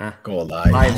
Ah. Go live.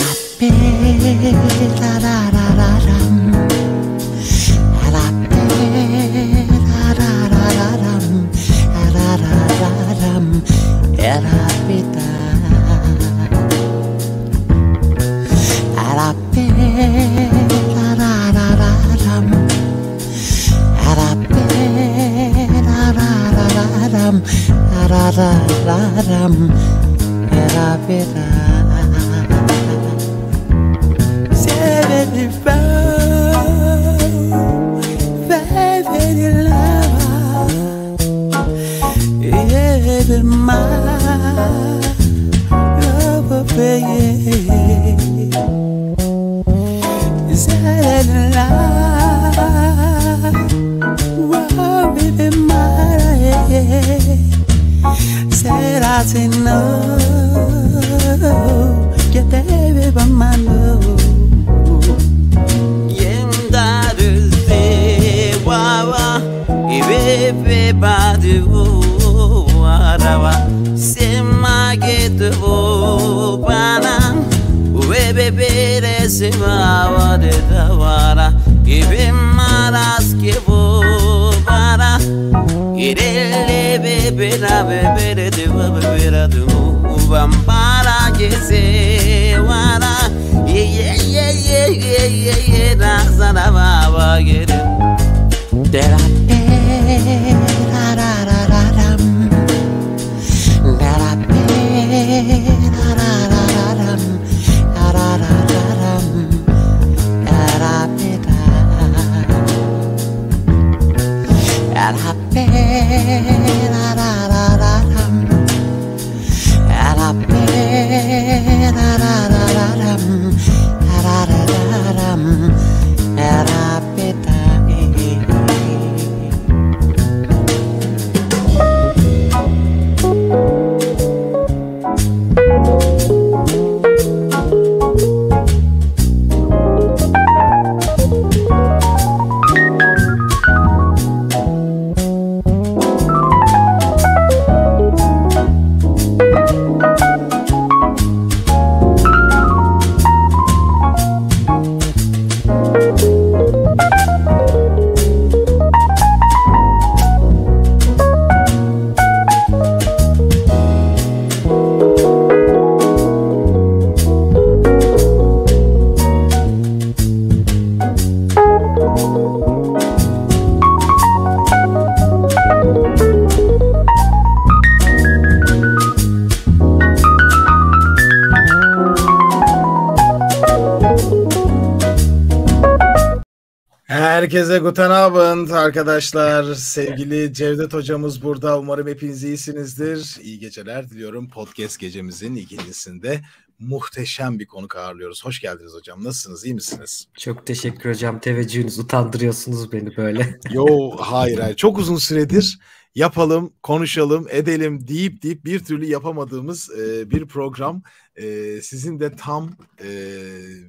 arkadaşlar. Sevgili Cevdet hocamız burada. Umarım hepiniz iyisinizdir. İyi geceler diliyorum. Podcast gecemizin ikincisinde muhteşem bir konuk ağırlıyoruz. Hoş geldiniz hocam. Nasılsınız? İyi misiniz? Çok teşekkür hocam. Teveccühünüz utandırıyorsunuz beni böyle. Yo hayır hayır. Çok uzun süredir yapalım, konuşalım, edelim deyip deyip bir türlü yapamadığımız e, bir program. E, sizin de tam e,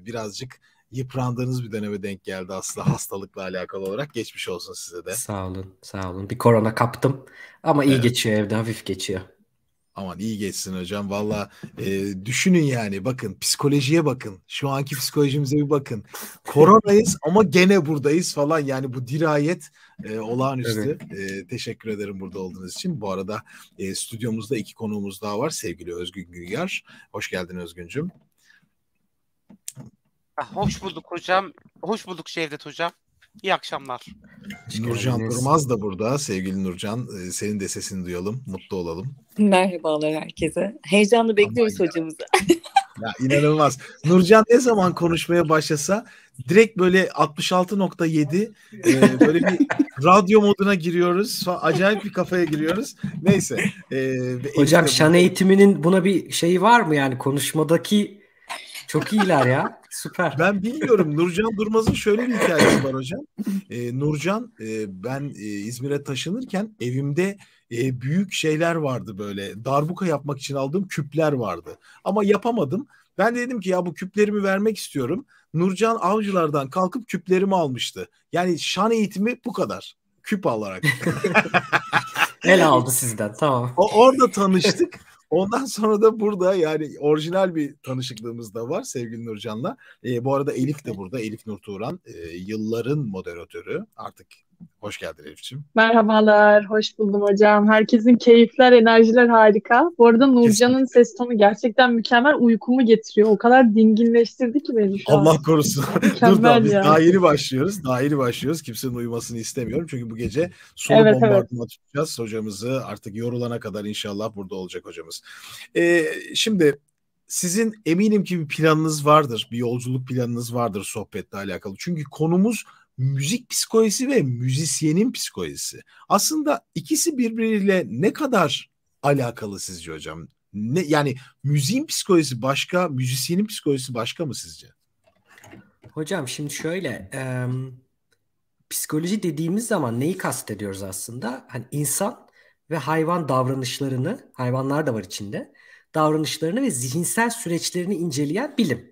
birazcık yıprandığınız bir döneme denk geldi aslında hastalıkla alakalı olarak. Geçmiş olsun size de. Sağ olun, sağ olun. Bir korona kaptım ama iyi evet. geçiyor evde, hafif geçiyor. Aman iyi geçsin hocam. Valla e, düşünün yani bakın psikolojiye bakın. Şu anki psikolojimize bir bakın. Koronayız ama gene buradayız falan. Yani bu dirayet e, olağanüstü. Evet. E, teşekkür ederim burada olduğunuz için. Bu arada e, stüdyomuzda iki konuğumuz daha var. Sevgili Özgün Güyar. Hoş geldin Özgüncüm. Ah, hoş bulduk hocam. Hoş bulduk Şevdet hocam. İyi akşamlar. Nurcan Durmaz da burada. Sevgili Nurcan, e, senin de sesini duyalım. Mutlu olalım. Merhabalar herkese. heyecanlı bekliyoruz Aman hocamızı. Ya inanılmaz. Nurcan ne zaman konuşmaya başlasa direkt böyle 66.7 e, böyle bir radyo moduna giriyoruz. Acayip bir kafaya giriyoruz. Neyse. E, Hocam şan eğitiminin buna bir şeyi var mı yani konuşmadaki çok iyiler ya. Süper. Ben bilmiyorum. Nurcan Durmaz'ın şöyle bir hikayesi var hocam. Ee, Nurcan e, ben e, İzmir'e taşınırken evimde e, büyük şeyler vardı böyle. Darbuka yapmak için aldığım küpler vardı. Ama yapamadım. Ben de dedim ki ya bu küplerimi vermek istiyorum. Nurcan avcılardan kalkıp küplerimi almıştı. Yani şan eğitimi bu kadar. Küp alarak. El aldı sizden tamam. O, orada tanıştık. Ondan sonra da burada yani orijinal bir tanışıklığımız da var sevgili Nurcan'la. E, bu arada Elif de burada. Elif Nur Turan e, yılların moderatörü artık Hoş geldin Elif'ciğim. Merhabalar, hoş buldum hocam. Herkesin keyifler, enerjiler harika. Bu arada Nurcan'ın ses tonu gerçekten mükemmel. Uykumu getiriyor. O kadar dinginleştirdi ki beni şu Allah an. korusun. Dur da biz daha yeni başlıyoruz. Daha yeni başlıyoruz. Kimsenin uyumasını istemiyorum. Çünkü bu gece soru evet, bombardımana evet. tutacağız. Hocamızı artık yorulana kadar inşallah burada olacak hocamız. Ee, şimdi sizin eminim ki bir planınız vardır. Bir yolculuk planınız vardır sohbetle alakalı. Çünkü konumuz müzik psikolojisi ve müzisyenin psikolojisi. Aslında ikisi birbiriyle ne kadar alakalı sizce hocam? Ne, yani müziğin psikolojisi başka, müzisyenin psikolojisi başka mı sizce? Hocam şimdi şöyle, e, psikoloji dediğimiz zaman neyi kastediyoruz aslında? Hani insan ve hayvan davranışlarını, hayvanlar da var içinde, davranışlarını ve zihinsel süreçlerini inceleyen bilim.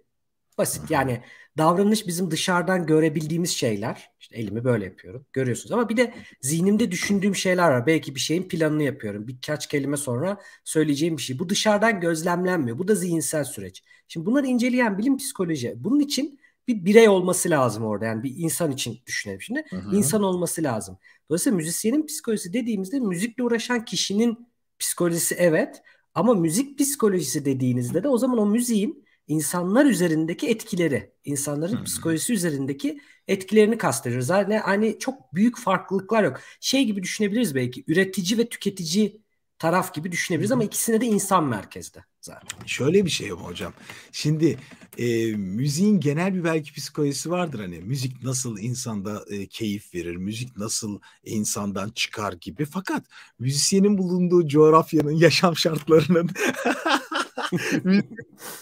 Basit yani davranış bizim dışarıdan görebildiğimiz şeyler. İşte elimi böyle yapıyorum. Görüyorsunuz ama bir de zihnimde düşündüğüm şeyler var. Belki bir şeyin planını yapıyorum. Birkaç kelime sonra söyleyeceğim bir şey. Bu dışarıdan gözlemlenmiyor. Bu da zihinsel süreç. Şimdi bunları inceleyen bilim psikoloji. Bunun için bir birey olması lazım orada. Yani bir insan için düşünelim şimdi. Hı hı. İnsan olması lazım. Dolayısıyla müzisyenin psikolojisi dediğimizde müzikle uğraşan kişinin psikolojisi evet ama müzik psikolojisi dediğinizde de o zaman o müziğin insanlar üzerindeki etkileri, insanların hmm. psikolojisi üzerindeki etkilerini kastediyoruz. Zaten hani çok büyük farklılıklar yok. Şey gibi düşünebiliriz belki. Üretici ve tüketici taraf gibi düşünebiliriz ama ikisine de insan merkezde zaten. Şöyle bir şey hocam. Şimdi e, müziğin genel bir belki psikolojisi vardır hani müzik nasıl insanda e, keyif verir, müzik nasıl insandan çıkar gibi. Fakat müzisyenin bulunduğu coğrafyanın yaşam şartlarının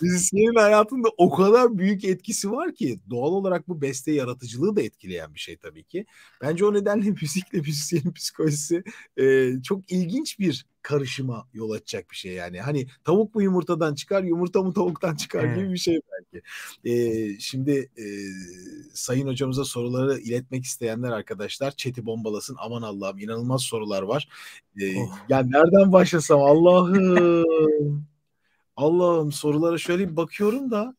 müzisyenin hayatında o kadar büyük etkisi var ki doğal olarak bu beste yaratıcılığı da etkileyen bir şey tabii ki. Bence o nedenle müzikle müzisyenin psikolojisi e, çok ilginç bir karışıma yol açacak bir şey yani. Hani tavuk mu yumurtadan çıkar, yumurta mı tavuktan çıkar gibi bir şey belki. Ee, şimdi e, Sayın hocamıza soruları iletmek isteyenler arkadaşlar chat'i bombalasın. Aman Allah'ım inanılmaz sorular var. Ee, oh. Ya nereden başlasam Allah'ım. Allah'ım sorulara şöyle bir bakıyorum da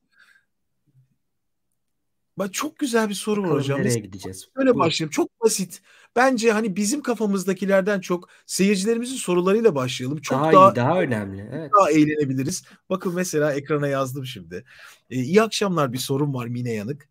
Bak çok güzel bir soru var hocam. Nereye gideceğiz? Böyle başlayalım. Çok basit. Bence hani bizim kafamızdakilerden çok seyircilerimizin sorularıyla başlayalım. Çok daha daha, iyi, daha önemli. Evet. Daha eğlenebiliriz. Bakın mesela ekrana yazdım şimdi. Ee, iyi akşamlar bir sorum var Mine Yanık.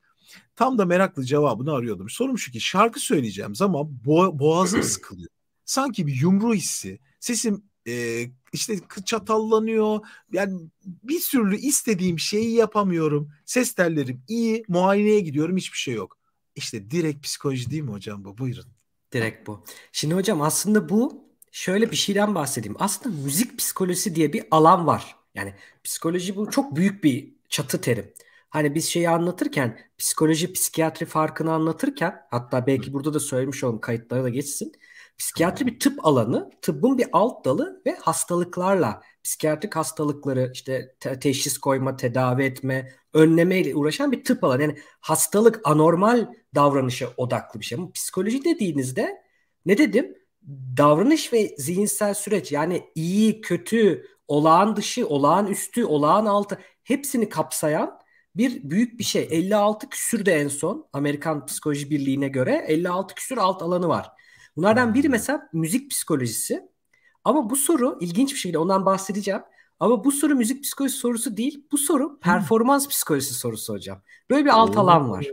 Tam da meraklı cevabını arıyordum. Sorum şu ki şarkı söyleyeceğim zaman bo- boğazım sıkılıyor. Sanki bir yumru hissi. Sesim e, işte çatallanıyor. Yani bir sürü istediğim şeyi yapamıyorum. Ses tellerim iyi. Muayeneye gidiyorum hiçbir şey yok. İşte direkt psikoloji değil mi hocam bu? Buyurun. Direkt bu. Şimdi hocam aslında bu şöyle bir şeyden bahsedeyim. Aslında müzik psikolojisi diye bir alan var. Yani psikoloji bu çok büyük bir çatı terim. Hani biz şeyi anlatırken psikoloji psikiyatri farkını anlatırken hatta belki burada da söylemiş olalım kayıtlara da geçsin. Psikiyatri bir tıp alanı, tıbbın bir alt dalı ve hastalıklarla, psikiyatrik hastalıkları işte te- teşhis koyma, tedavi etme, önlemeyle uğraşan bir tıp alanı. Yani hastalık, anormal davranışa odaklı bir şey. Ama psikoloji dediğinizde ne dedim? Davranış ve zihinsel süreç yani iyi, kötü, olağan dışı, olağan üstü, olağan altı hepsini kapsayan bir büyük bir şey. 56 küsür de en son Amerikan Psikoloji Birliği'ne göre 56 küsür alt alanı var. Bunlardan biri hmm. mesela müzik psikolojisi. Ama bu soru ilginç bir şekilde ondan bahsedeceğim. Ama bu soru müzik psikolojisi sorusu değil. Bu soru hmm. performans hmm. psikolojisi sorusu hocam. Böyle bir alt alan var.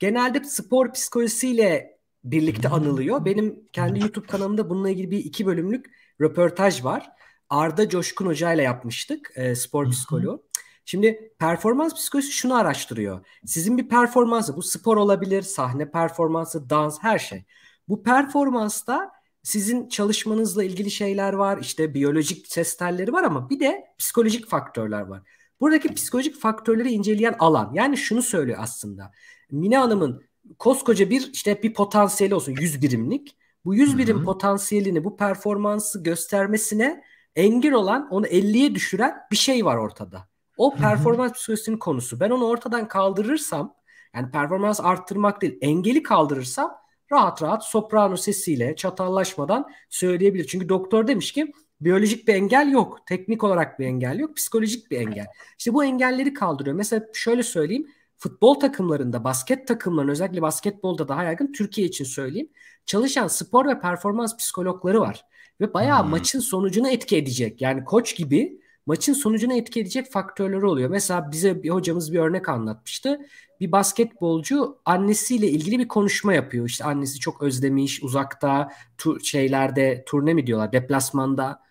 Genelde spor psikolojisiyle birlikte hmm. anılıyor. Benim kendi YouTube kanalımda bununla ilgili bir iki bölümlük röportaj var. Arda Coşkun Hoca ile yapmıştık e, spor psikoloğu. Şimdi performans psikolojisi şunu araştırıyor. Sizin bir performansı bu spor olabilir, sahne performansı, dans her şey. Bu performansta sizin çalışmanızla ilgili şeyler var. İşte biyolojik ses telleri var ama bir de psikolojik faktörler var. Buradaki psikolojik faktörleri inceleyen alan. Yani şunu söylüyor aslında. Mine Hanım'ın koskoca bir işte bir potansiyeli olsun 100 birimlik. Bu 100 birim Hı-hı. potansiyelini bu performansı göstermesine engel olan onu 50'ye düşüren bir şey var ortada. O performans Hı-hı. psikolojisinin konusu. Ben onu ortadan kaldırırsam yani performans arttırmak değil engeli kaldırırsam rahat rahat soprano sesiyle çatallaşmadan söyleyebilir. Çünkü doktor demiş ki biyolojik bir engel yok. Teknik olarak bir engel yok. Psikolojik bir engel. İşte bu engelleri kaldırıyor. Mesela şöyle söyleyeyim. Futbol takımlarında, basket takımlarında özellikle basketbolda daha yaygın Türkiye için söyleyeyim. Çalışan spor ve performans psikologları var. Ve bayağı hmm. maçın sonucunu etki edecek. Yani koç gibi maçın sonucuna etki edecek faktörleri oluyor. Mesela bize bir hocamız bir örnek anlatmıştı bir basketbolcu annesiyle ilgili bir konuşma yapıyor. İşte annesi çok özlemiş, uzakta, tur şeylerde, turne mi diyorlar, deplasmanda.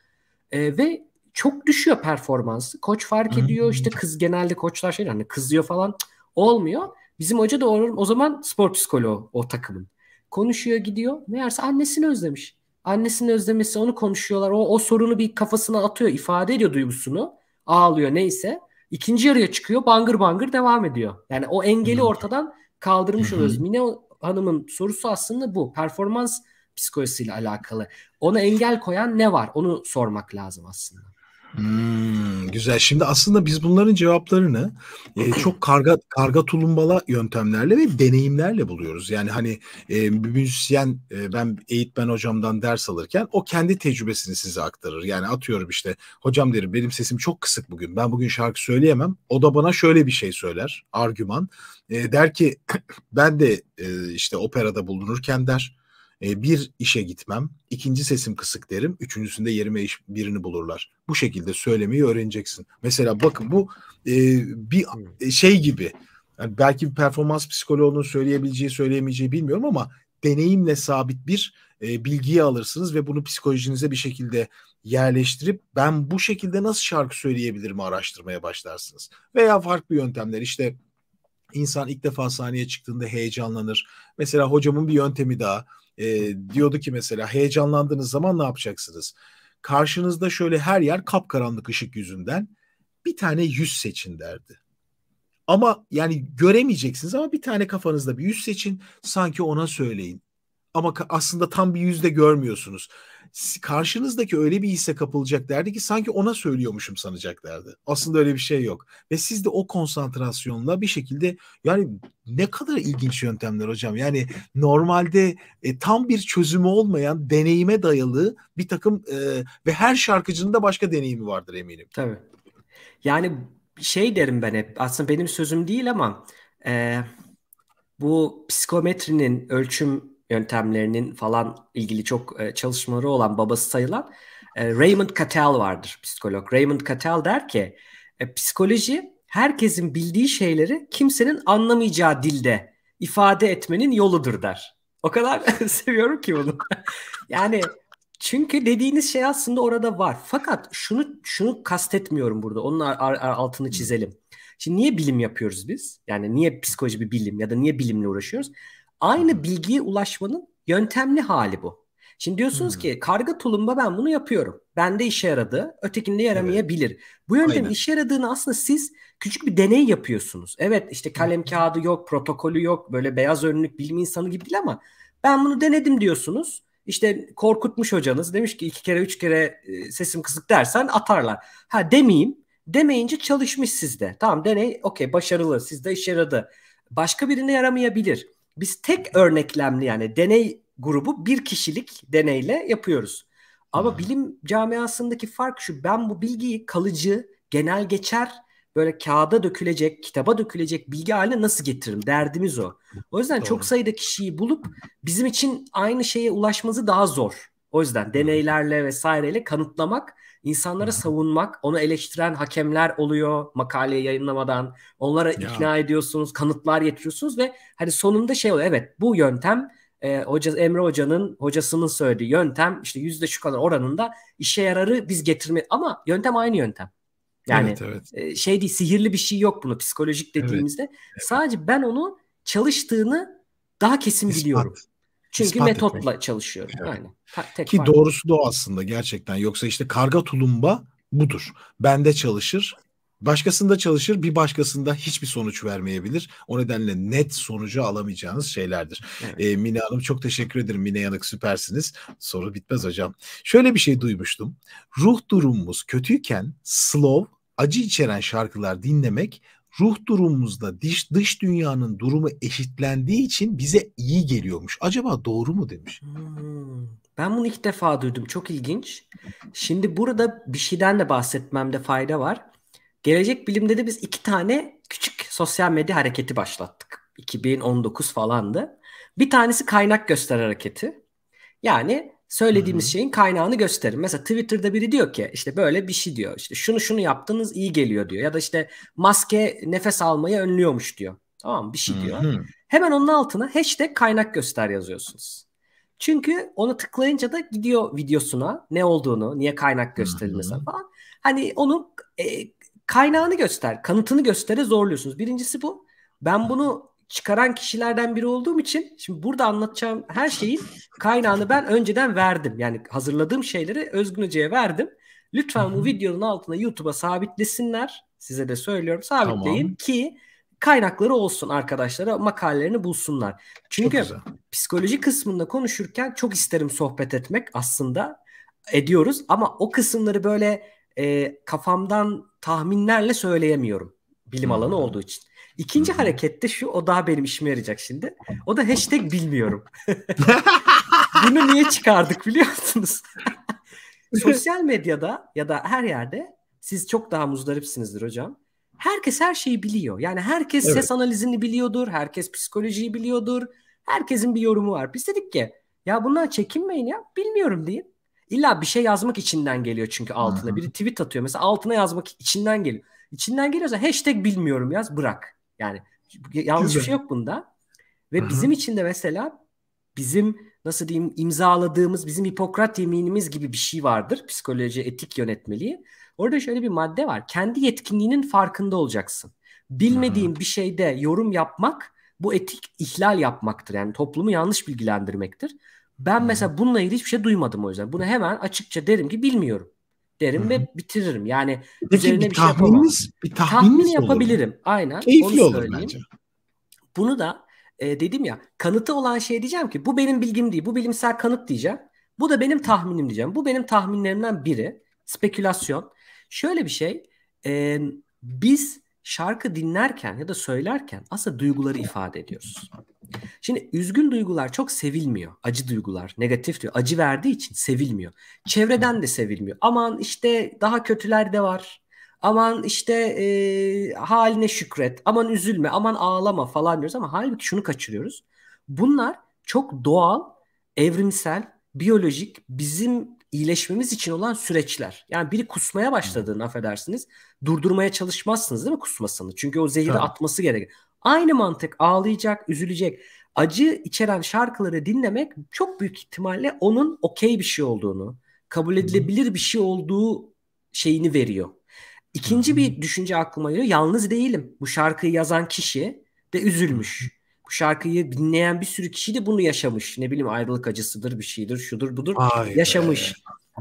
E, ve çok düşüyor performansı. Koç fark ediyor. işte kız genelde koçlar şey hani kızıyor falan olmuyor. Bizim hoca da o, o zaman spor psikoloğu o takımın. Konuşuyor gidiyor. Meğerse annesini özlemiş. Annesini özlemesi onu konuşuyorlar. O, o sorunu bir kafasına atıyor. ifade ediyor duygusunu. Ağlıyor neyse. İkinci yarıya çıkıyor bangır bangır devam ediyor. Yani o engeli Hı-hı. Hmm. ortadan kaldırmış Hı-hı. oluyoruz. Mine Hanım'ın sorusu aslında bu. Performans psikolojisiyle alakalı. Ona engel koyan ne var? Onu sormak lazım aslında. Hmm, güzel. Şimdi aslında biz bunların cevaplarını e, çok karga karga tulumbala yöntemlerle ve deneyimlerle buluyoruz. Yani hani e, bir müzisyen e, ben eğitmen hocamdan ders alırken o kendi tecrübesini size aktarır. Yani atıyorum işte hocam derim benim sesim çok kısık bugün. Ben bugün şarkı söyleyemem. O da bana şöyle bir şey söyler. Argüman. E, der ki ben de e, işte operada bulunurken der e, bir işe gitmem, ikinci sesim kısık derim, üçüncüsünde yerime iş, birini bulurlar. Bu şekilde söylemeyi öğreneceksin. Mesela bakın bu e, bir e, şey gibi. Yani belki bir performans psikoloğunun söyleyebileceği, söyleyemeyeceği bilmiyorum ama deneyimle sabit bir e, bilgiyi alırsınız ve bunu psikolojinize bir şekilde yerleştirip ben bu şekilde nasıl şarkı söyleyebilirim araştırmaya başlarsınız. Veya farklı yöntemler işte insan ilk defa sahneye çıktığında heyecanlanır. Mesela hocamın bir yöntemi daha e, diyordu ki mesela heyecanlandığınız zaman ne yapacaksınız? Karşınızda şöyle her yer kapkaranlık ışık yüzünden bir tane yüz seçin derdi. Ama yani göremeyeceksiniz ama bir tane kafanızda bir yüz seçin sanki ona söyleyin ama aslında tam bir yüzde görmüyorsunuz. Karşınızdaki öyle bir hisse kapılacak derdi ki sanki ona söylüyormuşum sanacaklardı. Aslında öyle bir şey yok. Ve siz de o konsantrasyonla bir şekilde yani ne kadar ilginç yöntemler hocam. Yani normalde e, tam bir çözümü olmayan deneyime dayalı bir takım e, ve her şarkıcının da başka deneyimi vardır eminim. Tabii. Yani şey derim ben hep aslında benim sözüm değil ama e, bu psikometrinin ölçüm yöntemlerinin falan ilgili çok e, çalışmaları olan babası sayılan e, Raymond Cattell vardır psikolog. Raymond Cattell der ki e, psikoloji herkesin bildiği şeyleri kimsenin anlamayacağı dilde ifade etmenin yoludur der. O kadar seviyorum ki bunu. yani çünkü dediğiniz şey aslında orada var. Fakat şunu şunu kastetmiyorum burada. Onun ar- ar- altını çizelim. Şimdi niye bilim yapıyoruz biz? Yani niye psikoloji bir bilim ya da niye bilimle uğraşıyoruz? Aynı bilgiye ulaşmanın yöntemli hali bu. Şimdi diyorsunuz hmm. ki karga tulumba ben bunu yapıyorum. Bende işe yaradı, ötekinde yaramayabilir. Evet. Bu yöntem Aynen. işe yaradığını aslında siz küçük bir deney yapıyorsunuz. Evet işte kalem kağıdı yok, protokolü yok, böyle beyaz önlük bilim insanı gibi değil ama ben bunu denedim diyorsunuz. İşte korkutmuş hocanız demiş ki iki kere üç kere e, sesim kısık dersen atarlar. Ha demeyeyim. Demeyince çalışmış sizde. Tamam deney okey başarılı sizde işe yaradı. Başka birine yaramayabilir. Biz tek örneklemli yani deney grubu bir kişilik deneyle yapıyoruz. Ama hmm. bilim camiasındaki fark şu ben bu bilgiyi kalıcı, genel geçer böyle kağıda dökülecek, kitaba dökülecek bilgi haline nasıl getiririm? Derdimiz o. O yüzden Doğru. çok sayıda kişiyi bulup bizim için aynı şeye ulaşması daha zor. O yüzden deneylerle vesaireyle kanıtlamak, insanları savunmak, onu eleştiren hakemler oluyor makaleyi yayınlamadan. Onlara ya. ikna ediyorsunuz, kanıtlar getiriyorsunuz ve hani sonunda şey oluyor. Evet bu yöntem e, hoca Emre Hoca'nın hocasının söylediği yöntem işte yüzde şu kadar oranında işe yararı biz getirme ama yöntem aynı yöntem. Yani evet, evet. E, şey değil sihirli bir şey yok bunu psikolojik dediğimizde. evet. Sadece ben onu çalıştığını daha kesin İspat. biliyorum. Çünkü İspat metotla etmek. çalışıyorum. Evet. Aynen. tek Ki farklı. doğrusu da o aslında gerçekten. Yoksa işte karga tulumba budur. Bende çalışır, başkasında çalışır, bir başkasında hiçbir sonuç vermeyebilir. O nedenle net sonucu alamayacağınız şeylerdir. Evet. Ee, Mine Hanım çok teşekkür ederim. Mine Yanık süpersiniz. Soru bitmez hocam. Şöyle bir şey duymuştum. Ruh durumumuz kötüyken slow, acı içeren şarkılar dinlemek ruh durumumuzda dış, dış dünyanın durumu eşitlendiği için bize iyi geliyormuş. Acaba doğru mu demiş? Hmm. Ben bunu ilk defa duydum. Çok ilginç. Şimdi burada bir şeyden de bahsetmemde fayda var. Gelecek bilimde de biz iki tane küçük sosyal medya hareketi başlattık. 2019 falandı. Bir tanesi kaynak göster hareketi. Yani söylediğimiz şeyin kaynağını gösterin. Mesela Twitter'da biri diyor ki işte böyle bir şey diyor. İşte şunu şunu yaptınız iyi geliyor diyor. Ya da işte maske nefes almayı önlüyormuş diyor. Tamam bir şey diyor. Hemen onun altına hashtag kaynak göster yazıyorsunuz. Çünkü onu tıklayınca da gidiyor videosuna ne olduğunu, niye kaynak gösterilmesi falan. Hani onun e, kaynağını göster, kanıtını göstere zorluyorsunuz. Birincisi bu. Ben bunu çıkaran kişilerden biri olduğum için şimdi burada anlatacağım her şeyin kaynağını ben önceden verdim. Yani hazırladığım şeyleri Özgün Hoca'ya verdim. Lütfen bu videonun altına YouTube'a sabitlesinler. Size de söylüyorum sabitleyin tamam. ki kaynakları olsun arkadaşlara makalelerini bulsunlar. Çünkü psikoloji kısmında konuşurken çok isterim sohbet etmek aslında ediyoruz ama o kısımları böyle e, kafamdan tahminlerle söyleyemiyorum bilim alanı olduğu için. İkinci hı harekette şu o daha benim işime yarayacak şimdi. O da hashtag bilmiyorum. Bunu niye çıkardık biliyor musunuz? Sosyal medyada ya da her yerde siz çok daha muzdaripsinizdir hocam. Herkes her şeyi biliyor. Yani herkes evet. ses analizini biliyordur. Herkes psikolojiyi biliyordur. Herkesin bir yorumu var. Biz dedik ki ya bundan çekinmeyin ya. Bilmiyorum deyin. İlla bir şey yazmak içinden geliyor çünkü altına. Biri tweet atıyor. Mesela altına yazmak içinden geliyor. İçinden geliyorsa hashtag bilmiyorum yaz bırak. Yani yanlış Güzel. bir şey yok bunda. Ve Hı-hı. bizim için de mesela bizim nasıl diyeyim imzaladığımız bizim Hipokrat yeminimiz gibi bir şey vardır. Psikoloji, etik yönetmeliği. Orada şöyle bir madde var. Kendi yetkinliğinin farkında olacaksın. Bilmediğin Hı-hı. bir şeyde yorum yapmak bu etik ihlal yapmaktır. Yani toplumu yanlış bilgilendirmektir. Ben Hı-hı. mesela bununla ilgili hiçbir şey duymadım o yüzden. Bunu hemen açıkça derim ki bilmiyorum derim Hı-hı. ve bitiririm. Yani Peki, üzerine bir, şey bir şey şey bir tahmin yapabilirim. Olur. Aynen. Keyifli onu olur söyleyeyim. bence. Bunu da e, dedim ya kanıtı olan şey diyeceğim ki bu benim bilgim değil. Bu bilimsel kanıt diyeceğim. Bu da benim tahminim diyeceğim. Bu benim tahminlerimden biri. Spekülasyon. Şöyle bir şey. E, biz şarkı dinlerken ya da söylerken aslında duyguları ifade ediyoruz. Şimdi üzgün duygular çok sevilmiyor. Acı duygular negatif diyor. Acı verdiği için sevilmiyor. Çevreden de sevilmiyor. Aman işte daha kötüler de var. Aman işte e, haline şükret. Aman üzülme. Aman ağlama falan diyoruz ama halbuki şunu kaçırıyoruz. Bunlar çok doğal, evrimsel, biyolojik, bizim iyileşmemiz için olan süreçler. Yani biri kusmaya başladığını affedersiniz. Durdurmaya çalışmazsınız değil mi kusmasını? Çünkü o zehri evet. atması gerekir. Aynı mantık ağlayacak, üzülecek, acı içeren şarkıları dinlemek çok büyük ihtimalle onun okey bir şey olduğunu, kabul edilebilir bir şey olduğu şeyini veriyor. İkinci bir düşünce aklıma geliyor. Yalnız değilim. Bu şarkıyı yazan kişi de üzülmüş. Bu şarkıyı dinleyen bir sürü kişi de bunu yaşamış. Ne bileyim ayrılık acısıdır, bir şeydir, şudur budur. Aynen. Yaşamış.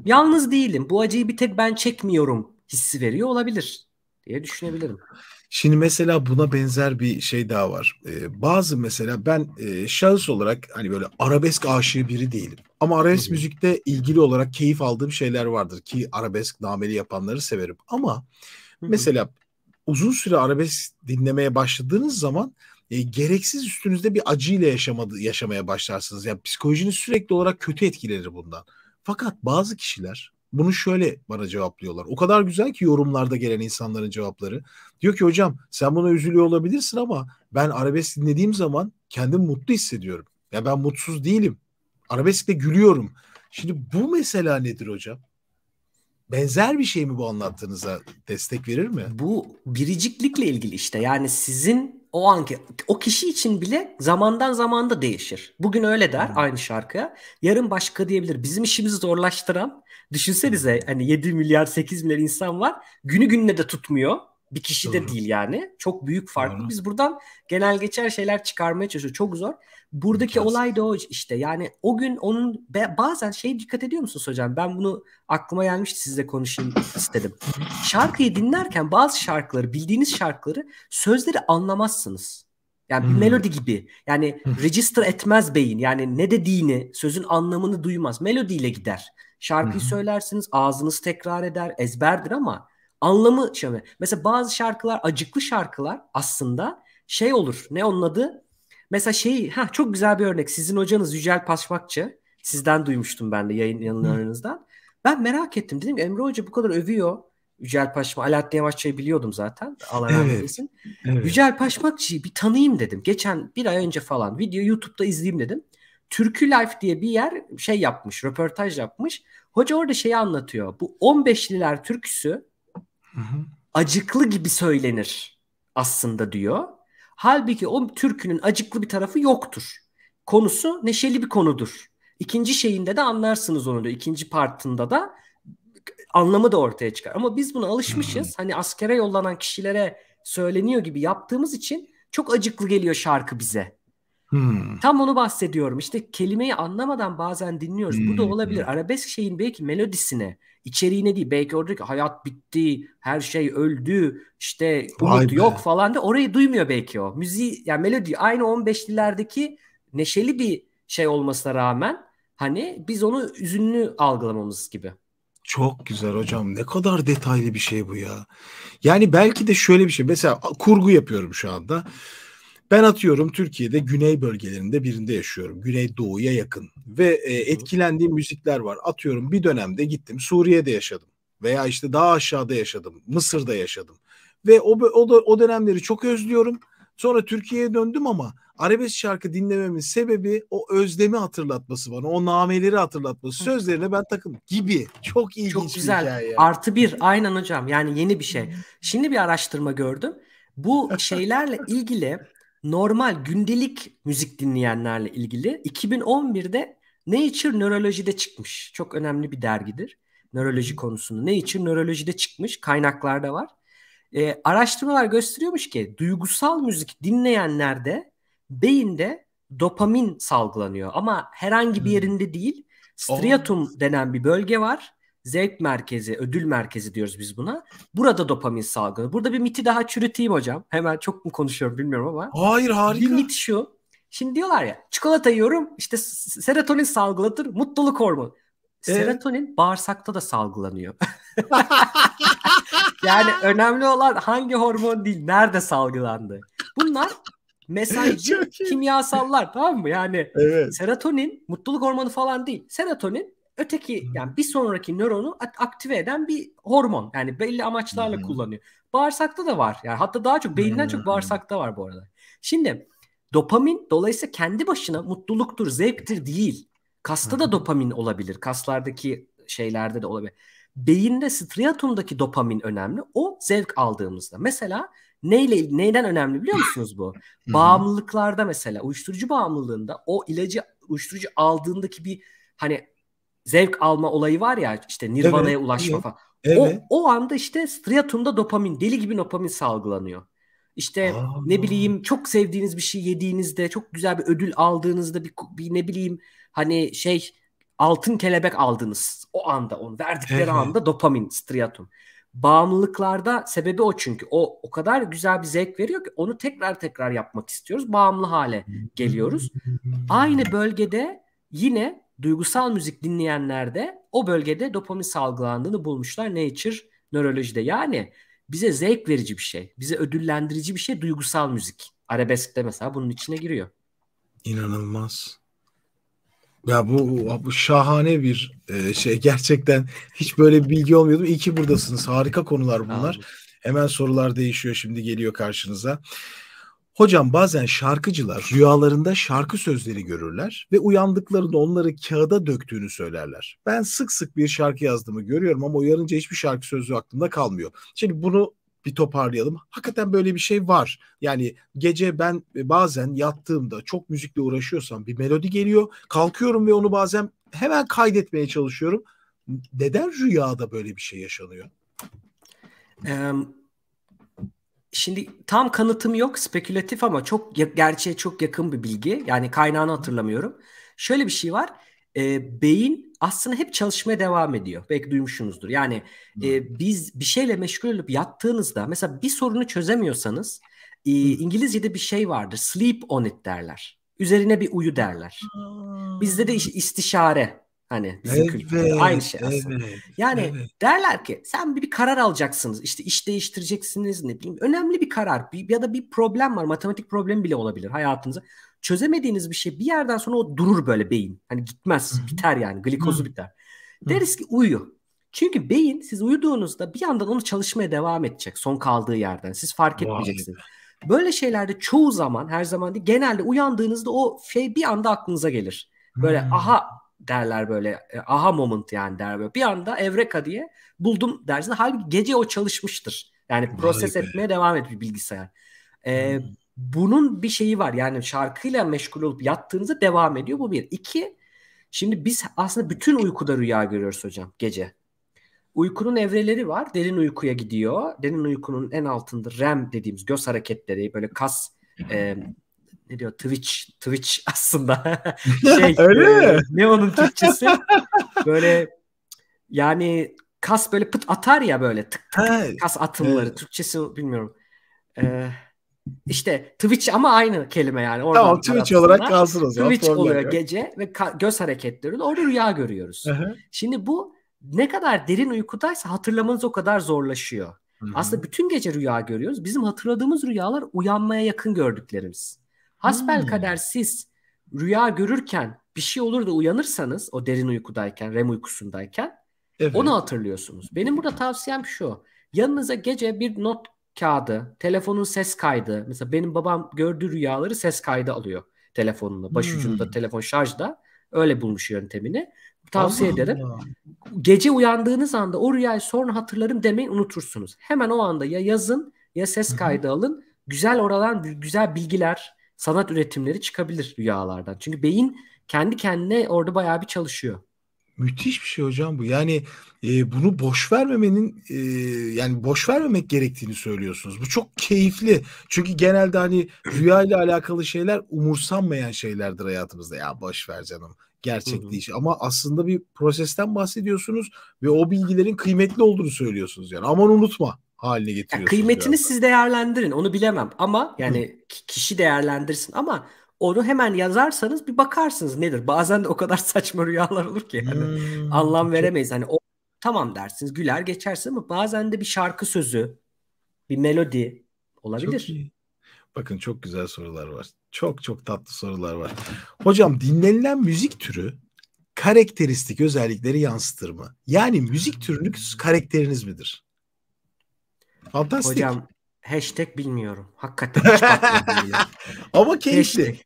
Yalnız değilim. Bu acıyı bir tek ben çekmiyorum hissi veriyor olabilir diye düşünebilirim. Şimdi mesela buna benzer bir şey daha var. Ee, bazı mesela ben e, şahıs olarak hani böyle arabesk aşığı biri değilim. Ama arabesk müzikte ilgili olarak keyif aldığım şeyler vardır ki arabesk nameli yapanları severim. Ama mesela uzun süre arabesk dinlemeye başladığınız zaman e, gereksiz üstünüzde bir acıyla yaşamadı, yaşamaya başlarsınız. Yani psikolojiniz sürekli olarak kötü etkilenir bundan. Fakat bazı kişiler bunu şöyle bana cevaplıyorlar. O kadar güzel ki yorumlarda gelen insanların cevapları. Diyor ki hocam sen buna üzülüyor olabilirsin ama ben arabesk dinlediğim zaman kendimi mutlu hissediyorum. Ya ben mutsuz değilim. Arabeskle gülüyorum. Şimdi bu mesela nedir hocam? Benzer bir şey mi bu anlattığınıza destek verir mi? Bu biriciklikle ilgili işte. Yani sizin o anki o kişi için bile zamandan zamanda değişir. Bugün öyle der hmm. aynı şarkıya. Yarın başka diyebilir. Bizim işimizi zorlaştıran düşünsenize hani 7 milyar 8 milyar insan var. Günü gününe de tutmuyor. Bir kişi de değil yani. Çok büyük farklı. Doğru. Biz buradan genel geçer şeyler çıkarmaya çalışıyoruz. Çok zor. Buradaki Mükemmel. olay da o işte. Yani o gün onun bazen şey dikkat ediyor musunuz hocam? Ben bunu aklıma gelmişti sizle konuşayım istedim. Şarkıyı dinlerken bazı şarkıları, bildiğiniz şarkıları sözleri anlamazsınız. Yani hmm. bir melodi gibi. Yani register etmez beyin. Yani ne dediğini, sözün anlamını duymaz. Melodiyle gider. Şarkıyı hmm. söylersiniz, ağzınız tekrar eder, ezberdir ama anlamı çalıyor. Mesela bazı şarkılar acıklı şarkılar aslında şey olur. Ne onun adı? Mesela şey ha çok güzel bir örnek. Sizin hocanız Yücel Paşmakçı. Sizden duymuştum ben de yayın yanlarınızdan. Ben merak ettim. Dedim ki Emre Hoca bu kadar övüyor. Yücel Paşma, Alaaddin Yavaşçı'yı biliyordum zaten. Allah evet, evet. Yücel Paşmakçı'yı bir tanıyayım dedim. Geçen bir ay önce falan video YouTube'da izleyeyim dedim. Türkü Life diye bir yer şey yapmış, röportaj yapmış. Hoca orada şeyi anlatıyor. Bu 15'liler türküsü Hı hı. Acıklı gibi söylenir aslında diyor. Halbuki o türkünün acıklı bir tarafı yoktur. Konusu neşeli bir konudur. İkinci şeyinde de anlarsınız onu diyor. İkinci partında da anlamı da ortaya çıkar. Ama biz buna alışmışız. Hı hmm. hani askere yollanan kişilere söyleniyor gibi yaptığımız için çok acıklı geliyor şarkı bize. Hmm. Tam onu bahsediyorum. İşte kelimeyi anlamadan bazen dinliyoruz. Hmm. Bu da hmm. olabilir. Arabesk şeyin belki melodisini, içeriğine değil. Belki oradaki hayat bitti, her şey öldü, işte umut yok falan da orayı duymuyor belki o. Müziği yani melodi aynı 15'lilerdeki neşeli bir şey olmasına rağmen hani biz onu üzünlü algılamamız gibi. Çok güzel hocam. Ne kadar detaylı bir şey bu ya. Yani belki de şöyle bir şey. Mesela kurgu yapıyorum şu anda. Ben atıyorum Türkiye'de güney bölgelerinde birinde yaşıyorum. Güney doğuya yakın ve e, etkilendiğim müzikler var. Atıyorum bir dönemde gittim Suriye'de yaşadım veya işte daha aşağıda yaşadım. Mısır'da yaşadım. Ve o o, o dönemleri çok özlüyorum. Sonra Türkiye'ye döndüm ama arabesk şarkı dinlememin sebebi o özlemi hatırlatması bana. O nameleri hatırlatması. Sözlerine ben takım gibi. Çok ilginç Çok güzel. Bir hikaye. Artı bir. Aynen hocam. Yani yeni bir şey. Şimdi bir araştırma gördüm. Bu şeylerle ilgili normal gündelik müzik dinleyenlerle ilgili 2011'de Nature Nöroloji'de çıkmış. Çok önemli bir dergidir. Nöroloji konusunda. Nature Nöroloji'de çıkmış. Kaynaklarda var. E, araştırmalar gösteriyormuş ki duygusal müzik dinleyenlerde beyinde dopamin salgılanıyor. Ama herhangi bir hmm. yerinde değil. Striatum denen bir bölge var zevk merkezi, ödül merkezi diyoruz biz buna. Burada dopamin salgını. Burada bir miti daha çürüteyim hocam. Hemen çok mu konuşuyorum bilmiyorum ama. Hayır harika. Bir mit şu. Şimdi diyorlar ya çikolata yiyorum işte serotonin salgılatır mutluluk hormonu. Ee? Serotonin ee? bağırsakta da salgılanıyor. yani önemli olan hangi hormon değil, nerede salgılandı. Bunlar mesajcı kimyasallar tamam mı? Yani evet. serotonin mutluluk hormonu falan değil. Serotonin öteki yani bir sonraki nöronu aktive eden bir hormon. Yani belli amaçlarla kullanıyor. Bağırsakta da var. Yani hatta daha çok beyinden çok bağırsakta var bu arada. Şimdi dopamin dolayısıyla kendi başına mutluluktur, zevktir değil. Kasta da dopamin olabilir. Kaslardaki şeylerde de olabilir. Beyinde striatumdaki dopamin önemli. O zevk aldığımızda. Mesela neyle neyden önemli biliyor musunuz bu? Bağımlılıklarda mesela uyuşturucu bağımlılığında o ilacı uyuşturucu aldığındaki bir hani zevk alma olayı var ya işte Nirvana'ya evet, ulaşma evet. falan. Evet. O, o anda işte striatumda dopamin deli gibi dopamin salgılanıyor. İşte Aa. ne bileyim çok sevdiğiniz bir şey yediğinizde çok güzel bir ödül aldığınızda bir, bir ne bileyim hani şey altın kelebek aldınız o anda onu verdikleri evet. anda dopamin striatum. Bağımlılıklarda sebebi o çünkü o o kadar güzel bir zevk veriyor ki onu tekrar tekrar yapmak istiyoruz bağımlı hale geliyoruz. Aynı bölgede yine duygusal müzik dinleyenlerde o bölgede dopamin salgılandığını bulmuşlar Nature nörolojide. Yani bize zevk verici bir şey, bize ödüllendirici bir şey duygusal müzik. Arabesk de mesela bunun içine giriyor. İnanılmaz. Ya bu, bu şahane bir e, şey gerçekten hiç böyle bir bilgi olmuyordum. İyi ki buradasınız. Harika konular bunlar. Hemen sorular değişiyor şimdi geliyor karşınıza. Hocam bazen şarkıcılar rüyalarında şarkı sözleri görürler ve uyandıklarında onları kağıda döktüğünü söylerler. Ben sık sık bir şarkı yazdığımı görüyorum ama uyarınca hiçbir şarkı sözü aklımda kalmıyor. Şimdi bunu bir toparlayalım. Hakikaten böyle bir şey var. Yani gece ben e, bazen yattığımda çok müzikle uğraşıyorsam bir melodi geliyor. Kalkıyorum ve onu bazen hemen kaydetmeye çalışıyorum. Neden rüyada böyle bir şey yaşanıyor? Um, Şimdi tam kanıtım yok spekülatif ama çok gerçeğe çok yakın bir bilgi. Yani kaynağını hatırlamıyorum. Şöyle bir şey var. E, beyin aslında hep çalışmaya devam ediyor. Belki duymuşsunuzdur. Yani e, biz bir şeyle meşgul olup yattığınızda mesela bir sorunu çözemiyorsanız e, İngilizce'de bir şey vardır. Sleep on it derler. Üzerine bir uyu derler. Bizde de istişare Hani evet, aynı şey aslında. Evet, yani evet. derler ki sen bir, karar alacaksınız. İşte iş değiştireceksiniz ne bileyim. Önemli bir karar bir, ya da bir problem var. Matematik problem bile olabilir hayatınızda. Çözemediğiniz bir şey bir yerden sonra o durur böyle beyin. Hani gitmez, Hı-hı. biter yani. Glikozu Hı-hı. biter. Deriz ki uyu. Çünkü beyin siz uyuduğunuzda bir yandan onu çalışmaya devam edecek son kaldığı yerden. Siz fark etmeyeceksiniz. Be. Böyle şeylerde çoğu zaman her zaman değil genelde uyandığınızda o şey bir anda aklınıza gelir. Böyle hmm. aha derler böyle. E, aha moment yani der böyle. Bir anda evreka diye buldum dersin. Halbuki gece o çalışmıştır. Yani Vay proses be. etmeye devam etmiş bilgisayar. Ee, hmm. Bunun bir şeyi var. Yani şarkıyla meşgul olup yattığınızda devam ediyor. Bu bir. İki, şimdi biz aslında bütün uykuda rüya görüyoruz hocam gece. Uykunun evreleri var. Derin uykuya gidiyor. Derin uykunun en altında REM dediğimiz göz hareketleri, böyle kas e, ne diyor Twitch Twitch aslında şey Öyle e, mi? ne onun Türkçesi böyle yani kas böyle pıt atar ya böyle tık tık, ha, kas atımları evet. Türkçesi bilmiyorum. Ee, işte Twitch ama aynı kelime yani. orada tamam Twitch olarak kalsın o zaman. Twitch oluyor yok. gece ve göz hareketleri orada rüya görüyoruz. Hı-hı. Şimdi bu ne kadar derin uykudaysa hatırlamanız o kadar zorlaşıyor. Hı-hı. Aslında bütün gece rüya görüyoruz. Bizim hatırladığımız rüyalar uyanmaya yakın gördüklerimiz. Hasbel hmm. kader siz rüya görürken bir şey olur da uyanırsanız o derin uykudayken, REM uykusundayken evet. onu hatırlıyorsunuz. Benim burada tavsiyem şu. Yanınıza gece bir not kağıdı, telefonun ses kaydı. Mesela benim babam gördüğü rüyaları ses kaydı alıyor telefonunu. Başucunda hmm. telefon şarjda. Öyle bulmuş yöntemini. Tavsiye Allah ederim. Allah. Gece uyandığınız anda o rüyayı sonra hatırlarım demeyin unutursunuz. Hemen o anda ya yazın ya ses kaydı alın. Güzel oradan güzel bilgiler, sanat üretimleri çıkabilir rüyalardan. Çünkü beyin kendi kendine orada bayağı bir çalışıyor. Müthiş bir şey hocam bu. Yani e, bunu boş vermemenin e, yani boş vermemek gerektiğini söylüyorsunuz. Bu çok keyifli. Çünkü genelde hani rüya ile alakalı şeyler umursanmayan şeylerdir hayatımızda. Ya boş ver canım. Gerçek değil. Ama aslında bir prosesten bahsediyorsunuz ve o bilgilerin kıymetli olduğunu söylüyorsunuz yani. Aman unutma haline getiriyorsunuz. Yani kıymetini biraz. siz değerlendirin onu bilemem ama yani Hı. kişi değerlendirsin ama onu hemen yazarsanız bir bakarsınız nedir. Bazen de o kadar saçma rüyalar olur ki yani hmm, anlam veremeyiz. Hani o tamam dersiniz güler geçersin ama bazen de bir şarkı sözü, bir melodi olabilir. Çok iyi. Bakın çok güzel sorular var. Çok çok tatlı sorular var. Hocam dinlenilen müzik türü karakteristik özellikleri yansıtır mı? Yani müzik türünün karakteriniz midir? Fantastik. Hocam hashtag bilmiyorum. Hakikaten hiç Ama keyifli.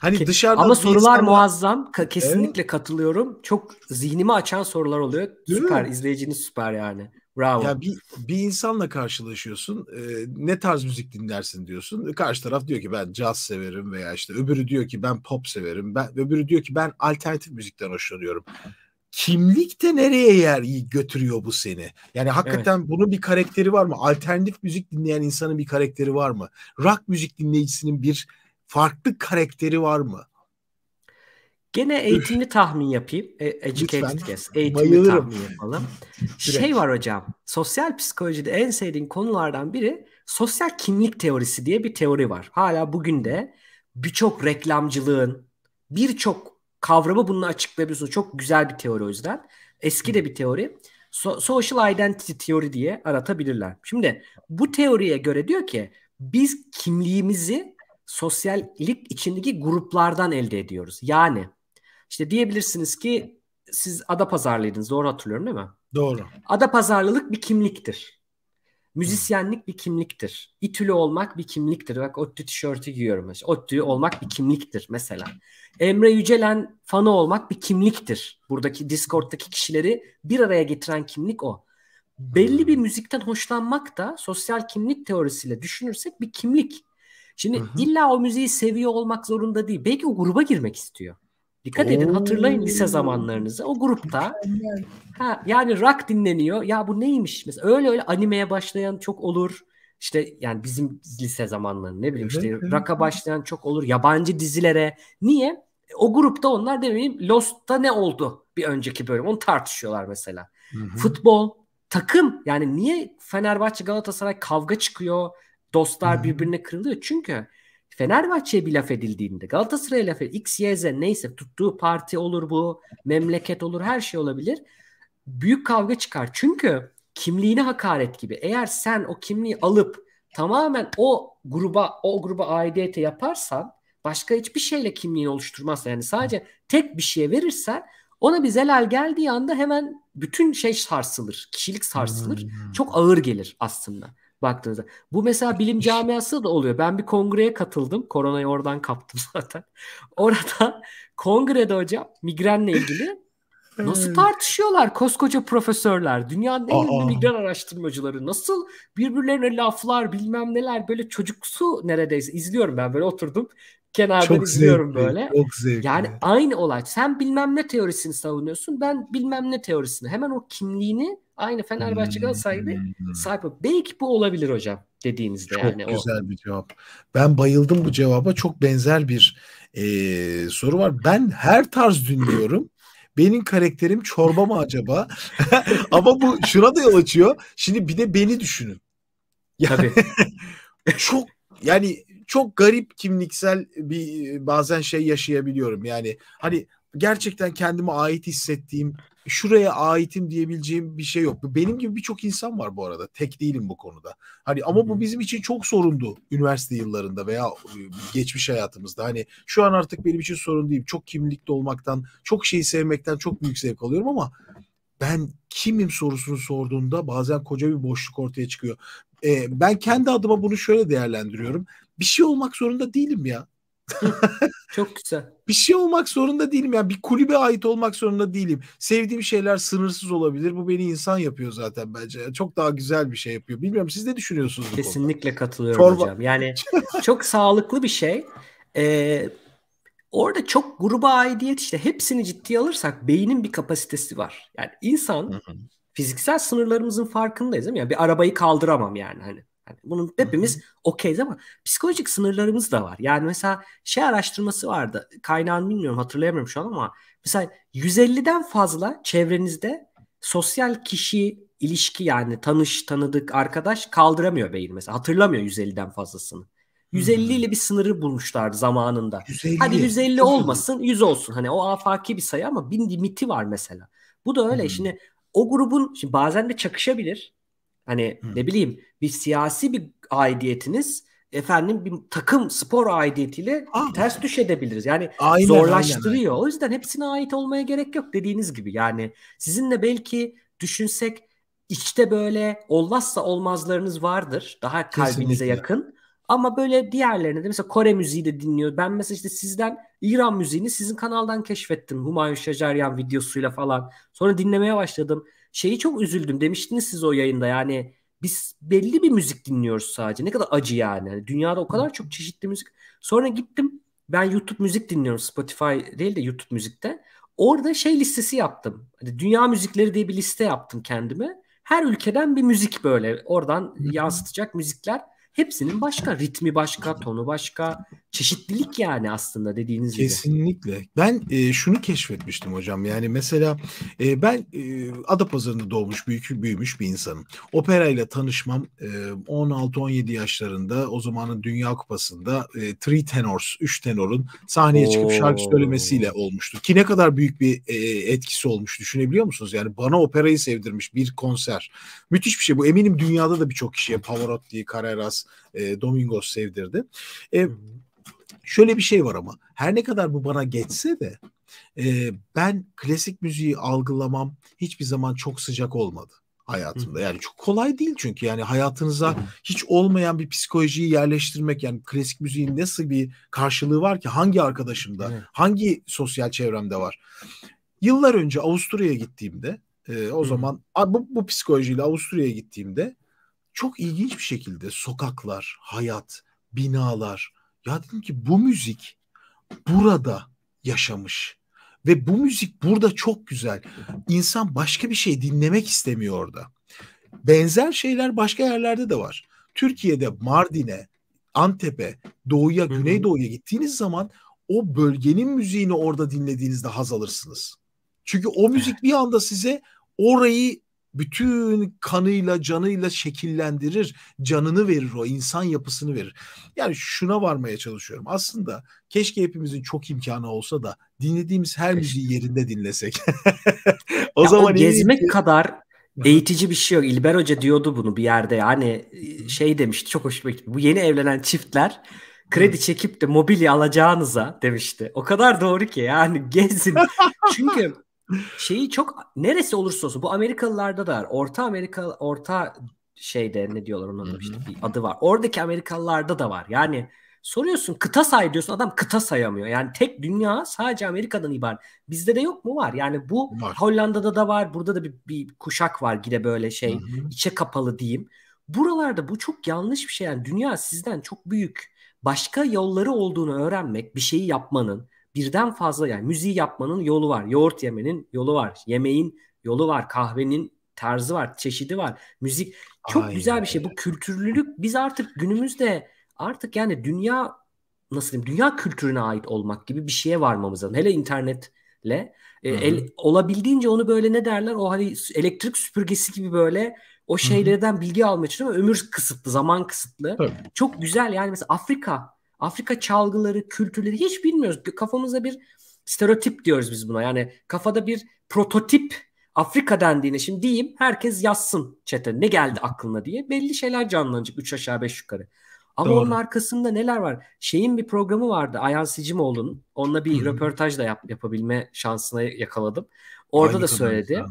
Hani Ke- dışarıdan Ama sorular insanlar... muazzam. Ka- kesinlikle evet. katılıyorum. Çok zihnimi açan sorular oluyor. Değil süper. Mi? İzleyiciniz süper yani. Bravo. Ya bir, bir insanla karşılaşıyorsun. E, ne tarz müzik dinlersin diyorsun. E, karşı taraf diyor ki ben caz severim veya işte öbürü diyor ki ben pop severim. Ben öbürü diyor ki ben alternatif müzikten hoşlanıyorum kimlik de nereye yer götürüyor bu seni? Yani hakikaten evet. bunun bir karakteri var mı? Alternatif müzik dinleyen insanın bir karakteri var mı? Rock müzik dinleyicisinin bir farklı karakteri var mı? Gene eğitimli tahmin yapayım. E, educated guess. Eğitimli Bayılırım. tahmin yapalım. şey var hocam. Sosyal psikolojide en sevdiğim konulardan biri sosyal kimlik teorisi diye bir teori var. Hala bugün de birçok reklamcılığın, birçok kavramı bununla açıklayabiliyorsunuz. Çok güzel bir teori o yüzden. Eski de bir teori. So- social identity teori diye aratabilirler. Şimdi bu teoriye göre diyor ki biz kimliğimizi sosyallik içindeki gruplardan elde ediyoruz. Yani işte diyebilirsiniz ki siz ada pazarlıydınız doğru hatırlıyorum değil mi? Doğru. Ada pazarlılık bir kimliktir. Müzisyenlik bir kimliktir. İtülü olmak bir kimliktir. Bak ODTÜ tişörtü giyiyorum. ODTÜ olmak bir kimliktir mesela. Emre Yücelen fanı olmak bir kimliktir. Buradaki Discord'daki kişileri bir araya getiren kimlik o. Belli bir müzikten hoşlanmak da sosyal kimlik teorisiyle düşünürsek bir kimlik. Şimdi hı hı. illa o müziği seviyor olmak zorunda değil. Belki o gruba girmek istiyor. Dikkat Oo. edin hatırlayın lise zamanlarınızı. O grupta Ha, yani rock dinleniyor. Ya bu neymiş? Mesela öyle öyle animeye başlayan çok olur. İşte yani bizim lise zamanları ne bileyim evet, işte evet. rock'a başlayan çok olur. Yabancı dizilere. Niye? O grupta onlar demeyeyim Lost'ta ne oldu bir önceki bölüm. Onu tartışıyorlar mesela. Hı-hı. Futbol, takım yani niye Fenerbahçe Galatasaray kavga çıkıyor? Dostlar Hı-hı. birbirine kırılıyor. Çünkü Fenerbahçe'ye bir laf edildiğinde Galatasaray'a laf edildiğinde X, Y, Z neyse tuttuğu parti olur bu memleket olur her şey olabilir büyük kavga çıkar. Çünkü kimliğine hakaret gibi. Eğer sen o kimliği alıp tamamen o gruba o gruba aidiyete yaparsan başka hiçbir şeyle kimliğini oluşturmazsan yani sadece tek bir şeye verirsen ona bir zelal geldiği anda hemen bütün şey sarsılır. Kişilik sarsılır. Hmm. Çok ağır gelir aslında baktığınızda. Bu mesela bilim camiası da oluyor. Ben bir kongreye katıldım. Koronayı oradan kaptım zaten. Orada kongrede hocam migrenle ilgili Nasıl tartışıyorlar koskoca profesörler? Dünyanın en ünlü migren araştırmacıları nasıl birbirlerine laflar bilmem neler böyle çocuksu neredeyse izliyorum ben böyle oturdum kenarda izliyorum böyle. Çok zevkli. Yani aynı olay. Sen bilmem ne teorisini savunuyorsun. Ben bilmem ne teorisini. Hemen o kimliğini aynı Fenerbahçe hmm. Galatasaray gibi sahip. Belki bu olabilir hocam dediğinizde. Çok yani güzel o. bir cevap. Ben bayıldım bu cevaba. Çok benzer bir e, soru var. Ben her tarz dinliyorum. Benim karakterim çorba mı acaba? Ama bu şuna da yol açıyor. Şimdi bir de beni düşünün. Yani, Tabii. çok yani çok garip kimliksel bir bazen şey yaşayabiliyorum. Yani hani gerçekten kendime ait hissettiğim, şuraya aitim diyebileceğim bir şey yok. Benim gibi birçok insan var bu arada. Tek değilim bu konuda. Hani ama bu bizim için çok sorundu üniversite yıllarında veya e, geçmiş hayatımızda. Hani şu an artık benim için sorun değil. Çok kimlikli olmaktan, çok şeyi sevmekten çok büyük zevk alıyorum ama ben kimim sorusunu sorduğunda bazen koca bir boşluk ortaya çıkıyor. Ee, ben kendi adıma bunu şöyle değerlendiriyorum. Bir şey olmak zorunda değilim ya. Çok güzel. bir şey olmak zorunda değilim. Yani bir kulübe ait olmak zorunda değilim. Sevdiğim şeyler sınırsız olabilir. Bu beni insan yapıyor zaten bence. Çok daha güzel bir şey yapıyor. Bilmiyorum siz ne düşünüyorsunuz? Kesinlikle katılıyorum Çorba. hocam. Yani çok sağlıklı bir şey. Ee, orada çok gruba aidiyet işte hepsini ciddiye alırsak beynin bir kapasitesi var. Yani insan fiziksel sınırlarımızın farkındayız değil mi? Yani bir arabayı kaldıramam yani hani. Yani bunun hepimiz okeyiz ama psikolojik sınırlarımız da var. Yani mesela şey araştırması vardı. Kaynağını bilmiyorum hatırlayamıyorum şu an ama mesela 150'den fazla çevrenizde sosyal kişi ilişki yani tanış, tanıdık, arkadaş kaldıramıyor beyin mesela. Hatırlamıyor 150'den fazlasını. 150 ile bir sınırı bulmuşlardı zamanında. 150. Hadi 150 olmasın 100 olsun. Hani o afaki bir sayı ama bin limiti var mesela. Bu da öyle. Hmm. Şimdi o grubun şimdi bazen de çakışabilir. Hani Hı. ne bileyim bir siyasi bir aidiyetiniz efendim bir takım spor aidiyetiyle aynen. ters düş edebiliriz. Yani aynen, zorlaştırıyor. Aynen. O yüzden hepsine ait olmaya gerek yok dediğiniz gibi. Yani sizinle belki düşünsek içte böyle olmazsa olmazlarınız vardır. Daha kalbinize Kesinlikle. yakın. Ama böyle diğerlerine de mesela Kore müziği de dinliyor. Ben mesela işte sizden İran müziğini sizin kanaldan keşfettim. Humayun Şeceryan videosuyla falan. Sonra dinlemeye başladım şeyi çok üzüldüm demiştiniz siz o yayında yani biz belli bir müzik dinliyoruz sadece. Ne kadar acı yani. Hani dünyada o kadar çok çeşitli müzik. Sonra gittim ben YouTube müzik dinliyorum. Spotify değil de YouTube müzikte. Orada şey listesi yaptım. Hani dünya müzikleri diye bir liste yaptım kendime. Her ülkeden bir müzik böyle oradan yansıtacak müzikler. Hepsinin başka ritmi başka, tonu başka, çeşitlilik yani aslında dediğiniz Kesinlikle. gibi. Kesinlikle. Ben e, şunu keşfetmiştim hocam. Yani mesela e, ben e, Adapazarı'nda doğmuş, büyük büyümüş bir insanım. Operayla tanışmam e, 16-17 yaşlarında o zamanın Dünya Kupası'nda e, Three Tenors, üç tenorun sahneye Oo. çıkıp şarkı söylemesiyle olmuştu. Ki ne kadar büyük bir e, etkisi olmuş düşünebiliyor musunuz? Yani bana operayı sevdirmiş bir konser. Müthiş bir şey bu. Eminim dünyada da birçok kişiye Pavarotti'yi, Carreras, e, Domingos sevdirdi. E, şöyle bir şey var ama her ne kadar bu bana geçse de e, ben klasik müziği algılamam hiçbir zaman çok sıcak olmadı hayatımda. Yani çok kolay değil çünkü yani hayatınıza hiç olmayan bir psikolojiyi yerleştirmek yani klasik müziğin nasıl bir karşılığı var ki hangi arkadaşımda, hangi sosyal çevremde var. Yıllar önce Avusturya'ya gittiğimde e, o zaman bu, bu psikolojiyle Avusturya'ya gittiğimde çok ilginç bir şekilde sokaklar, hayat, binalar ya dedim ki bu müzik burada yaşamış ve bu müzik burada çok güzel. İnsan başka bir şey dinlemek istemiyor orada. Benzer şeyler başka yerlerde de var. Türkiye'de Mardin'e, Antep'e, doğuya, Hı-hı. güneydoğuya gittiğiniz zaman o bölgenin müziğini orada dinlediğinizde haz alırsınız. Çünkü o müzik bir anda size orayı bütün kanıyla canıyla şekillendirir, canını verir o insan yapısını verir. Yani şuna varmaya çalışıyorum. Aslında keşke hepimizin çok imkanı olsa da dinlediğimiz her müziği yerinde dinlesek. o ya zaman o gezmek iyi... kadar eğitici bir şey yok. İlber Hoca diyordu bunu bir yerde. Yani e, şey demişti çok hoşuma gitti. Bu yeni evlenen çiftler kredi çekip de mobilya alacağınıza demişti. O kadar doğru ki yani gezin. Çünkü şeyi çok neresi olursa olsun bu Amerikalılarda da var. Orta Amerika orta şeyde ne diyorlar onun işte bir adı var. Oradaki Amerikalılarda da var. Yani soruyorsun kıta say diyorsun adam kıta sayamıyor. Yani tek dünya sadece Amerika'dan ibaret. Bizde de yok mu var? Yani bu var. Hollanda'da da var. Burada da bir, bir kuşak var gide böyle şey Hı-hı. içe kapalı diyeyim. Buralarda bu çok yanlış bir şey. Yani dünya sizden çok büyük. Başka yolları olduğunu öğrenmek, bir şeyi yapmanın, birden fazla yani müziği yapmanın yolu var. Yoğurt yemenin yolu var. Yemeğin yolu var. Kahvenin tarzı var. Çeşidi var. Müzik çok Aynen. güzel bir şey. Bu kültürlülük biz artık günümüzde artık yani dünya nasıl diyeyim dünya kültürüne ait olmak gibi bir şeye varmamız lazım. Hele internetle e, el, olabildiğince onu böyle ne derler o hani elektrik süpürgesi gibi böyle o şeylerden Hı-hı. bilgi almak için ama ömür kısıtlı, zaman kısıtlı. Tabii. Çok güzel yani mesela Afrika Afrika çalgıları, kültürleri hiç bilmiyoruz. Kafamızda bir stereotip diyoruz biz buna. Yani kafada bir prototip Afrika dendiğine şimdi diyeyim herkes yazsın çete ne geldi aklına diye belli şeyler canlanacak 3 aşağı 5 yukarı. Ama Doğru. onun arkasında neler var? Şeyin bir programı vardı Ayhan Sicimoğlu'nun. Onunla bir Hı-hı. röportaj da yap, yapabilme şansına yakaladım. Orada Aynı da söyledi.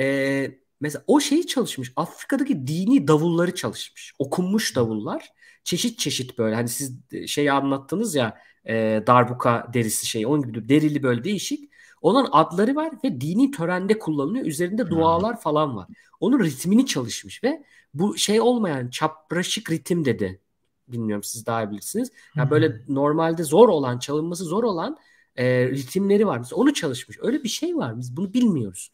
Ee, mesela o şeyi çalışmış. Afrika'daki dini davulları çalışmış. Okunmuş davullar çeşit çeşit böyle hani siz şeyi anlattınız ya e, darbuka derisi şey onun gibi derili böyle değişik. Onun adları var ve dini törende kullanılıyor. Üzerinde hmm. dualar falan var. Onun ritmini çalışmış ve bu şey olmayan çapraşık ritim dedi. Bilmiyorum siz daha bilirsiniz. Ya yani böyle hmm. normalde zor olan, çalınması zor olan e, ritimleri var. Mesela onu çalışmış. Öyle bir şey var. Biz bunu bilmiyoruz.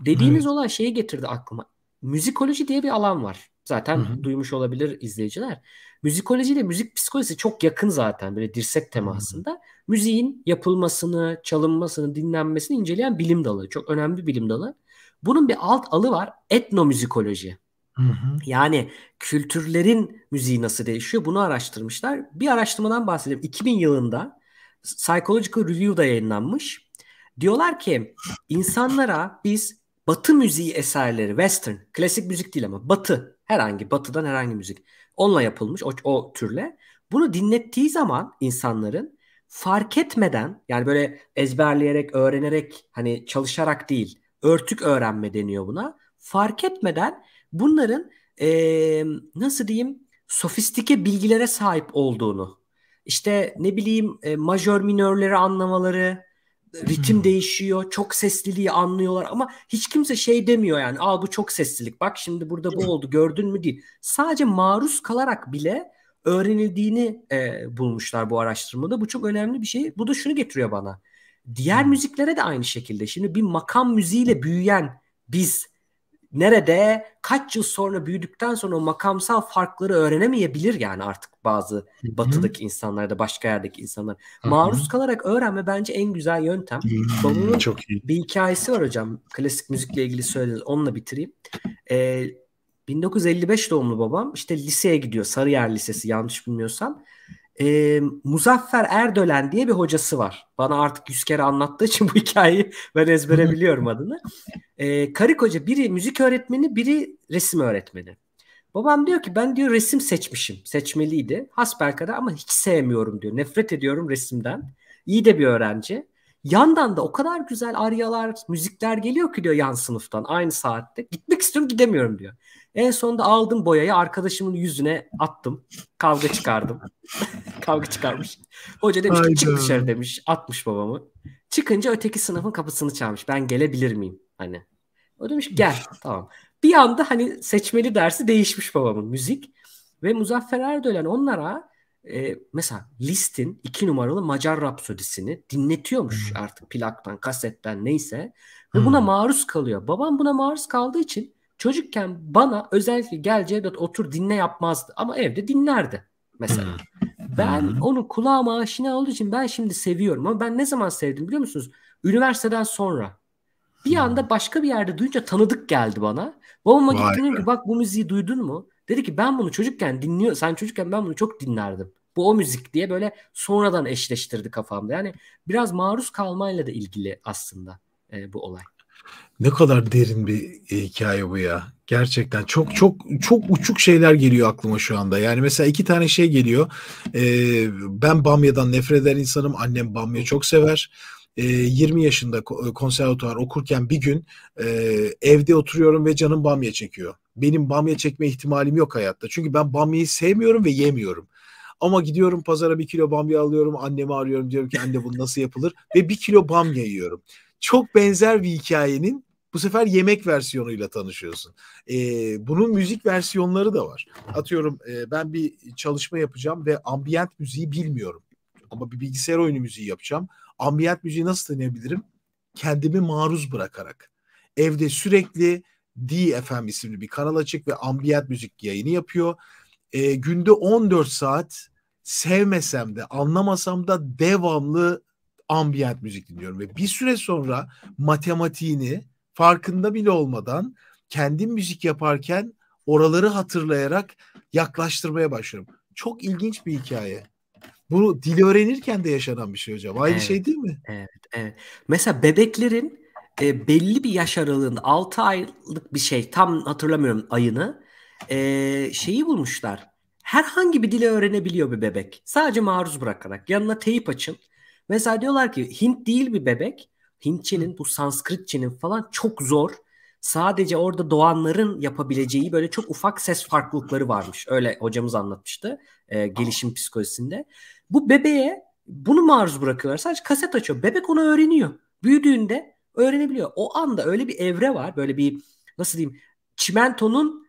Dediğiniz evet. Hmm. olay şeyi getirdi aklıma. Müzikoloji diye bir alan var. Zaten hı hı. duymuş olabilir izleyiciler. Müzikoloji ile müzik psikolojisi çok yakın zaten böyle dirsek temasında. Hı hı. Müziğin yapılmasını, çalınmasını, dinlenmesini inceleyen bilim dalı. Çok önemli bir bilim dalı. Bunun bir alt alı var etnomüzikoloji. Hı hı. Yani kültürlerin müziği nasıl değişiyor bunu araştırmışlar. Bir araştırmadan bahsedeyim. 2000 yılında Psychological Review'da yayınlanmış. Diyorlar ki insanlara biz batı müziği eserleri, western, klasik müzik değil ama batı Herhangi batıdan herhangi müzik. Onunla yapılmış o, o türle. Bunu dinlettiği zaman insanların fark etmeden yani böyle ezberleyerek, öğrenerek hani çalışarak değil örtük öğrenme deniyor buna. Fark etmeden bunların ee, nasıl diyeyim sofistike bilgilere sahip olduğunu işte ne bileyim e, majör minörleri anlamaları ritim hmm. değişiyor. Çok sesliliği anlıyorlar ama hiç kimse şey demiyor yani. al bu çok seslilik. Bak şimdi burada bu oldu. Gördün mü değil. Sadece maruz kalarak bile öğrenildiğini e, bulmuşlar bu araştırmada. Bu çok önemli bir şey. Bu da şunu getiriyor bana. Diğer hmm. müziklere de aynı şekilde. Şimdi bir makam müziğiyle büyüyen biz nerede kaç yıl sonra büyüdükten sonra makamsal farkları öğrenemeyebilir yani artık bazı Hı-hı. batıdaki insanlarda başka yerdeki insanlar. Hı-hı. Maruz kalarak öğrenme bence en güzel yöntem. Babamın Çok iyi. bir hikayesi var hocam. Klasik müzikle ilgili söylediniz. Onunla bitireyim. Ee, 1955 doğumlu babam işte liseye gidiyor. Sarıyer Lisesi yanlış bilmiyorsam e, Muzaffer Erdölen diye bir hocası var. Bana artık yüz kere anlattığı için bu hikayeyi ben ezbere biliyorum adını. E, karı hoca biri müzik öğretmeni biri resim öğretmeni. Babam diyor ki ben diyor resim seçmişim. Seçmeliydi. Hasbelkader ama hiç sevmiyorum diyor. Nefret ediyorum resimden. İyi de bir öğrenci. Yandan da o kadar güzel aryalar, müzikler geliyor ki diyor yan sınıftan aynı saatte. Gitmek istiyorum gidemiyorum diyor. En sonunda aldım boyayı arkadaşımın yüzüne attım. Kavga çıkardım. Kavga çıkarmış. Hoca demiş ki çık dışarı demiş. Atmış babamı. Çıkınca öteki sınıfın kapısını çalmış. Ben gelebilir miyim? Hani. O demiş gel. tamam. Bir anda hani seçmeli dersi değişmiş babamın müzik. Ve Muzaffer Erdoğan onlara e, mesela List'in iki numaralı Macar Rapsodisini dinletiyormuş hmm. artık plaktan, kasetten neyse. Ve buna hmm. maruz kalıyor. Babam buna maruz kaldığı için çocukken bana özellikle gel Cevdet otur dinle yapmazdı ama evde dinlerdi mesela. Ben onu kulağıma aşina olduğu için ben şimdi seviyorum ama ben ne zaman sevdim biliyor musunuz? Üniversiteden sonra. Bir anda başka bir yerde duyunca tanıdık geldi bana. Babama gittim ki bak bu müziği duydun mu? Dedi ki ben bunu çocukken dinliyor. Sen çocukken ben bunu çok dinlerdim. Bu o müzik diye böyle sonradan eşleştirdi kafamda. Yani biraz maruz kalmayla da ilgili aslında e, bu olay. Ne kadar derin bir e, hikaye bu ya. Gerçekten çok çok çok uçuk şeyler geliyor aklıma şu anda. Yani mesela iki tane şey geliyor. Ee, ben Bamya'dan nefret eden insanım. Annem Bamya çok sever. 20 e, yaşında e, konservatuar okurken bir gün e, evde oturuyorum ve canım bamya çekiyor. Benim bamya çekme ihtimalim yok hayatta. Çünkü ben bamyayı sevmiyorum ve yemiyorum. Ama gidiyorum pazara bir kilo bamya alıyorum. Annemi arıyorum diyorum ki anne bu nasıl yapılır? ve bir kilo bamya yiyorum çok benzer bir hikayenin bu sefer yemek versiyonuyla tanışıyorsun. E, bunun müzik versiyonları da var. Atıyorum e, ben bir çalışma yapacağım ve ambient müziği bilmiyorum. Ama bir bilgisayar oyunu müziği yapacağım. Ambient müziği nasıl tanıyabilirim? Kendimi maruz bırakarak. Evde sürekli DFM isimli bir kanal açık ve ambient müzik yayını yapıyor. E, günde 14 saat sevmesem de anlamasam da devamlı ambient müzik dinliyorum ve bir süre sonra matematiğini farkında bile olmadan kendim müzik yaparken oraları hatırlayarak yaklaştırmaya başlıyorum. Çok ilginç bir hikaye. Bu dili öğrenirken de yaşanan bir şey hocam. Aynı evet, şey değil mi? Evet, evet. Mesela bebeklerin e, belli bir yaş aralığında 6 aylık bir şey tam hatırlamıyorum ayını e, şeyi bulmuşlar. Herhangi bir dili öğrenebiliyor bir bebek. Sadece maruz bırakarak. Yanına teyip açın. Mesela diyorlar ki Hint değil bir bebek. Hintçenin, bu Sanskritçenin falan çok zor. Sadece orada doğanların yapabileceği böyle çok ufak ses farklılıkları varmış. Öyle hocamız anlatmıştı e, gelişim psikolojisinde. Bu bebeğe bunu maruz bırakıyorlar. Sadece kaset açıyor. Bebek onu öğreniyor. Büyüdüğünde öğrenebiliyor. O anda öyle bir evre var. Böyle bir nasıl diyeyim çimentonun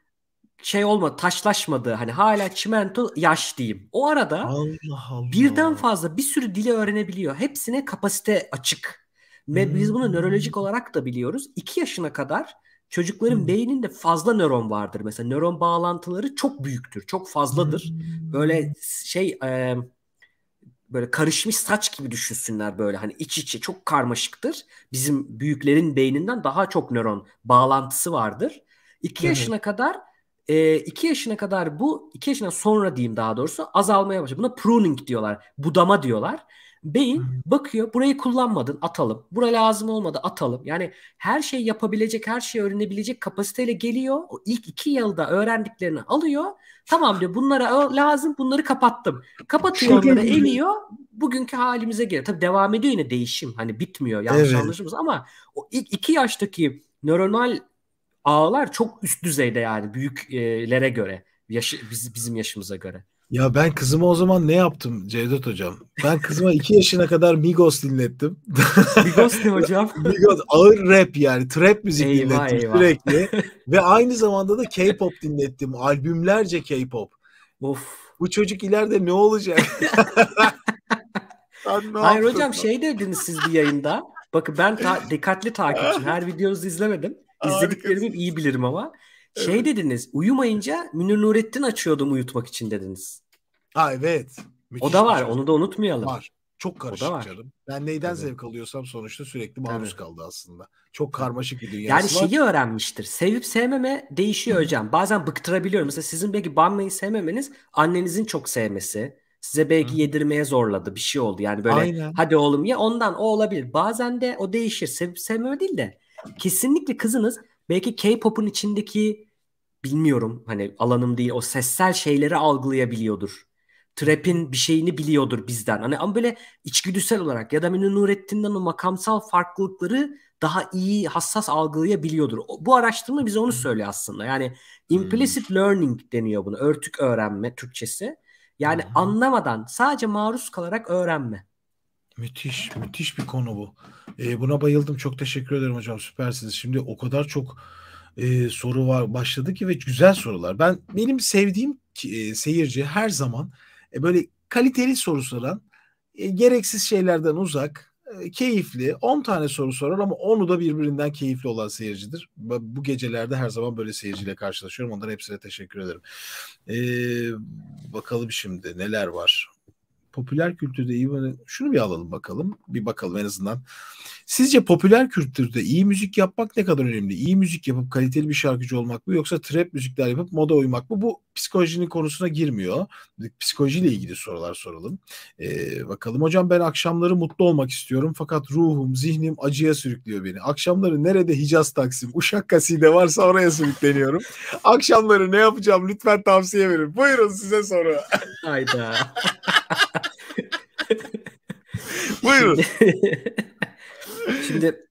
şey olma taşlaşmadı. Hani hala çimento yaş diyeyim. O arada Allah Allah. birden fazla bir sürü dili öğrenebiliyor. Hepsine kapasite açık. Ve hmm. biz bunu nörolojik hmm. olarak da biliyoruz. 2 yaşına kadar çocukların hmm. beyninde fazla nöron vardır. Mesela nöron bağlantıları çok büyüktür, çok fazladır. Hmm. Böyle şey e, böyle karışmış saç gibi düşünsünler böyle hani iç içe çok karmaşıktır. Bizim büyüklerin beyninden daha çok nöron bağlantısı vardır. 2 yaşına kadar e, ee, 2 yaşına kadar bu iki yaşına sonra diyeyim daha doğrusu azalmaya başlıyor. Buna pruning diyorlar. Budama diyorlar. Beyin bakıyor burayı kullanmadın atalım. Bura lazım olmadı atalım. Yani her şey yapabilecek, her şey öğrenebilecek kapasiteyle geliyor. O ilk iki yılda öğrendiklerini alıyor. Tamam diyor bunlara lazım bunları kapattım. Kapatıyor onları eliyor. Bugünkü halimize geliyor. Tabii devam ediyor yine değişim. Hani bitmiyor yanlış evet. anlaşılmasın ama o ilk iki yaştaki nöronal ağlar çok üst düzeyde yani büyüklere göre. Yaşı, biz, bizim yaşımıza göre. Ya ben kızıma o zaman ne yaptım Cevdet Hocam? Ben kızıma iki yaşına kadar Migos dinlettim. Migos ne hocam? Migos ağır rap yani trap müzik eyvah, dinlettim eyvah. sürekli. Ve aynı zamanda da K-pop dinlettim. Albümlerce K-pop. Of. Bu çocuk ileride ne olacak? ne Hayır hocam şey dediniz siz bir yayında. Bakın ben ta- dikkatli takipçim. Her videonuzu izlemedim. İzlediklerimi iyi bilirim ama. Şey evet. dediniz uyumayınca Münir Nurettin açıyordum uyutmak için dediniz. Ha evet. Müthiş o da var şey. onu da unutmayalım. Var. Çok karışık O da var. canım. Ben neyden evet. zevk alıyorsam sonuçta sürekli maruz Tabii. kaldı aslında. Çok karmaşık bir dünyası yani var. şeyi öğrenmiştir. Sevip sevmeme değişiyor hocam. Bazen bıktırabiliyorum. Mesela sizin belki banmayı sevmemeniz annenizin çok sevmesi. Size belki Hı. yedirmeye zorladı. Bir şey oldu. Yani böyle Aynen. hadi oğlum ya ondan o olabilir. Bazen de o değişir. Sevip sevmeme değil de Kesinlikle kızınız belki K-pop'un içindeki bilmiyorum hani alanım değil o sessel şeyleri algılayabiliyordur. Trap'in bir şeyini biliyordur bizden. Hani ama böyle içgüdüsel olarak ya da Münir Nurettin'den o makamsal farklılıkları daha iyi hassas algılayabiliyordur. Bu araştırma bize onu söylüyor aslında. Yani implicit hmm. learning deniyor bunu. Örtük öğrenme Türkçesi. Yani hmm. anlamadan sadece maruz kalarak öğrenme. Müthiş, müthiş bir konu bu. E, buna bayıldım. Çok teşekkür ederim hocam. Süpersiniz. Şimdi o kadar çok e, soru var başladı ki ve güzel sorular. Ben benim sevdiğim e, seyirci her zaman e, böyle kaliteli soru soran, e, gereksiz şeylerden uzak, e, keyifli. 10 tane soru sorar ama onu da birbirinden keyifli olan seyircidir. Bu gecelerde her zaman böyle seyirciyle karşılaşıyorum. Onlara hepsine teşekkür ederim. E, bakalım şimdi neler var popüler kültürde iyi şunu bir alalım bakalım. Bir bakalım en azından Sizce popüler kültürde iyi müzik yapmak ne kadar önemli? İyi müzik yapıp kaliteli bir şarkıcı olmak mı yoksa trap müzikler yapıp moda uymak mı? Bu psikolojinin konusuna girmiyor. Psikolojiyle ilgili sorular soralım. Ee, bakalım hocam ben akşamları mutlu olmak istiyorum fakat ruhum, zihnim acıya sürüklüyor beni. Akşamları nerede Hicaz Taksim, Uşak Kaside varsa oraya sürükleniyorum. Akşamları ne yapacağım lütfen tavsiye verin. Buyurun size soru. Hayda. Buyurun. Şimdi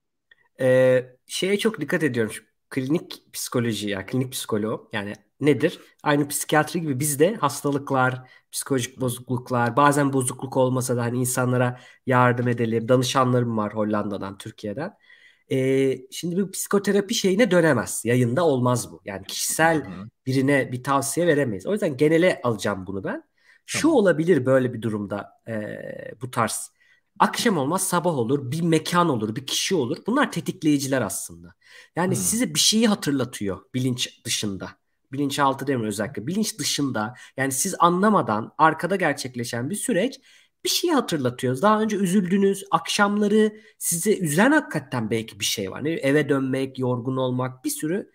e, şeye çok dikkat ediyorum. Şu klinik psikoloji ya klinik psikoloğum yani nedir? Aynı psikiyatri gibi bizde hastalıklar, psikolojik bozukluklar, bazen bozukluk olmasa da hani insanlara yardım edelim. Danışanlarım var Hollanda'dan, Türkiye'den. Ee, şimdi bu psikoterapi şeyine dönemez. Yayında olmaz bu. Yani kişisel Hı-hı. birine bir tavsiye veremeyiz. O yüzden genele alacağım bunu ben. Şu olabilir böyle bir durumda e, bu tarz Akşam olmaz sabah olur, bir mekan olur, bir kişi olur. Bunlar tetikleyiciler aslında. Yani hmm. size bir şeyi hatırlatıyor bilinç dışında. Bilinçaltı demiyorum özellikle. Bilinç dışında yani siz anlamadan arkada gerçekleşen bir süreç bir şeyi hatırlatıyor. Daha önce üzüldünüz, akşamları size üzen hakikaten belki bir şey var. Yani eve dönmek, yorgun olmak bir sürü.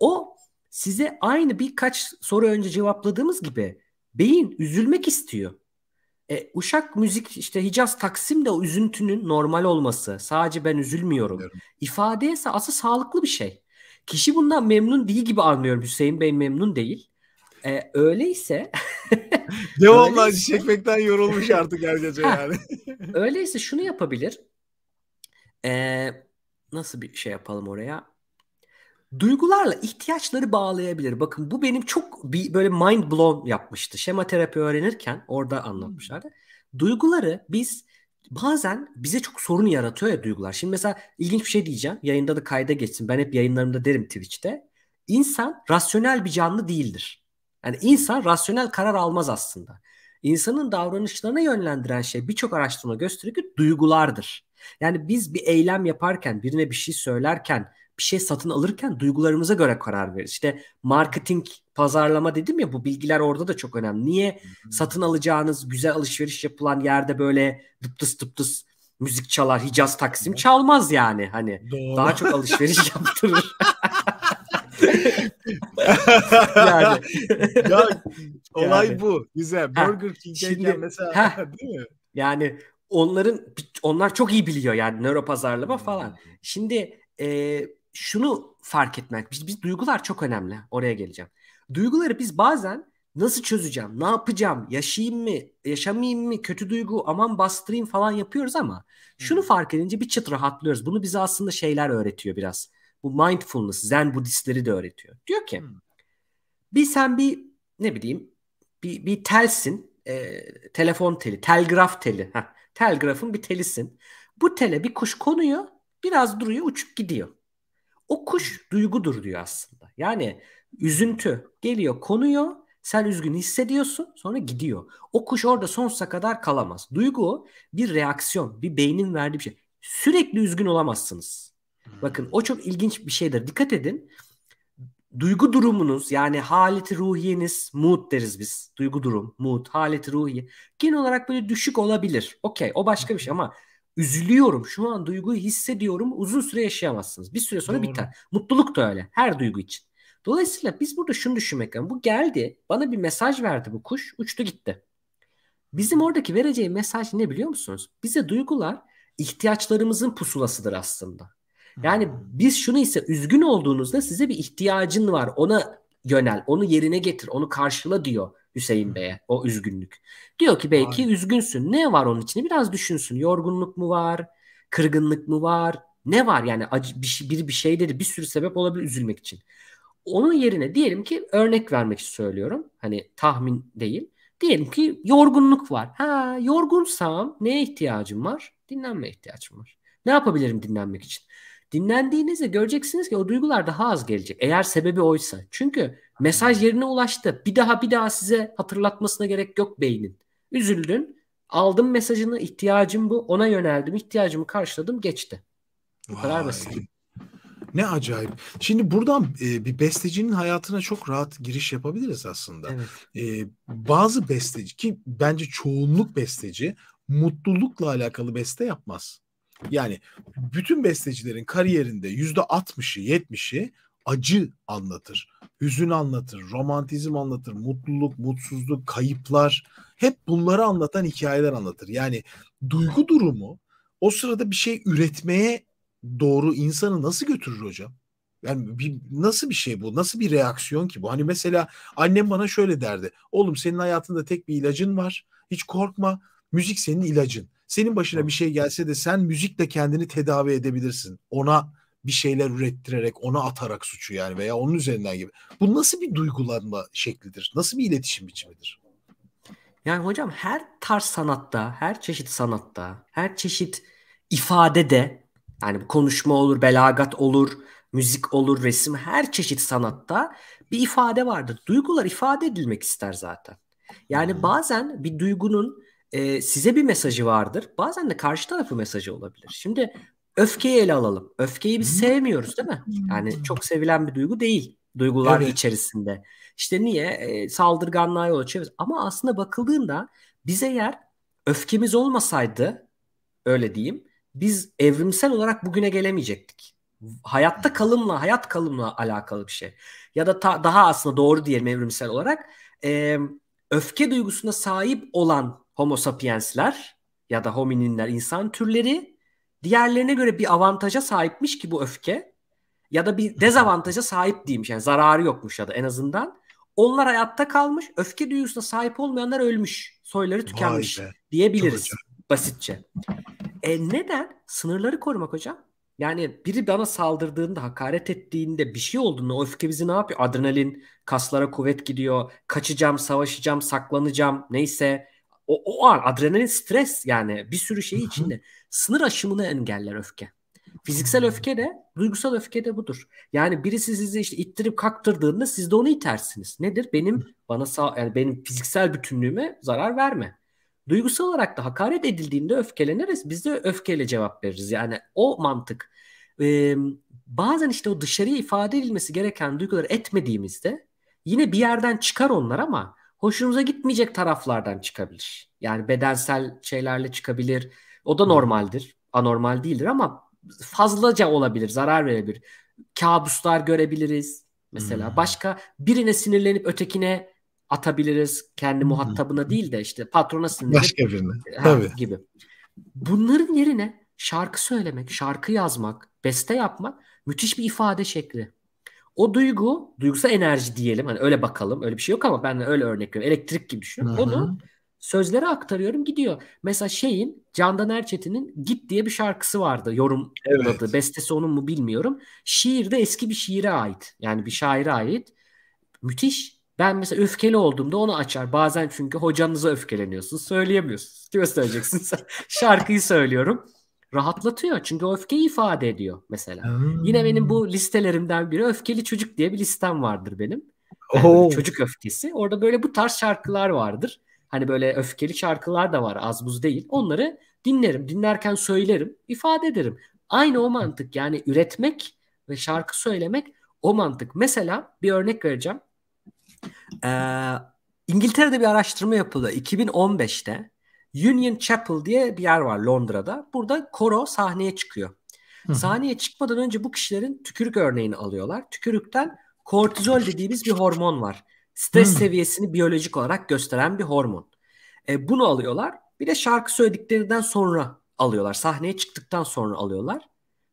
O size aynı birkaç soru önce cevapladığımız gibi beyin üzülmek istiyor. E, Uşak müzik işte Hicaz Taksim de o üzüntünün normal olması. Sadece ben üzülmüyorum. İfade ise asıl sağlıklı bir şey. Kişi bundan memnun değil gibi anlıyorum. Hüseyin Bey memnun değil. E, öyleyse devamlı acı çekmekten yorulmuş artık her gece yani. öyleyse şunu yapabilir. E, nasıl bir şey yapalım oraya? duygularla ihtiyaçları bağlayabilir. Bakın bu benim çok bir böyle mind blown yapmıştı. Şema terapi öğrenirken orada anlatmışlardı. Duyguları biz bazen bize çok sorun yaratıyor ya duygular. Şimdi mesela ilginç bir şey diyeceğim. Yayında da kayda geçsin. Ben hep yayınlarımda derim Twitch'te. İnsan rasyonel bir canlı değildir. Yani insan rasyonel karar almaz aslında. İnsanın davranışlarına yönlendiren şey birçok araştırma gösteriyor ki duygulardır. Yani biz bir eylem yaparken, birine bir şey söylerken bir şey satın alırken duygularımıza göre karar veririz. İşte marketing, pazarlama dedim ya bu bilgiler orada da çok önemli. Niye satın alacağınız güzel alışveriş yapılan yerde böyle dıptıs dıptıs müzik çalar, Hicaz Taksim çalmaz yani hani. Doğru. Daha çok alışveriş yaptırır. yani. ya, olay yani. bu. Güzel. Burger King'e mesela heh, değil mi? Yani onların onlar çok iyi biliyor yani nöro pazarlama falan. Şimdi e, şunu fark etmek. Biz, biz duygular çok önemli. Oraya geleceğim. Duyguları biz bazen nasıl çözeceğim, ne yapacağım, yaşayayım mı, yaşamayayım mı, kötü duygu aman bastırayım falan yapıyoruz ama şunu fark edince bir çıt rahatlıyoruz. Bunu bize aslında şeyler öğretiyor biraz. Bu mindfulness, zen budistleri de öğretiyor. Diyor ki bir sen bir ne bileyim bir, bir telsin, e, telefon teli, telgraf teli. Heh, telgrafın bir telisin. Bu tele bir kuş konuyor, biraz duruyor, uçup gidiyor. O kuş duygudur diyor aslında. Yani üzüntü geliyor konuyor sen üzgün hissediyorsun sonra gidiyor. O kuş orada sonsuza kadar kalamaz. Duygu bir reaksiyon bir beynin verdiği bir şey. Sürekli üzgün olamazsınız. Bakın o çok hmm. ilginç bir şeydir. Dikkat edin. Duygu durumunuz yani haleti ruhiyeniz mood deriz biz. Duygu durum, mood, haleti ruhiye. Genel olarak böyle düşük olabilir. Okey o başka bir şey ama üzülüyorum şu an duyguyu hissediyorum uzun süre yaşayamazsınız. Bir süre sonra Doğru. biter. Mutluluk da öyle her duygu için. Dolayısıyla biz burada şunu düşünmek lazım. Bu geldi bana bir mesaj verdi bu kuş uçtu gitti. Bizim oradaki vereceği mesaj ne biliyor musunuz? Bize duygular ihtiyaçlarımızın pusulasıdır aslında. Yani biz şunu ise üzgün olduğunuzda size bir ihtiyacın var. Ona yönel. Onu yerine getir. Onu karşıla diyor Hüseyin Bey'e o üzgünlük. Diyor ki belki Aynen. üzgünsün. Ne var onun içinde? Biraz düşünsün. Yorgunluk mu var? Kırgınlık mı var? Ne var yani acı bir, şey, bir bir şey dedi. Bir sürü sebep olabilir üzülmek için. Onun yerine diyelim ki örnek vermek söylüyorum. Hani tahmin değil. Diyelim ki yorgunluk var. Ha yorgunsam neye ihtiyacım var? Dinlenmeye ihtiyacım var. Ne yapabilirim dinlenmek için? Dinlendiğinizde göreceksiniz ki o duygular daha az gelecek. Eğer sebebi oysa. Çünkü mesaj yerine ulaştı. Bir daha bir daha size hatırlatmasına gerek yok beynin. Üzüldün. Aldım mesajını. ihtiyacım bu. Ona yöneldim. ihtiyacımı karşıladım. Geçti. Bu Vay. kadar basit. Ne acayip. Şimdi buradan e, bir bestecinin hayatına çok rahat giriş yapabiliriz aslında. Evet. E, bazı besteci ki bence çoğunluk besteci mutlulukla alakalı beste yapmaz. Yani bütün bestecilerin kariyerinde yüzde 60'ı 70'i acı anlatır. Hüzün anlatır, romantizm anlatır, mutluluk, mutsuzluk, kayıplar. Hep bunları anlatan hikayeler anlatır. Yani duygu durumu o sırada bir şey üretmeye doğru insanı nasıl götürür hocam? Yani bir, nasıl bir şey bu? Nasıl bir reaksiyon ki bu? Hani mesela annem bana şöyle derdi. Oğlum senin hayatında tek bir ilacın var. Hiç korkma. Müzik senin ilacın. Senin başına bir şey gelse de sen müzikle kendini tedavi edebilirsin. Ona bir şeyler ürettirerek, ona atarak suçu yani veya onun üzerinden gibi. Bu nasıl bir duygulanma şeklidir? Nasıl bir iletişim biçimidir? Yani hocam her tarz sanatta, her çeşit sanatta, her çeşit ifadede yani konuşma olur, belagat olur, müzik olur, resim her çeşit sanatta bir ifade vardır. Duygular ifade edilmek ister zaten. Yani bazen bir duygunun e, size bir mesajı vardır. Bazen de karşı tarafı mesajı olabilir. Şimdi öfkeyi ele alalım. Öfkeyi biz sevmiyoruz değil mi? Yani çok sevilen bir duygu değil duygular evet. içerisinde. İşte niye? E, saldırganlığa yol açıyoruz. Ama aslında bakıldığında bize eğer öfkemiz olmasaydı öyle diyeyim biz evrimsel olarak bugüne gelemeyecektik. Hayatta kalımla, hayat kalımla alakalı bir şey. Ya da ta, daha aslında doğru diyelim evrimsel olarak e, öfke duygusuna sahip olan homo sapiensler ya da homininler insan türleri diğerlerine göre bir avantaja sahipmiş ki bu öfke ya da bir dezavantaja sahip değilmiş yani zararı yokmuş ya da en azından. Onlar hayatta kalmış, öfke duyusuna sahip olmayanlar ölmüş, soyları tükenmiş diyebiliriz basitçe. E neden? Sınırları korumak hocam. Yani biri bana saldırdığında, hakaret ettiğinde bir şey olduğunda o öfke bizi ne yapıyor? Adrenalin, kaslara kuvvet gidiyor, kaçacağım, savaşacağım, saklanacağım, neyse o, o an adrenalin stres yani bir sürü şey içinde. Sınır aşımını engeller öfke. Fiziksel öfke de duygusal öfke de budur. Yani birisi sizi işte ittirip kaktırdığında siz de onu itersiniz. Nedir? Benim bana sağ yani benim fiziksel bütünlüğüme zarar verme. Duygusal olarak da hakaret edildiğinde öfkeleniriz. Biz de öfkeyle cevap veririz. Yani o mantık. Ee, bazen işte o dışarıya ifade edilmesi gereken duyguları etmediğimizde yine bir yerden çıkar onlar ama hoşunuza gitmeyecek taraflardan çıkabilir. Yani bedensel şeylerle çıkabilir. O da normaldir. Anormal değildir ama fazlaca olabilir, zarar verebilir. Kabuslar görebiliriz mesela. Hmm. Başka birine sinirlenip ötekine atabiliriz. Kendi hmm. muhatabına hmm. değil de işte patrona sinirlenip. Başka birine. Ha, Tabii. Gibi. Bunların yerine şarkı söylemek, şarkı yazmak, beste yapmak müthiş bir ifade şekli. O duygu, duygusal enerji diyelim. Hani öyle bakalım. Öyle bir şey yok ama ben öyle örnekliyorum Elektrik gibi düşünüyorum. Onu sözlere aktarıyorum gidiyor. Mesela şeyin Candan Erçetin'in Git diye bir şarkısı vardı. yorum Evet. Bestesi onun mu bilmiyorum. Şiir de eski bir şiire ait. Yani bir şaire ait. Müthiş. Ben mesela öfkeli olduğumda onu açar. Bazen çünkü hocanıza öfkeleniyorsun. Söyleyemiyorsun. Kime söyleyeceksin sen? Şarkıyı söylüyorum rahatlatıyor. Çünkü öfkeyi ifade ediyor mesela. Hmm. Yine benim bu listelerimden biri öfkeli çocuk diye bir listem vardır benim. Yani ee, çocuk öfkesi. Orada böyle bu tarz şarkılar vardır. Hani böyle öfkeli şarkılar da var az buz değil. Onları dinlerim. Dinlerken söylerim. ifade ederim. Aynı o mantık yani üretmek ve şarkı söylemek o mantık. Mesela bir örnek vereceğim. Ee, İngiltere'de bir araştırma yapıldı. 2015'te Union Chapel diye bir yer var Londra'da. Burada koro sahneye çıkıyor. Hı-hı. Sahneye çıkmadan önce bu kişilerin tükürük örneğini alıyorlar. Tükürükten kortizol dediğimiz bir hormon var. Stres Hı-hı. seviyesini biyolojik olarak gösteren bir hormon. E, bunu alıyorlar. Bir de şarkı söylediklerinden sonra alıyorlar. Sahneye çıktıktan sonra alıyorlar.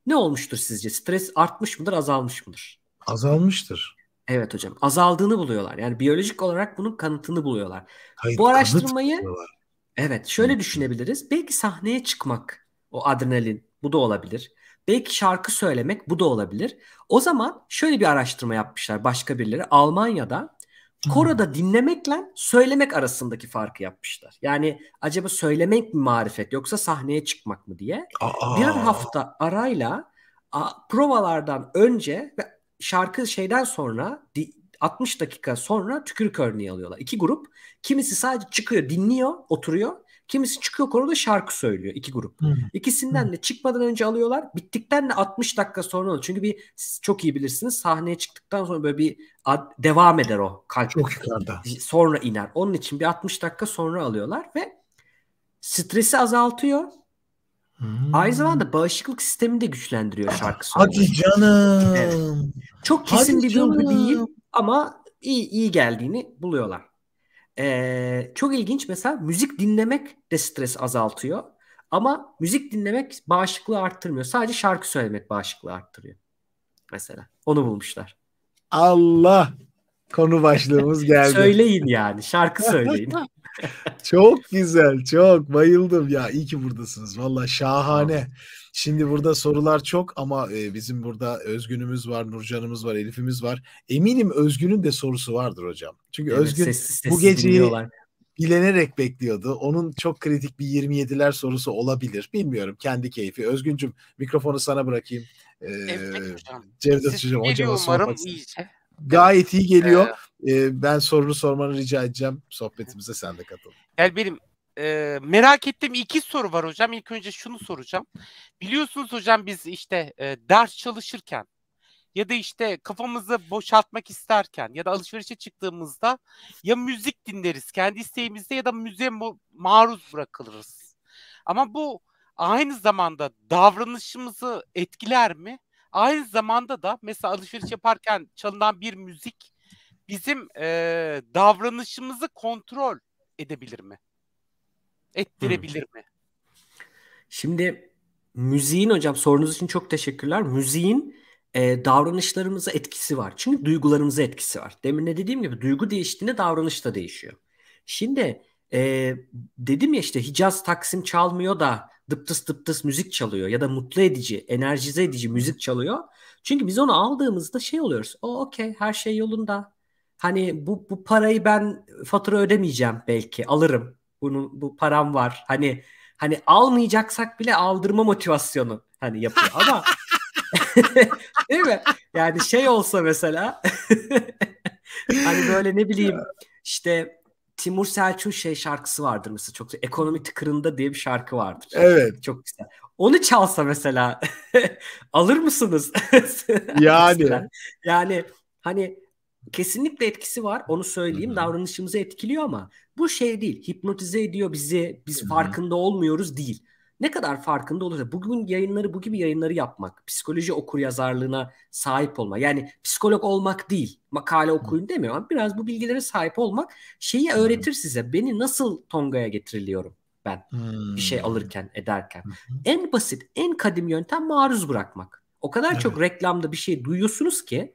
Ne olmuştur sizce? Stres artmış mıdır, azalmış mıdır? Azalmıştır. Evet hocam. Azaldığını buluyorlar. Yani biyolojik olarak bunun kanıtını buluyorlar. Hayır, Bu araştırmayı kanıt Evet şöyle düşünebiliriz. Belki sahneye çıkmak o adrenalin bu da olabilir. Belki şarkı söylemek bu da olabilir. O zaman şöyle bir araştırma yapmışlar başka birileri. Almanya'da koroda dinlemekle söylemek arasındaki farkı yapmışlar. Yani acaba söylemek mi marifet yoksa sahneye çıkmak mı diye. Aa. Bir hafta arayla provalardan önce ve şarkı şeyden sonra 60 dakika sonra tükürük örneği alıyorlar. İki grup. Kimisi sadece çıkıyor dinliyor oturuyor. Kimisi çıkıyor konuda şarkı söylüyor iki grup. Hı. Hmm. İkisinden Hı. Hmm. de çıkmadan önce alıyorlar. Bittikten de 60 dakika sonra oluyor. Çünkü bir siz çok iyi bilirsiniz sahneye çıktıktan sonra böyle bir ad, devam eder o kalp. Çok Sonra iner. Onun için bir 60 dakika sonra alıyorlar ve stresi azaltıyor. Hmm. Aynı zamanda bağışıklık sistemini de güçlendiriyor şarkı söylüyor. Hadi canım. Evet. Çok kesin Hadi bir canım. değil. Ama iyi, iyi geldiğini buluyorlar. Ee, çok ilginç mesela müzik dinlemek de stres azaltıyor. Ama müzik dinlemek bağışıklığı arttırmıyor. Sadece şarkı söylemek bağışıklığı arttırıyor. Mesela onu bulmuşlar. Allah konu başlığımız geldi. söyleyin yani şarkı söyleyin. çok güzel çok bayıldım ya iyi ki buradasınız valla şahane. Tamam. Şimdi burada sorular çok ama e, bizim burada Özgün'ümüz var, Nurcan'ımız var, Elif'imiz var. Eminim Özgün'ün de sorusu vardır hocam. Çünkü evet, Özgün sessiz, sessiz bu geceyi bilenerek bekliyordu. Onun çok kritik bir 27'ler sorusu olabilir. Bilmiyorum kendi keyfi. Özgüncüm mikrofonu sana bırakayım. Ee, evet hocam. Cevdet Siz Hocam hocama iyice. Gayet iyi geliyor. Ee, ben sorunu sormanı rica edeceğim. Sohbetimize sen de katıl. Yani benim e, merak ettiğim iki soru var hocam. İlk önce şunu soracağım. Biliyorsunuz hocam biz işte e, ders çalışırken ya da işte kafamızı boşaltmak isterken ya da alışverişe çıktığımızda ya müzik dinleriz kendi isteğimizde ya da müziğe maruz bırakılırız. Ama bu aynı zamanda davranışımızı etkiler mi? Aynı zamanda da mesela alışveriş yaparken çalınan bir müzik bizim e, davranışımızı kontrol edebilir mi? Ettirebilir Hı. mi? Şimdi müziğin hocam sorunuz için çok teşekkürler. Müziğin e, davranışlarımıza etkisi var. Çünkü duygularımıza etkisi var. Demin ne dediğim gibi duygu değiştiğinde davranış da değişiyor. Şimdi e, dedim ya işte Hicaz Taksim çalmıyor da dıptıs dıptıs müzik çalıyor ya da mutlu edici, enerjize edici müzik çalıyor. Çünkü biz onu aldığımızda şey oluyoruz. O okey her şey yolunda. Hani bu, bu parayı ben fatura ödemeyeceğim belki alırım bunun bu param var. Hani hani almayacaksak bile aldırma motivasyonu hani yapıyor ama değil mi? Yani şey olsa mesela hani böyle ne bileyim işte Timur Selçuk şey şarkısı vardır mesela çok ekonomi tıkırında diye bir şarkı vardır. Evet. Çok güzel. Onu çalsa mesela alır mısınız? yani. yani hani kesinlikle etkisi var onu söyleyeyim Hı-hı. davranışımızı etkiliyor ama bu şey değil hipnotize ediyor bizi biz Hı-hı. farkında olmuyoruz değil. Ne kadar farkında olursa bugün yayınları bu gibi yayınları yapmak psikoloji okur yazarlığına sahip olma yani psikolog olmak değil makale okuyun demiyorum. ama biraz bu bilgilere sahip olmak şeyi öğretir size beni nasıl Tonga'ya getiriliyorum ben bir şey alırken ederken. En basit en kadim yöntem maruz bırakmak. O kadar çok reklamda bir şey duyuyorsunuz ki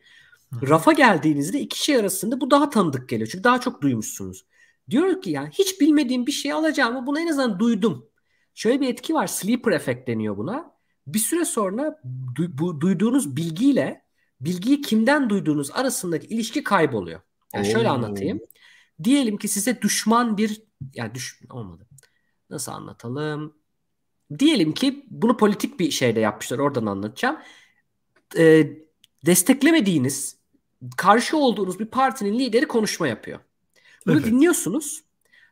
Rafa geldiğinizde iki şey arasında bu daha tanıdık geliyor. Çünkü daha çok duymuşsunuz. Diyor ki yani hiç bilmediğim bir şey alacağımı bunu en azından duydum. Şöyle bir etki var. Sleeper efekt deniyor buna. Bir süre sonra du- bu duyduğunuz bilgiyle bilgiyi kimden duyduğunuz arasındaki ilişki kayboluyor. Yani şöyle anlatayım. Diyelim ki size düşman bir yani düş olmadı. Nasıl anlatalım? Diyelim ki bunu politik bir şeyde yapmışlar. Oradan anlatacağım. Ee, desteklemediğiniz karşı olduğunuz bir partinin lideri konuşma yapıyor. Bunu evet. dinliyorsunuz.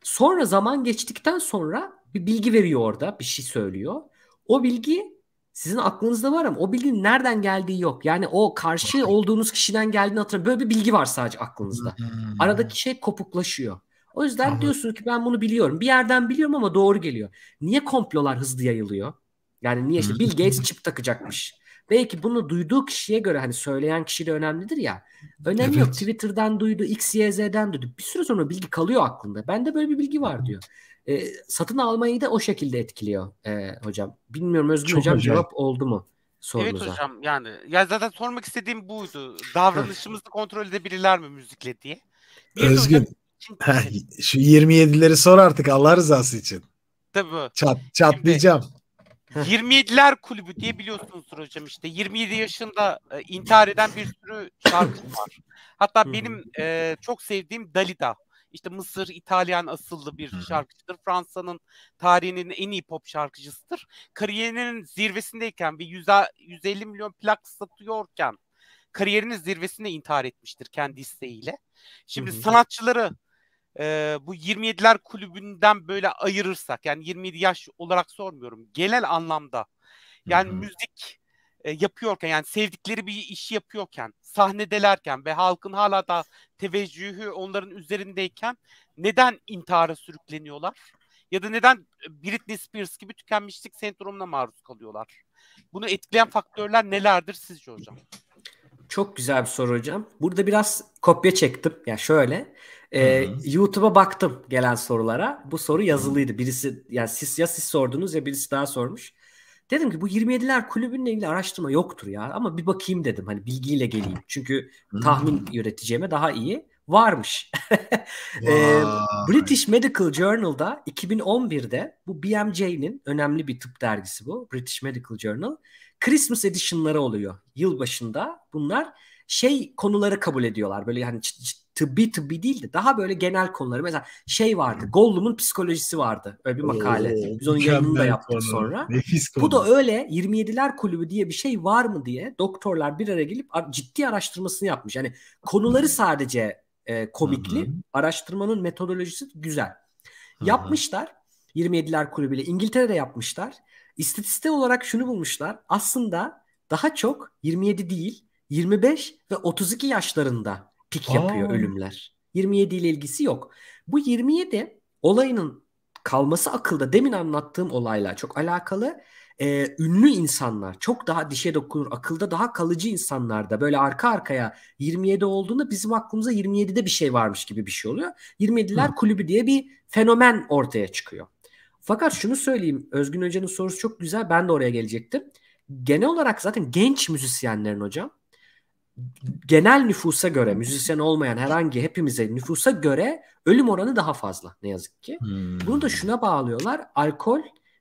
Sonra zaman geçtikten sonra bir bilgi veriyor orada, bir şey söylüyor. O bilgi sizin aklınızda var ama o bilginin nereden geldiği yok. Yani o karşı olduğunuz kişiden geldiğini hatırlıyor. Böyle bir bilgi var sadece aklınızda. Aradaki şey kopuklaşıyor. O yüzden Aha. diyorsunuz ki ben bunu biliyorum. Bir yerden biliyorum ama doğru geliyor. Niye komplolar hızlı yayılıyor? Yani niye işte Bill Gates çip takacakmış belki bunu duyduğu kişiye göre hani söyleyen kişi de önemlidir ya. Önemli evet. yok. Twitter'dan duydu, XYZ'den duydu. Bir süre sonra bilgi kalıyor aklında. Bende böyle bir bilgi var diyor. E, satın almayı da o şekilde etkiliyor e, hocam. Bilmiyorum Özgür Çok hocam cevap oldu mu? Sorunuza. Evet hocam yani ya zaten sormak istediğim buydu. Davranışımızı kontrol edebilirler mi müzikle diye. Bir Özgün hocam... şu 27'leri sor artık Allah rızası için. Tabii. Çat, çatlayacağım. Şimdi, 27'ler kulübü diye biliyorsunuz hocam işte 27 yaşında e, intihar eden bir sürü şarkı var. Hatta benim e, çok sevdiğim Dalida. İşte Mısır İtalyan asıllı bir şarkıcıdır. Fransa'nın tarihinin en iyi pop şarkıcısıdır. Kariyerinin zirvesindeyken ve 100, 150 milyon plak satıyorken kariyerinin zirvesinde intihar etmiştir kendi isteğiyle. Şimdi sanatçıları e, bu 27'ler kulübünden böyle ayırırsak yani 27 yaş olarak sormuyorum genel anlamda yani Hı-hı. müzik e, yapıyorken yani sevdikleri bir işi yapıyorken sahnedelerken ve halkın hala da teveccühü onların üzerindeyken neden intihara sürükleniyorlar? Ya da neden e, Britney Spears gibi tükenmişlik sendromuna maruz kalıyorlar? Bunu etkileyen faktörler nelerdir sizce hocam? Çok güzel bir soru hocam. Burada biraz kopya çektim. Ya yani şöyle, ee, YouTube'a baktım gelen sorulara. Bu soru yazılıydı. Birisi yani siz ya siz sordunuz ya birisi daha sormuş. Dedim ki bu 27'ler kulübünle ilgili araştırma yoktur ya ama bir bakayım dedim hani bilgiyle geleyim. Çünkü tahmin yürüteceğime daha iyi varmış. e, British Medical Journal'da 2011'de bu BMJ'nin önemli bir tıp dergisi bu British Medical Journal. Christmas Edition'ları oluyor yılbaşında bunlar şey konuları kabul ediyorlar. Böyle yani tıbbi tıbbi değil de daha böyle genel konuları. Mesela şey vardı. Hmm. Gollum'un psikolojisi vardı. Öyle bir makale. Oo, Biz onun yayınını da yaptık konu. sonra. Nefis konu. Bu da öyle 27'ler kulübü diye bir şey var mı diye doktorlar bir araya gelip ciddi araştırmasını yapmış. Yani konuları sadece e, komikli. Hı-hı. Araştırmanın metodolojisi güzel. Hı-hı. Yapmışlar. 27'ler kulübüyle İngiltere'de yapmışlar. İstatistik olarak şunu bulmuşlar. Aslında daha çok 27 değil 25 ve 32 yaşlarında pik Aa. yapıyor ölümler. 27 ile ilgisi yok. Bu 27 olayının kalması akılda demin anlattığım olayla çok alakalı. Ee, ünlü insanlar çok daha dişe dokunur akılda daha kalıcı insanlarda böyle arka arkaya 27 olduğunda bizim aklımıza 27'de bir şey varmış gibi bir şey oluyor. 27'ler kulübü diye bir fenomen ortaya çıkıyor. Fakat şunu söyleyeyim Özgün Hoca'nın sorusu çok güzel ben de oraya gelecektim. Genel olarak zaten genç müzisyenlerin hocam genel nüfusa göre müzisyen olmayan herhangi hepimize nüfusa göre ölüm oranı daha fazla ne yazık ki. Hmm. Bunu da şuna bağlıyorlar. Alkol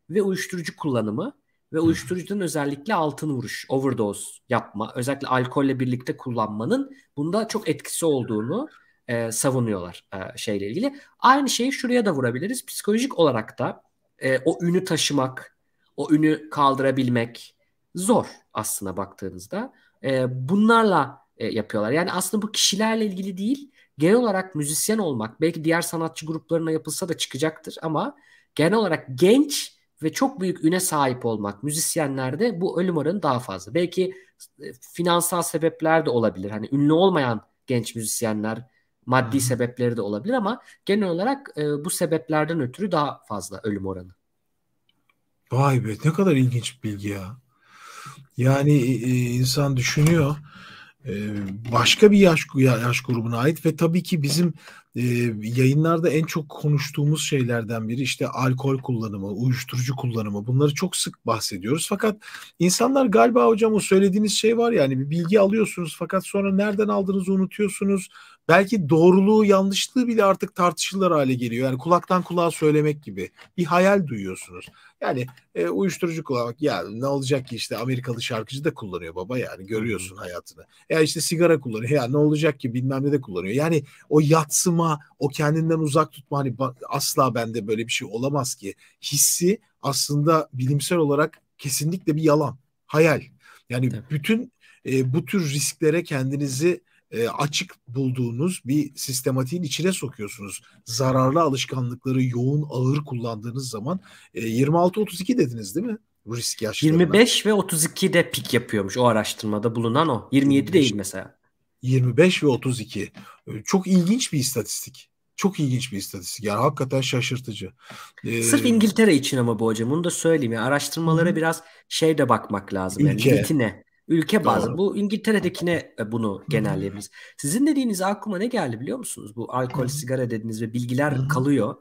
ve uyuşturucu kullanımı ve uyuşturucudan özellikle altın vuruş, overdose yapma, özellikle alkolle birlikte kullanmanın bunda çok etkisi olduğunu e, savunuyorlar e, şeyle ilgili. Aynı şeyi şuraya da vurabiliriz. Psikolojik olarak da e, o ünü taşımak, o ünü kaldırabilmek zor aslına baktığınızda. E, bunlarla e, yapıyorlar. Yani aslında bu kişilerle ilgili değil, genel olarak müzisyen olmak belki diğer sanatçı gruplarına yapılsa da çıkacaktır ama genel olarak genç ve çok büyük üne sahip olmak müzisyenlerde bu ölüm oranı daha fazla. Belki e, finansal sebepler de olabilir. Hani ünlü olmayan genç müzisyenler maddi hmm. sebepleri de olabilir ama genel olarak e, bu sebeplerden ötürü daha fazla ölüm oranı. Vay be ne kadar ilginç bir bilgi ya. Yani e, e, insan düşünüyor e, başka bir yaş yaş grubuna ait ve tabii ki bizim e, yayınlarda en çok konuştuğumuz şeylerden biri işte alkol kullanımı, uyuşturucu kullanımı bunları çok sık bahsediyoruz. Fakat insanlar galiba hocam o söylediğiniz şey var yani bir bilgi alıyorsunuz fakat sonra nereden aldığınızı unutuyorsunuz belki doğruluğu yanlışlığı bile artık tartışılır hale geliyor. Yani kulaktan kulağa söylemek gibi bir hayal duyuyorsunuz. Yani e, uyuşturucu kullanmak ya yani ne olacak ki işte Amerikalı şarkıcı da kullanıyor baba yani görüyorsun hayatını. Ya işte sigara kullanıyor ya ne olacak ki bilmem ne de kullanıyor. Yani o yatsıma o kendinden uzak tutma hani asla bende böyle bir şey olamaz ki hissi aslında bilimsel olarak kesinlikle bir yalan hayal. Yani evet. bütün e, bu tür risklere kendinizi e, açık bulduğunuz bir sistematiğin içine sokuyorsunuz. Zararlı alışkanlıkları yoğun ağır kullandığınız zaman e, 26-32 dediniz değil mi? Risk yaşlarına. 25 ve 32 de pik yapıyormuş o araştırmada bulunan o. 27 25, değil mesela. 25 ve 32. E, çok ilginç bir istatistik. Çok ilginç bir istatistik. Yani hakikaten şaşırtıcı. Ee, Sırf İngiltere için ama bu hocam. Bunu da söyleyeyim. Yani araştırmalara hı. biraz şey de bakmak lazım. Yani ülke. Niyeti Ülke bazlı Bu İngiltere'dekine e, bunu genelleyebiliriz. Sizin dediğiniz aklıma ne geldi biliyor musunuz? Bu alkol, sigara dediğiniz ve bilgiler kalıyor.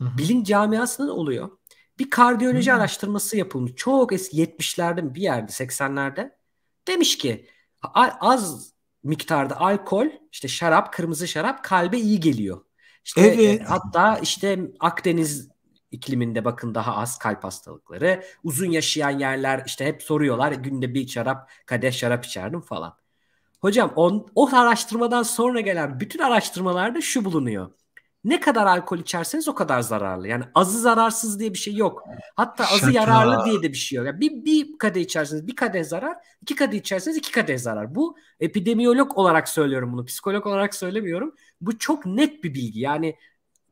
Bilin camiasının oluyor. Bir kardiyoloji araştırması yapılmış. Çok eski 70'lerde bir yerde 80'lerde. Demiş ki az miktarda alkol işte şarap kırmızı şarap kalbe iyi geliyor. İşte e, evet. hatta işte Akdeniz ikliminde bakın daha az kalp hastalıkları. Uzun yaşayan yerler işte hep soruyorlar günde bir şarap kadeh şarap içerdim falan. Hocam on, o araştırmadan sonra gelen bütün araştırmalarda şu bulunuyor. Ne kadar alkol içerseniz o kadar zararlı. Yani azı zararsız diye bir şey yok. Hatta azı Şaka. yararlı diye de bir şey yok. Yani bir, bir kadeh içerseniz bir kadeh zarar, iki kadeh içerseniz iki kadeh zarar. Bu epidemiyolog olarak söylüyorum bunu. Psikolog olarak söylemiyorum. Bu çok net bir bilgi. Yani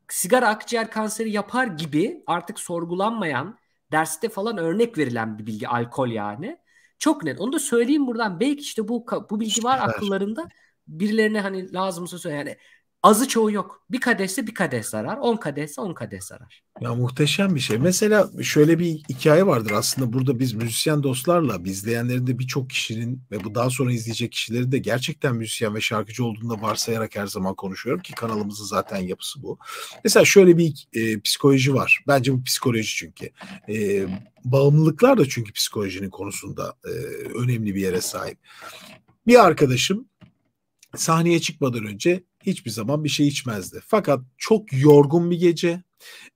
sigara akciğer kanseri yapar gibi artık sorgulanmayan derste falan örnek verilen bir bilgi alkol yani. Çok net. Onu da söyleyeyim buradan. Belki işte bu bu bilgi var akıllarında. Birilerine hani lazımsa söyle. Yani Azı çoğu yok. Bir kadehse bir kades zarar. On kadehse on kades zarar. Ya muhteşem bir şey. Mesela şöyle bir hikaye vardır aslında burada biz müzisyen dostlarla izleyenlerin de birçok kişinin ve bu daha sonra izleyecek kişilerin de gerçekten müzisyen ve şarkıcı olduğunu da varsayarak her zaman konuşuyorum ki kanalımızın zaten yapısı bu. Mesela şöyle bir e, psikoloji var. Bence bu psikoloji çünkü. E, bağımlılıklar da çünkü psikolojinin konusunda e, önemli bir yere sahip. Bir arkadaşım sahneye çıkmadan önce hiçbir zaman bir şey içmezdi. Fakat çok yorgun bir gece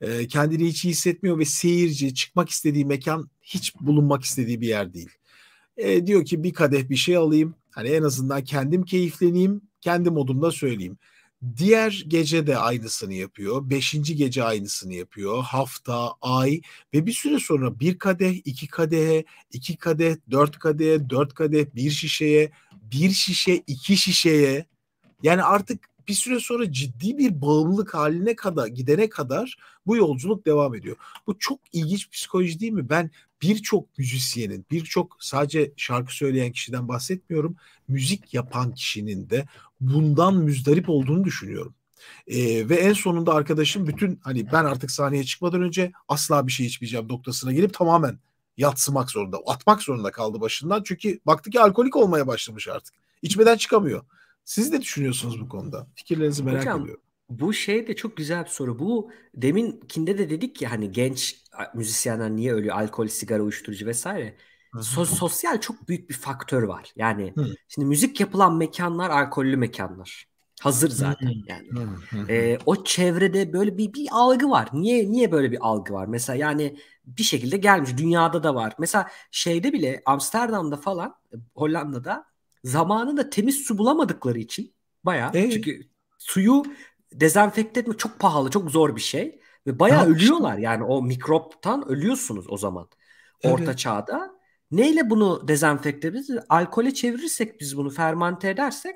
e, kendini hiç iyi hissetmiyor ve seyirci çıkmak istediği mekan hiç bulunmak istediği bir yer değil. E, diyor ki bir kadeh bir şey alayım. Hani en azından kendim keyifleneyim, kendi modumda söyleyeyim. Diğer gece de aynısını yapıyor. Beşinci gece aynısını yapıyor. Hafta, ay ve bir süre sonra bir kadeh, iki kadehe, iki kadeh, dört kadehe, dört kadeh, bir şişeye bir şişe, iki şişeye yani artık bir süre sonra ciddi bir bağımlılık haline kadar gidene kadar bu yolculuk devam ediyor. Bu çok ilginç psikoloji değil mi? Ben birçok müzisyenin, birçok sadece şarkı söyleyen kişiden bahsetmiyorum. Müzik yapan kişinin de bundan müzdarip olduğunu düşünüyorum. Ee, ve en sonunda arkadaşım bütün hani ben artık sahneye çıkmadan önce asla bir şey içmeyeceğim noktasına gelip tamamen yatsımak zorunda, atmak zorunda kaldı başından. Çünkü baktı ki alkolik olmaya başlamış artık. İçmeden çıkamıyor. Siz ne düşünüyorsunuz bu konuda? Fikirlerinizi merak Hocam, ediyorum. Bu şey de çok güzel bir soru. Bu deminkinde de dedik ki hani genç müzisyenler niye ölüyor? Alkol, sigara, uyuşturucu vesaire. So- sosyal çok büyük bir faktör var. Yani Hı. şimdi müzik yapılan mekanlar alkollü mekanlar. Hazır zaten yani. ee, o çevrede böyle bir bir algı var. Niye niye böyle bir algı var? Mesela yani bir şekilde gelmiş. Dünyada da var. Mesela şeyde bile Amsterdam'da falan Hollanda'da zamanında temiz su bulamadıkları için bayağı ee? çünkü suyu dezenfekte etmek çok pahalı, çok zor bir şey ve bayağı ya ölüyorlar. Işte. Yani o mikroptan ölüyorsunuz o zaman. Orta evet. çağda. Neyle bunu dezenfekte ederiz? Alkole çevirirsek biz bunu fermente edersek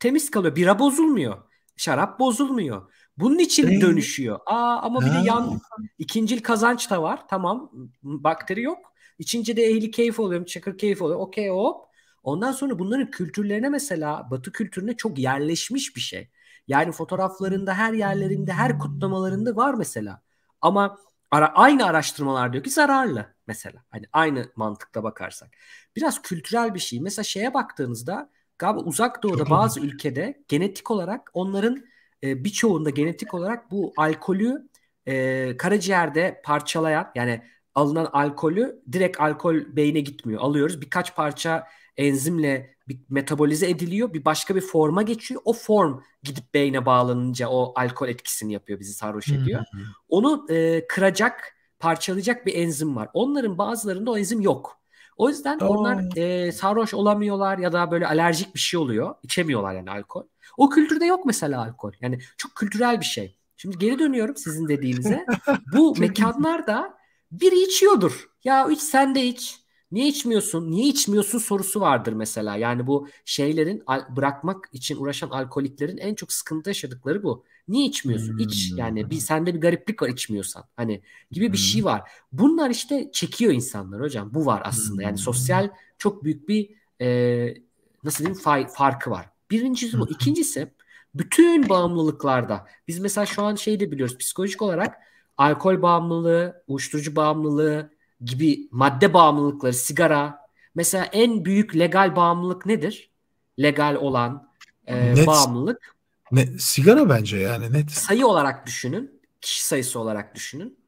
temiz kalıyor. Bira bozulmuyor. Şarap bozulmuyor. Bunun için Değil. dönüşüyor. Aa ama bir ha. de yan ikincil kazanç da var. Tamam bakteri yok. İçince de ehli keyif oluyor, çakır keyif oluyor. Okey hop. Ondan sonra bunların kültürlerine mesela Batı kültürüne çok yerleşmiş bir şey. Yani fotoğraflarında her yerlerinde her kutlamalarında var mesela. Ama ara, aynı araştırmalar diyor ki zararlı mesela. Hani aynı mantıkla bakarsak. Biraz kültürel bir şey. Mesela şeye baktığınızda Galiba uzak doğuda bazı ülkede genetik olarak onların e, birçoğunda genetik olarak bu alkolü e, karaciğerde parçalayan yani alınan alkolü direkt alkol beyne gitmiyor. Alıyoruz birkaç parça enzimle bir metabolize ediliyor. Bir başka bir forma geçiyor. O form gidip beyne bağlanınca o alkol etkisini yapıyor. Bizi sarhoş ediyor. Hı Onu e, kıracak, parçalayacak bir enzim var. Onların bazılarında o enzim yok. O yüzden Oo. onlar e, sarhoş olamıyorlar ya da böyle alerjik bir şey oluyor. İçemiyorlar yani alkol. O kültürde yok mesela alkol. Yani çok kültürel bir şey. Şimdi geri dönüyorum sizin dediğinize. Bu mekanlarda biri içiyordur. Ya iç sen de iç. Niye içmiyorsun? Niye içmiyorsun sorusu vardır mesela. Yani bu şeylerin bırakmak için uğraşan alkoliklerin en çok sıkıntı yaşadıkları bu. Niye içmiyorsun? İç yani bir hmm. sende bir gariplik var içmiyorsan hani gibi bir şey hmm. var. Bunlar işte çekiyor insanlar hocam. Bu var aslında yani hmm. sosyal çok büyük bir e, nasıl diyeyim fay, farkı var. Birincisi bu. İkincisi bütün bağımlılıklarda biz mesela şu an şeyi de biliyoruz psikolojik olarak alkol bağımlılığı, uyuşturucu bağımlılığı gibi madde bağımlılıkları, sigara mesela en büyük legal bağımlılık nedir? Legal olan e, bağımlılık ne, sigara bence yani net. Sayı olarak düşünün. Kişi sayısı olarak düşünün.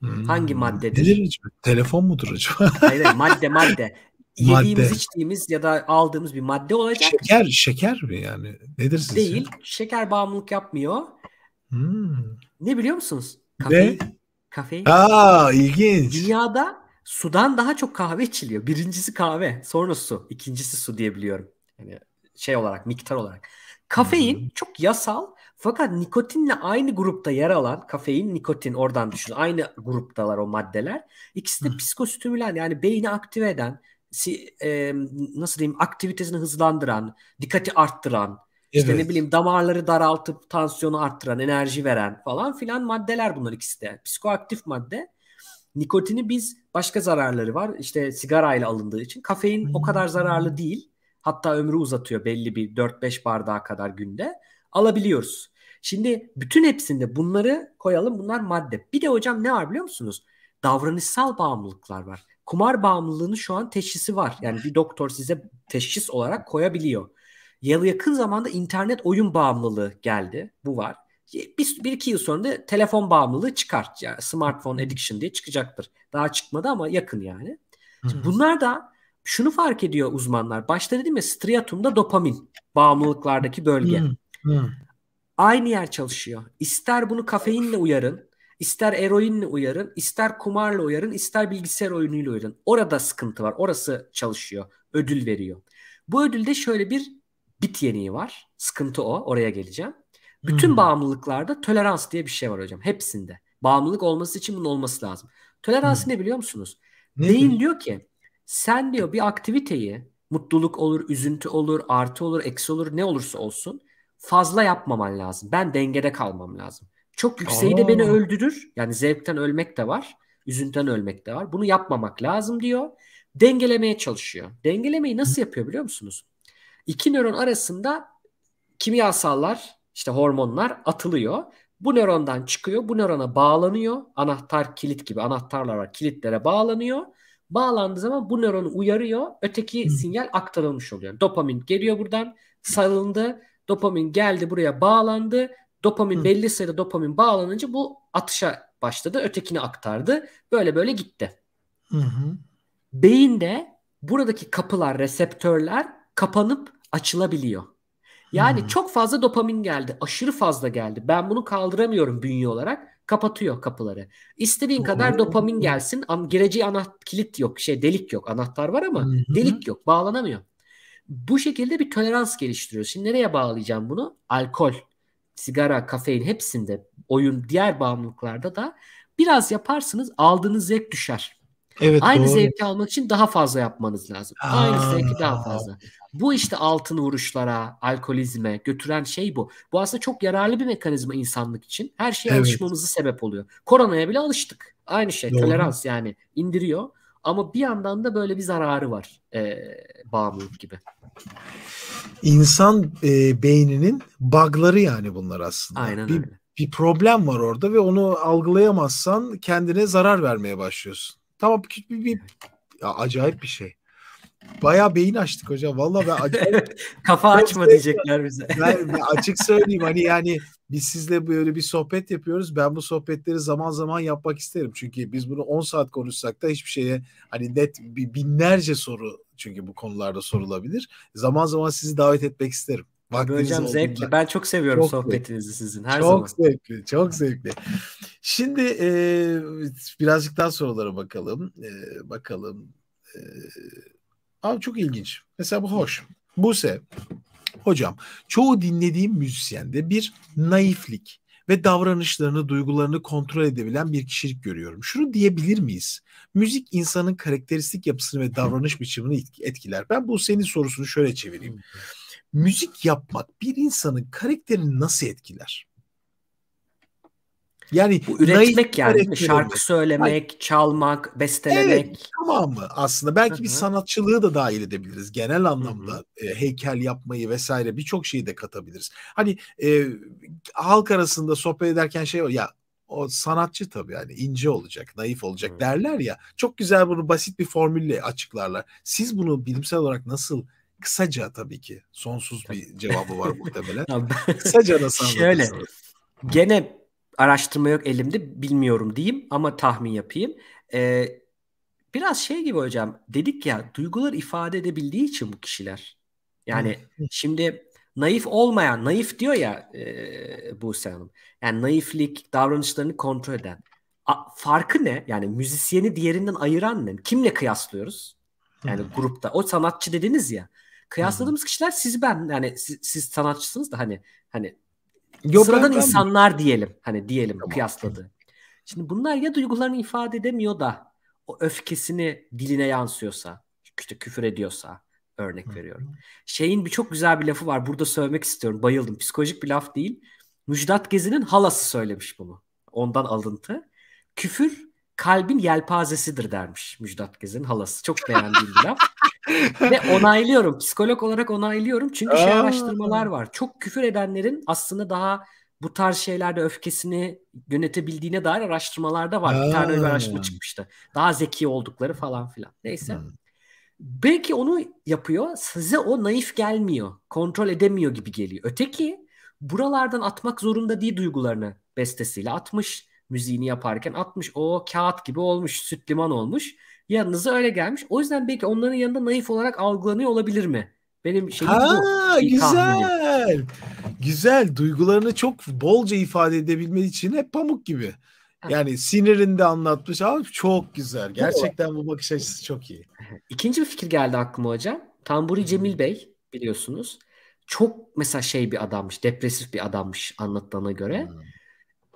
Hmm, Hangi maddedir? Nedir acaba? Telefon mudur acaba? Hayır madde madde. Yediğimiz içtiğimiz ya da aldığımız bir madde olacak. Şeker şeker mi yani? Nedir sizce? Değil. Şeker bağımlılık yapmıyor. Hmm. Ne biliyor musunuz? Kafein. Ne? Kafein. Aa ilginç. Dünyada sudan daha çok kahve içiliyor. Birincisi kahve, sonra su, ikincisi su diyebiliyorum. Yani şey olarak, miktar olarak. Kafein hmm. çok yasal fakat nikotinle aynı grupta yer alan kafein, nikotin oradan düşün. Aynı gruptalar o maddeler. İkisi de psikostimülan yani beyni aktive eden, e, nasıl diyeyim aktivitesini hızlandıran, dikkati arttıran, evet. işte ne bileyim damarları daraltıp tansiyonu arttıran, enerji veren falan filan maddeler bunlar ikisi de. Psikoaktif madde. Nikotini biz başka zararları var. İşte sigarayla alındığı için. Kafein o hmm. kadar zararlı değil. Hatta ömrü uzatıyor belli bir 4-5 bardağa kadar günde. Alabiliyoruz. Şimdi bütün hepsinde bunları koyalım. Bunlar madde. Bir de hocam ne var biliyor musunuz? Davranışsal bağımlılıklar var. Kumar bağımlılığının şu an teşhisi var. Yani bir doktor size teşhis olarak koyabiliyor. Yakın zamanda internet oyun bağımlılığı geldi. Bu var. Bir, bir iki yıl sonra da telefon bağımlılığı çıkar. Yani smartphone addiction diye çıkacaktır. Daha çıkmadı ama yakın yani. Şimdi bunlar da şunu fark ediyor uzmanlar. Başta dedim ya striatumda dopamin bağımlılıklardaki bölge. Hmm, hmm. Aynı yer çalışıyor. İster bunu kafeinle uyarın, ister eroinle uyarın, ister kumarla uyarın, ister bilgisayar oyunuyla uyarın. Orada sıkıntı var. Orası çalışıyor. Ödül veriyor. Bu ödülde şöyle bir bit yeniği var. Sıkıntı o. Oraya geleceğim. Bütün hmm. bağımlılıklarda tolerans diye bir şey var hocam. Hepsinde. Bağımlılık olması için bunun olması lazım. Tolerans hmm. ne biliyor musunuz? Neyin diyor ki sen diyor bir aktiviteyi mutluluk olur, üzüntü olur, artı olur, eksi olur ne olursa olsun fazla yapmaman lazım. Ben dengede kalmam lazım. Çok yükseği de beni öldürür. Yani zevkten ölmek de var. Üzüntüden ölmek de var. Bunu yapmamak lazım diyor. Dengelemeye çalışıyor. Dengelemeyi nasıl yapıyor biliyor musunuz? İki nöron arasında kimyasallar, işte hormonlar atılıyor. Bu nörondan çıkıyor. Bu nörona bağlanıyor. Anahtar kilit gibi anahtarlar var. Kilitlere bağlanıyor Bağlandığı zaman bu nöronu uyarıyor. Öteki sinyal aktarılmış oluyor. Dopamin geliyor buradan salındı. Dopamin geldi buraya bağlandı. Dopamin Hı. belli sayıda dopamin bağlanınca bu atışa başladı. Ötekini aktardı. Böyle böyle gitti. Hı hı. Beyinde buradaki kapılar, reseptörler kapanıp açılabiliyor. Yani hmm. çok fazla dopamin geldi. Aşırı fazla geldi. Ben bunu kaldıramıyorum bünye olarak kapatıyor kapıları. İstediğin kadar dopamin gelsin. Gireceği anaht kilit yok. Şey delik yok. Anahtar var ama Hı-hı. delik yok. Bağlanamıyor. Bu şekilde bir tolerans geliştiriyoruz. Şimdi nereye bağlayacağım bunu? Alkol, sigara, kafein hepsinde, oyun, diğer bağımlılıklarda da biraz yaparsınız aldığınız zevk düşer. Evet, Aynı doğru. zevki almak için daha fazla yapmanız lazım. Aa, Aynı zevki daha fazla. Bu işte altın vuruşlara, alkolizme götüren şey bu. Bu aslında çok yararlı bir mekanizma insanlık için. Her şeye evet. alışmamızı sebep oluyor. Koronaya bile alıştık. Aynı şey Doğru. tolerans yani indiriyor. Ama bir yandan da böyle bir zararı var e, bağımlılık gibi. İnsan e, beyninin bugları yani bunlar aslında. Aynen bir, öyle. Bir problem var orada ve onu algılayamazsan kendine zarar vermeye başlıyorsun. Tamam bir, bir, bir ya acayip bir şey. Baya beyin açtık hocam. Valla ben acayip... Kafa açma diyecekler bize. ben, ben açık söyleyeyim hani yani biz sizle böyle bir sohbet yapıyoruz. Ben bu sohbetleri zaman zaman yapmak isterim. Çünkü biz bunu 10 saat konuşsak da hiçbir şeye hani net binlerce soru çünkü bu konularda sorulabilir. Zaman zaman sizi davet etmek isterim. Vaktiniz Hocam olduğunda. zevkli. Ben çok seviyorum çok sohbetinizi zevkli. sizin her çok zaman. Çok zevkli, çok zevkli. Şimdi e, birazcık daha sorulara bakalım. E, bakalım. E, Abi çok ilginç. Mesela bu hoş. Buse. Hocam çoğu dinlediğim müzisyende bir naiflik ve davranışlarını, duygularını kontrol edebilen bir kişilik görüyorum. Şunu diyebilir miyiz? Müzik insanın karakteristik yapısını ve davranış biçimini etkiler. Ben bu senin sorusunu şöyle çevireyim. Müzik yapmak bir insanın karakterini nasıl etkiler? Yani Bu üretmek yani üretmek. şarkı söylemek, Hayır. çalmak, bestelemek. Evet, tamam mı? Aslında belki Hı-hı. bir sanatçılığı da dahil edebiliriz. Genel anlamda e, heykel yapmayı vesaire birçok şeyi de katabiliriz. Hani e, halk arasında sohbet ederken şey var ya o sanatçı tabii yani ince olacak, naif olacak Hı-hı. derler ya. Çok güzel bunu basit bir formülle açıklarlar. Siz bunu bilimsel olarak nasıl kısaca tabii ki sonsuz tabii. bir cevabı var muhtemelen. kısaca da Şöyle gene araştırma yok elimde bilmiyorum diyeyim ama tahmin yapayım. Ee, biraz şey gibi hocam dedik ya duygular ifade edebildiği için bu kişiler. Yani şimdi naif olmayan, naif diyor ya e, Buse Hanım. Yani naiflik davranışlarını kontrol eden. A, farkı ne? Yani müzisyeni diğerinden ayıran ne? Kimle kıyaslıyoruz? Yani hmm. grupta. O sanatçı dediniz ya. Hmm. Kıyasladığımız hmm. kişiler siz ben. Yani siz, siz sanatçısınız da hani hani Sıradan insanlar mı? diyelim. Hani diyelim tamam. kıyasladı. Şimdi bunlar ya duygularını ifade edemiyor da o öfkesini diline yansıyorsa, işte küfür ediyorsa örnek Hı. veriyorum. Şeyin bir çok güzel bir lafı var. Burada söylemek istiyorum. Bayıldım. Psikolojik bir laf değil. Müjdat Gezi'nin halası söylemiş bunu. Ondan alıntı. Küfür kalbin yelpazesidir dermiş Müjdat Gezi'nin halası. Çok beğendiğim bir laf. Ve onaylıyorum. Psikolog olarak onaylıyorum. Çünkü şey araştırmalar var. Çok küfür edenlerin aslında daha bu tarz şeylerde öfkesini yönetebildiğine dair araştırmalarda var. Aa. Bir tane öyle araştırma çıkmıştı. Daha zeki oldukları falan filan. Neyse. Hmm. Belki onu yapıyor. Size o naif gelmiyor. Kontrol edemiyor gibi geliyor. Öteki buralardan atmak zorunda değil duygularını bestesiyle. Atmış müziğini yaparken atmış. O kağıt gibi olmuş. Süt liman olmuş yanınıza öyle gelmiş. O yüzden belki onların yanında naif olarak algılanıyor olabilir mi? Benim şeyim ha, bu. İyi güzel. Tahminim. Güzel. Duygularını çok bolca ifade edebilmek için hep pamuk gibi. Yani sinirinde anlatmış. Abi çok güzel. Gerçekten bu bakış açısı çok iyi. İkinci bir fikir geldi aklıma hocam. Tamburi Cemil Bey biliyorsunuz. Çok mesela şey bir adammış. Depresif bir adammış anlattığına göre. Hmm.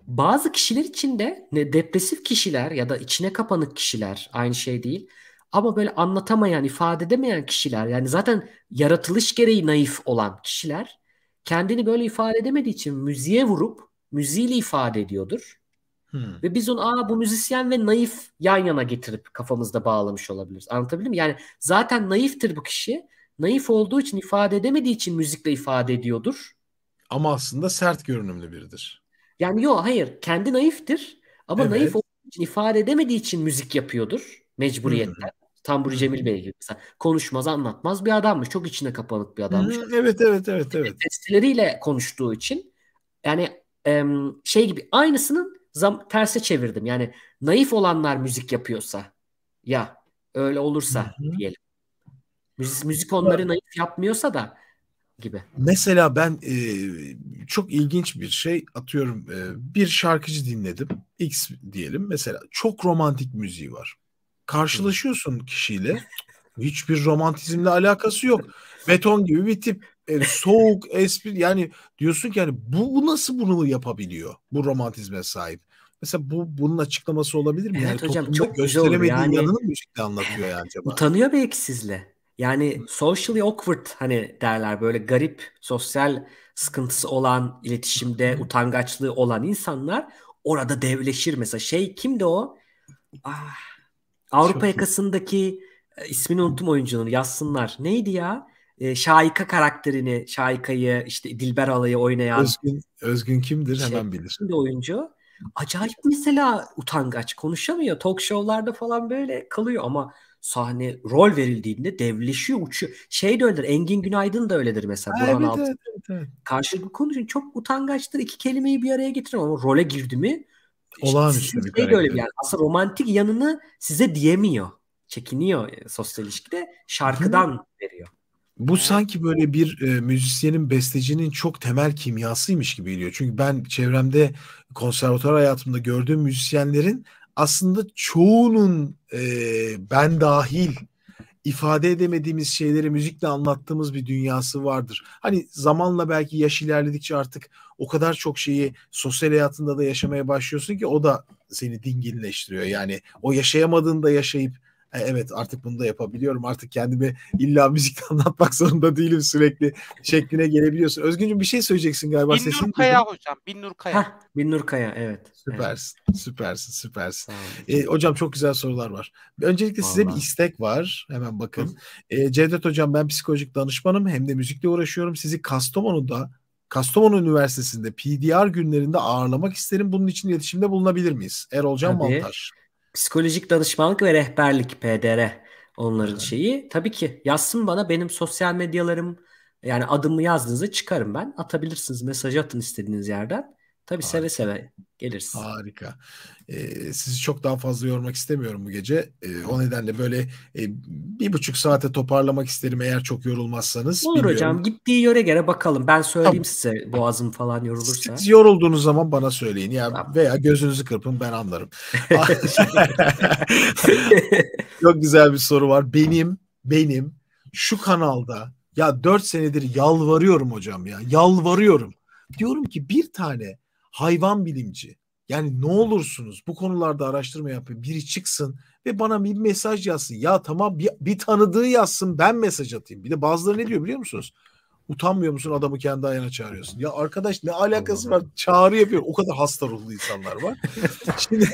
Bazı kişiler için de depresif kişiler ya da içine kapanık kişiler aynı şey değil. Ama böyle anlatamayan, ifade edemeyen kişiler yani zaten yaratılış gereği naif olan kişiler kendini böyle ifade edemediği için müziğe vurup müziğiyle ifade ediyordur. Hmm. Ve biz onu aa bu müzisyen ve naif yan yana getirip kafamızda bağlamış olabiliriz. Anlatabildim mi? Yani zaten naiftir bu kişi. Naif olduğu için ifade edemediği için müzikle ifade ediyordur. Ama aslında sert görünümlü biridir. Yani yok hayır kendi naiftir ama evet. naif olduğu için ifade edemediği için müzik yapıyordur mecburiyetten. Hmm. Tamburi Cemil Bey gibi mesela konuşmaz anlatmaz bir adammış. Çok içine kapanık bir adammış. Hmm, evet evet evet. evet. Testileriyle konuştuğu için yani şey gibi aynısının terse çevirdim. Yani naif olanlar müzik yapıyorsa ya öyle olursa Hı-hı. diyelim. Müzik, müzik onları naif yapmıyorsa da gibi. Mesela ben e, çok ilginç bir şey atıyorum e, bir şarkıcı dinledim X diyelim mesela çok romantik müziği var. Karşılaşıyorsun kişiyle hiçbir romantizmle alakası yok. Beton gibi bir tip e, soğuk espri yani diyorsun ki yani bu, nasıl bunu yapabiliyor bu romantizme sahip. Mesela bu bunun açıklaması olabilir mi? Evet yani hocam çok güzel olur. Yani, yanını müzikle anlatıyor yani acaba. Utanıyor belki sizle. Yani socially awkward hani derler böyle garip sosyal sıkıntısı olan, iletişimde utangaçlığı olan insanlar orada devleşir mesela. Şey kimdi o? Ah, Avrupa Çok yakasındaki e, ismini unuttum oyuncunun yazsınlar. Neydi ya? E, Şayika karakterini, Şayika'yı işte Dilber Alay'ı oynayan. Özgün, Özgün kimdir şey, hemen bilir. Kimdi oyuncu? Acayip mesela utangaç konuşamıyor. Talk show'larda falan böyle kalıyor ama sahne rol verildiğinde devleşiyor uçuyor. Şey de öyledir Engin Günaydın da öyledir mesela. Ha, evet, evet, evet. Karşılıklı konuşun çok utangaçtır iki kelimeyi bir araya getirin ama role girdi mi Olağanüstü işte, bir şey öyle yani. Aslında romantik yanını size diyemiyor. Çekiniyor e, sosyal ilişkide. Şarkıdan veriyor. Bu evet. sanki böyle bir e, müzisyenin, bestecinin çok temel kimyasıymış gibi geliyor. Çünkü ben çevremde konservatuar hayatımda gördüğüm müzisyenlerin aslında çoğunun e, ben dahil ifade edemediğimiz şeyleri müzikle anlattığımız bir dünyası vardır. Hani zamanla belki yaş ilerledikçe artık o kadar çok şeyi sosyal hayatında da yaşamaya başlıyorsun ki o da seni dinginleştiriyor. Yani o yaşayamadığında yaşayıp e, evet artık bunu da yapabiliyorum. Artık kendimi illa müzikle anlatmak zorunda değilim sürekli şekline gelebiliyorsun. Özgüncüm bir şey söyleyeceksin galiba. Binnur Sesin Kaya gibi. hocam. Binnur Kaya. Heh, Binnur Kaya evet. Süpersin. Evet. Süpersin. Süpersin. E, hocam çok güzel sorular var. Öncelikle Vallahi. size bir istek var. Hemen bakın. Hı. E, Cevdet hocam ben psikolojik danışmanım hem de müzikle uğraşıyorum. Sizi Kastamonu'da Kastamonu Üniversitesi'nde PDR günlerinde ağırlamak isterim. Bunun için iletişimde bulunabilir miyiz? Erolcan Montaj. Psikolojik danışmanlık ve rehberlik PDR onların evet. şeyi. Tabii ki yazsın bana benim sosyal medyalarım yani adımı yazdığınızda çıkarım ben. Atabilirsiniz mesaj atın istediğiniz yerden. Tabi seve seve geliriz. Harika. Ee, sizi çok daha fazla yormak istemiyorum bu gece. Ee, o nedenle böyle e, bir buçuk saate toparlamak isterim eğer çok yorulmazsanız. Olur bilmiyorum. hocam gittiği yöre göre bakalım. Ben söyleyeyim tamam. size boğazım falan yorulursa. Siz yorulduğunuz zaman bana söyleyin. ya yani tamam. Veya gözünüzü kırpın ben anlarım. çok güzel bir soru var. Benim, benim şu kanalda ya dört senedir yalvarıyorum hocam ya yalvarıyorum. Diyorum ki bir tane hayvan bilimci. Yani ne olursunuz bu konularda araştırma yapın. Biri çıksın ve bana bir mesaj yazsın. Ya tamam bir, bir tanıdığı yazsın ben mesaj atayım. Bir de bazıları ne diyor biliyor musunuz? Utanmıyor musun adamı kendi ayağına çağırıyorsun? Ya arkadaş ne alakası var? Çağrı yapıyor. O kadar hasta ruhlu insanlar var. Şimdi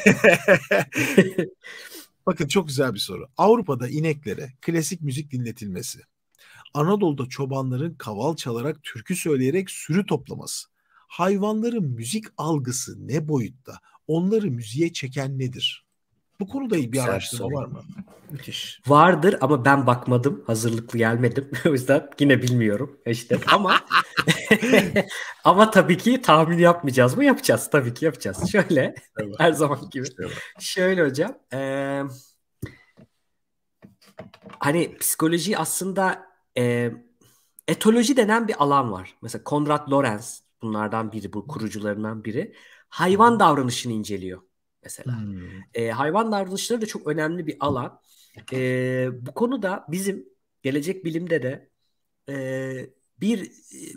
Bakın çok güzel bir soru. Avrupa'da ineklere klasik müzik dinletilmesi. Anadolu'da çobanların kaval çalarak, türkü söyleyerek sürü toplaması hayvanların müzik algısı ne boyutta? Onları müziğe çeken nedir? Bu konuda bir Güzel araştırma soru. var mı? Müthiş. Vardır ama ben bakmadım. Hazırlıklı gelmedim. o yüzden yine bilmiyorum. İşte ama ama tabii ki tahmin yapmayacağız mı? Yapacağız. Tabii ki yapacağız. Şöyle evet. her zaman gibi. Evet. Şöyle hocam. E, hani psikoloji aslında e, etoloji denen bir alan var. Mesela Konrad Lorenz bunlardan biri bu kurucularından biri hayvan davranışını inceliyor mesela. Hmm. E, hayvan davranışları da çok önemli bir alan. E, bu konuda bizim gelecek bilimde de e, bir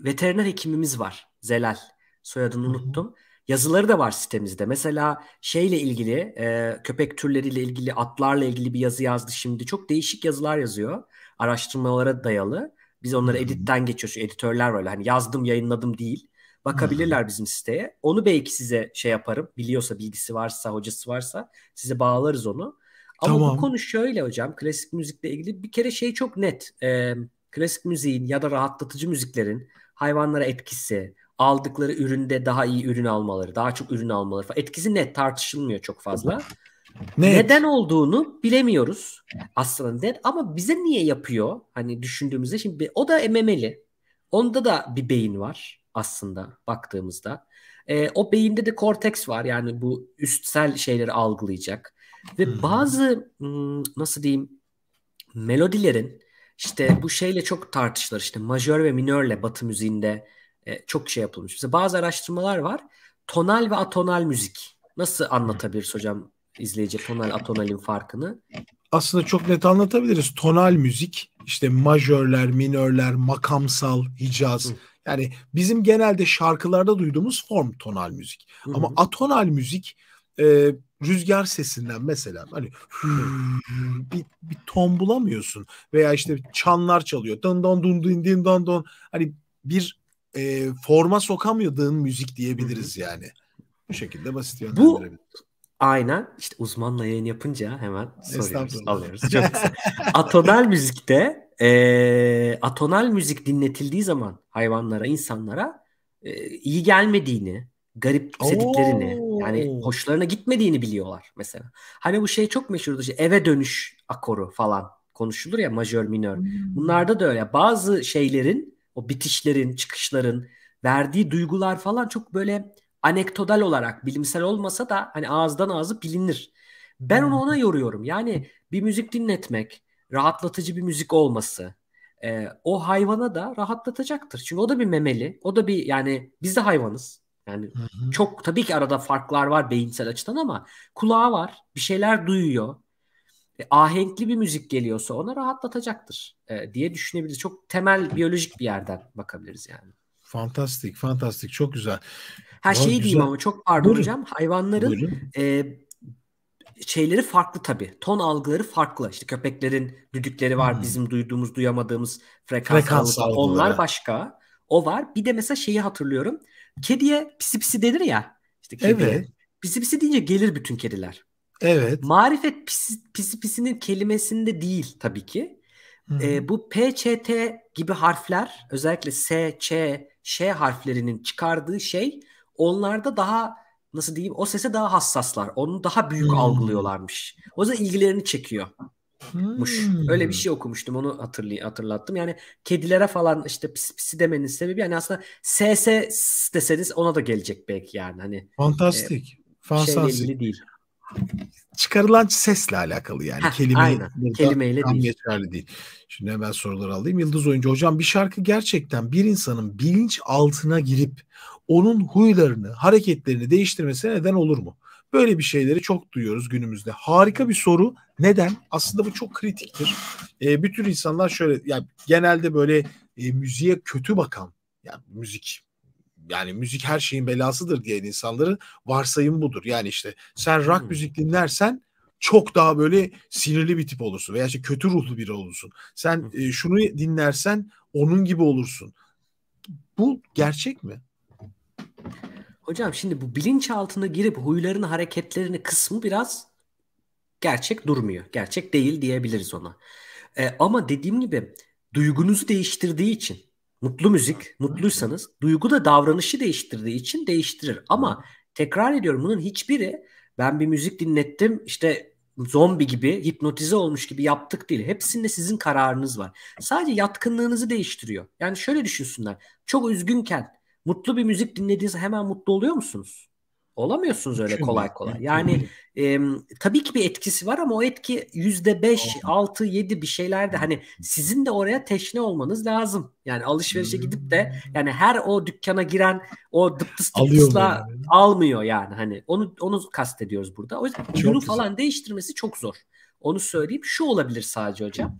veteriner hekimimiz var Zelal soyadını hmm. unuttum. Yazıları da var sitemizde. Mesela şeyle ilgili e, köpek türleriyle ilgili atlarla ilgili bir yazı yazdı şimdi. Çok değişik yazılar yazıyor. Araştırmalara dayalı. Biz onları editten geçiyoruz. Editörler var. Hani yazdım yayınladım değil. Bakabilirler hmm. bizim siteye. Onu belki size şey yaparım. Biliyorsa bilgisi varsa, hocası varsa size bağlarız onu. Ama tamam. bu konu şöyle hocam. Klasik müzikle ilgili bir kere şey çok net. Ee, klasik müziğin ya da rahatlatıcı müziklerin hayvanlara etkisi, aldıkları üründe daha iyi ürün almaları, daha çok ürün almaları falan. Etkisi net tartışılmıyor çok fazla. Net. Neden olduğunu bilemiyoruz aslında net ama bize niye yapıyor hani düşündüğümüzde şimdi o da MML'i. Onda da bir beyin var aslında baktığımızda. E, o beyinde de korteks var yani bu üstsel şeyleri algılayacak. Ve hmm. bazı nasıl diyeyim melodilerin işte bu şeyle çok tartışılır işte majör ve minörle batı müziğinde e, çok şey yapılmış. Mesela bazı araştırmalar var tonal ve atonal müzik. Nasıl anlatabiliriz hocam izleyici tonal atonalin farkını? Aslında çok net anlatabiliriz. Tonal müzik işte majörler, minörler, makamsal, hicaz. Hı yani bizim genelde şarkılarda duyduğumuz form tonal müzik. Hı hı. Ama atonal müzik e, rüzgar sesinden mesela hani bir, bir ton bulamıyorsun veya işte çanlar çalıyor. Don don dun din din don don hani bir e, forma sokamadığın müzik diyebiliriz yani. Bu şekilde basit yönlendirebiliriz. Bu aynen işte uzmanla yayın yapınca hemen soruyoruz, alıyoruz. Çok güzel. Atonal müzikte e, atonal müzik dinletildiği zaman hayvanlara, insanlara e, iyi gelmediğini, garipsediklerini Oo. yani hoşlarına gitmediğini biliyorlar mesela. Hani bu şey çok meşhurdur işte eve dönüş akoru falan konuşulur ya majör minör. Hmm. Bunlarda da öyle bazı şeylerin o bitişlerin çıkışların verdiği duygular falan çok böyle anekdotal olarak bilimsel olmasa da hani ağızdan ağzı bilinir. Ben hmm. onu ona hmm. yoruyorum. Yani bir müzik dinletmek, rahatlatıcı bir müzik olması e, o hayvana da rahatlatacaktır. Çünkü o da bir memeli. O da bir yani biz de hayvanız. Yani hı hı. çok tabii ki arada farklar var beyinsel açıdan ama kulağı var. Bir şeyler duyuyor. E, ahenkli bir müzik geliyorsa ona rahatlatacaktır e, diye düşünebiliriz. Çok temel biyolojik bir yerden bakabiliriz yani. Fantastik, fantastik. Çok güzel. Her şeyi diyeyim ama çok pardon Buyurun. hocam. Hayvanların Buyurun. e, şeyleri farklı tabii. Ton algıları farklı. İşte köpeklerin düdükleri var. Hmm. Bizim duyduğumuz, duyamadığımız frekans, frekans algıları. Onlar başka. O var. Bir de mesela şeyi hatırlıyorum. Kediye pisi pisi denir ya. İşte kedi. Evet. Pisi pisi deyince gelir bütün kediler. Evet. Marifet pisi, pisi pisinin kelimesinde değil tabii ki. E, bu PCT gibi harfler özellikle S, Ç, Ş harflerinin çıkardığı şey onlarda daha nasıl diyeyim o sese daha hassaslar. Onu daha büyük hmm. algılıyorlarmış. O yüzden ilgilerini çekiyor. Muş. Hmm. Öyle bir şey okumuştum onu hatırlay hatırlattım. Yani kedilere falan işte pis pis demenin sebebi yani aslında SS deseniz ona da gelecek belki yani. Hani, Fantastik. E, Fantastik. Şeyle değil çıkarılan sesle alakalı yani. Kelime, aynen. Kelimeyle tam değil. Geçerli değil. Şimdi hemen soruları alayım. Yıldız Oyuncu hocam bir şarkı gerçekten bir insanın bilinç altına girip onun huylarını, hareketlerini değiştirmesine neden olur mu? Böyle bir şeyleri çok duyuyoruz günümüzde. Harika bir soru. Neden? Aslında bu çok kritiktir. E, bütün insanlar şöyle yani genelde böyle e, müziğe kötü bakan yani müzik yani müzik her şeyin belasıdır diyen insanların varsayım budur. Yani işte sen rock hmm. müzik dinlersen çok daha böyle sinirli bir tip olursun veya işte kötü ruhlu biri olursun. Sen hmm. e, şunu dinlersen onun gibi olursun. Bu gerçek mi? Hocam şimdi bu bilinç altına girip huyların hareketlerini kısmı biraz gerçek durmuyor. Gerçek değil diyebiliriz ona. E, ama dediğim gibi duygunuzu değiştirdiği için Mutlu müzik, mutluysanız duygu da davranışı değiştirdiği için değiştirir. Ama tekrar ediyorum bunun hiçbiri ben bir müzik dinlettim işte zombi gibi hipnotize olmuş gibi yaptık değil. Hepsinde sizin kararınız var. Sadece yatkınlığınızı değiştiriyor. Yani şöyle düşünsünler. Çok üzgünken mutlu bir müzik dinlediğinizde hemen mutlu oluyor musunuz? Olamıyorsunuz öyle kolay kolay. Yani e, tabii ki bir etkisi var ama o etki yüzde beş, altı, yedi bir şeylerde hani sizin de oraya teşne olmanız lazım. Yani alışverişe gidip de hmm. yani her o dükkana giren o dıptıs dıptısla yani. almıyor yani hani onu onu kastediyoruz burada. O yüzden bunu falan değiştirmesi çok zor. Onu söyleyeyim. Şu olabilir sadece hocam.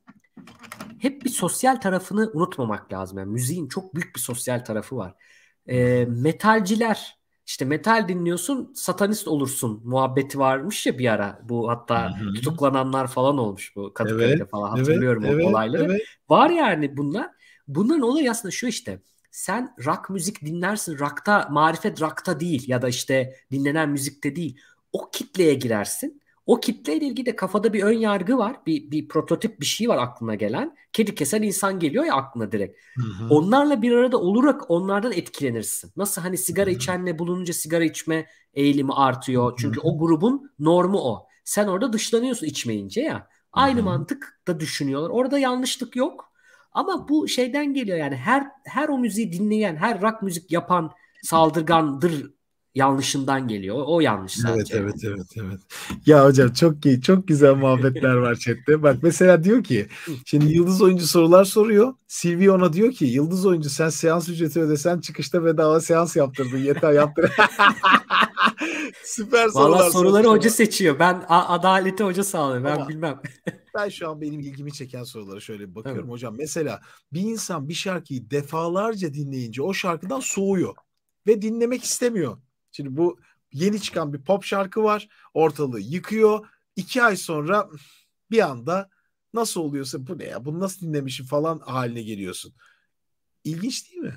Hep bir sosyal tarafını unutmamak lazım. Yani müziğin çok büyük bir sosyal tarafı var. E, metalciler işte metal dinliyorsun satanist olursun muhabbeti varmış ya bir ara. Bu hatta Hı-hı. tutuklananlar falan olmuş bu Kadıköy'de evet, falan hatırlıyorum evet, o evet, olayları. Evet. Var yani bunlar. Bunların olayı aslında şu işte sen rock müzik dinlersin. Rock'ta marifet rock'ta değil ya da işte dinlenen müzikte değil. O kitleye girersin o kitleyle ilgili de kafada bir ön yargı var. Bir, bir prototip bir şey var aklına gelen. Kedi kesen insan geliyor ya aklına direkt. Hı-hı. Onlarla bir arada olarak onlardan etkilenirsin. Nasıl hani sigara Hı-hı. içenle bulununca sigara içme eğilimi artıyor. Çünkü Hı-hı. o grubun normu o. Sen orada dışlanıyorsun içmeyince ya. Hı-hı. Aynı mantık da düşünüyorlar. Orada yanlışlık yok. Ama bu şeyden geliyor yani her her o müziği dinleyen, her rock müzik yapan saldırgandır yanlışından geliyor. O yanlış evet, sadece. Evet evet evet evet. Ya hocam çok iyi. Çok güzel muhabbetler var chatte. Bak mesela diyor ki şimdi yıldız oyuncu sorular soruyor. Silvi ona diyor ki yıldız oyuncu sen seans ücreti ödesen çıkışta bedava seans yaptırdın. Yeter yaptır. Süper sorular. Valla soruları soruyor. hoca seçiyor. Ben adaleti hoca sağlıyor. Ben Ama bilmem. ben şu an benim ilgimi çeken sorulara şöyle bir bakıyorum evet. hocam. Mesela bir insan bir şarkıyı defalarca dinleyince o şarkıdan soğuyor ve dinlemek istemiyor. Şimdi bu yeni çıkan bir pop şarkı var. Ortalığı yıkıyor. İki ay sonra bir anda nasıl oluyorsa bu ne ya bunu nasıl dinlemişim falan haline geliyorsun. İlginç değil mi?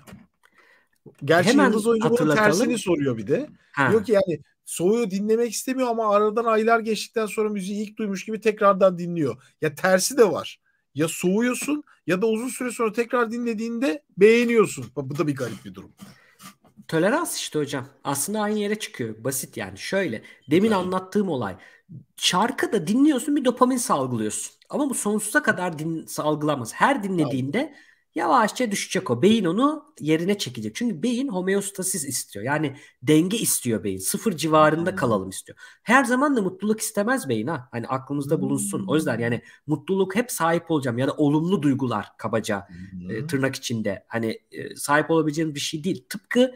Gerçi Hemen yıldız oyuncuların tersini soruyor bir de. Ha. Diyor ki yani soğuyor dinlemek istemiyor ama aradan aylar geçtikten sonra müziği ilk duymuş gibi tekrardan dinliyor. Ya tersi de var. Ya soğuyorsun ya da uzun süre sonra tekrar dinlediğinde beğeniyorsun. Bu da bir garip bir durum tolerans işte hocam. Aslında aynı yere çıkıyor. Basit yani. Şöyle demin evet. anlattığım olay. Şarkı da dinliyorsun bir dopamin salgılıyorsun. Ama bu sonsuza kadar din, salgılamaz. Her dinlediğinde yavaşça düşecek o. Beyin onu yerine çekecek. Çünkü beyin homeostasis istiyor. Yani denge istiyor beyin. Sıfır civarında evet. kalalım istiyor. Her zaman da mutluluk istemez beyin ha. Hani aklımızda bulunsun. O yüzden yani mutluluk hep sahip olacağım ya da olumlu duygular kabaca e, tırnak içinde. Hani e, sahip olabileceğim bir şey değil. Tıpkı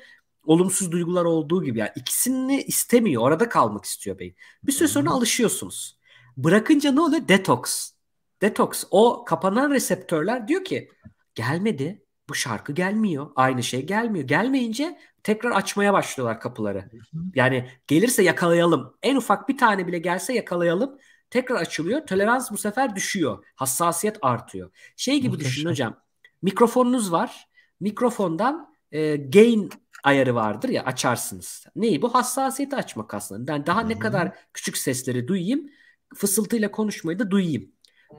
olumsuz duygular olduğu gibi yani ikisini istemiyor. Orada kalmak istiyor beyin. Bir süre sonra alışıyorsunuz. Bırakınca ne oluyor? Detoks. Detoks. O kapanan reseptörler diyor ki gelmedi. Bu şarkı gelmiyor. Aynı şey gelmiyor. Gelmeyince tekrar açmaya başlıyorlar kapıları. Yani gelirse yakalayalım. En ufak bir tane bile gelse yakalayalım. Tekrar açılıyor. Tolerans bu sefer düşüyor. Hassasiyet artıyor. Şey gibi düşünün hocam. Mikrofonunuz var. Mikrofondan e, gain ayarı vardır ya açarsınız. Neyi bu? Hassasiyeti açmak aslında. Ben daha Hı-hı. ne kadar küçük sesleri duyayım, fısıltıyla konuşmayı da duyayım.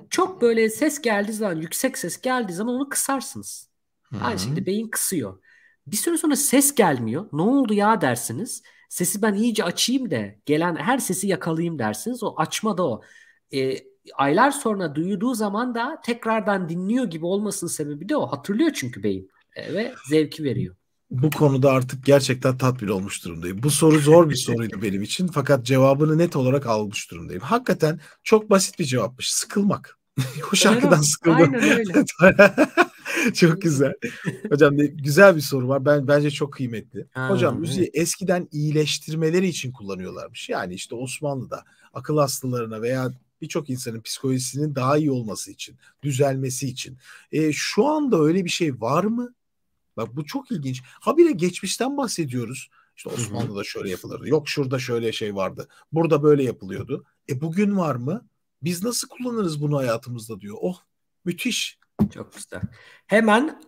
Çok böyle ses geldiği zaman, yüksek ses geldiği zaman onu kısarsınız. Hı-hı. Aynı şekilde beyin kısıyor. Bir süre sonra ses gelmiyor. Ne oldu ya dersiniz. Sesi ben iyice açayım da gelen her sesi yakalayayım dersiniz. O açma da o. E, aylar sonra duyduğu zaman da tekrardan dinliyor gibi olmasının sebebi de o. Hatırlıyor çünkü beyin. E, ve zevki veriyor. Bu konuda artık gerçekten tatmin olmuş durumdayım. Bu soru zor bir soruydu benim için fakat cevabını net olarak almış durumdayım. Hakikaten çok basit bir cevapmış. Sıkılmak. o şarkıdan sıkıldım. Aynen öyle. çok güzel. Hocam güzel bir soru var. Ben bence çok kıymetli. Ha, Hocam müziği evet. eskiden iyileştirmeleri için kullanıyorlarmış. Yani işte Osmanlı'da akıl hastalarına veya birçok insanın psikolojisinin daha iyi olması için, düzelmesi için. E, şu anda öyle bir şey var mı? Bak bu çok ilginç. Habire geçmişten bahsediyoruz. İşte Osmanlı'da şöyle yapılırdı. Yok şurada şöyle şey vardı. Burada böyle yapılıyordu. E bugün var mı? Biz nasıl kullanırız bunu hayatımızda diyor. Oh müthiş. Çok güzel. Hemen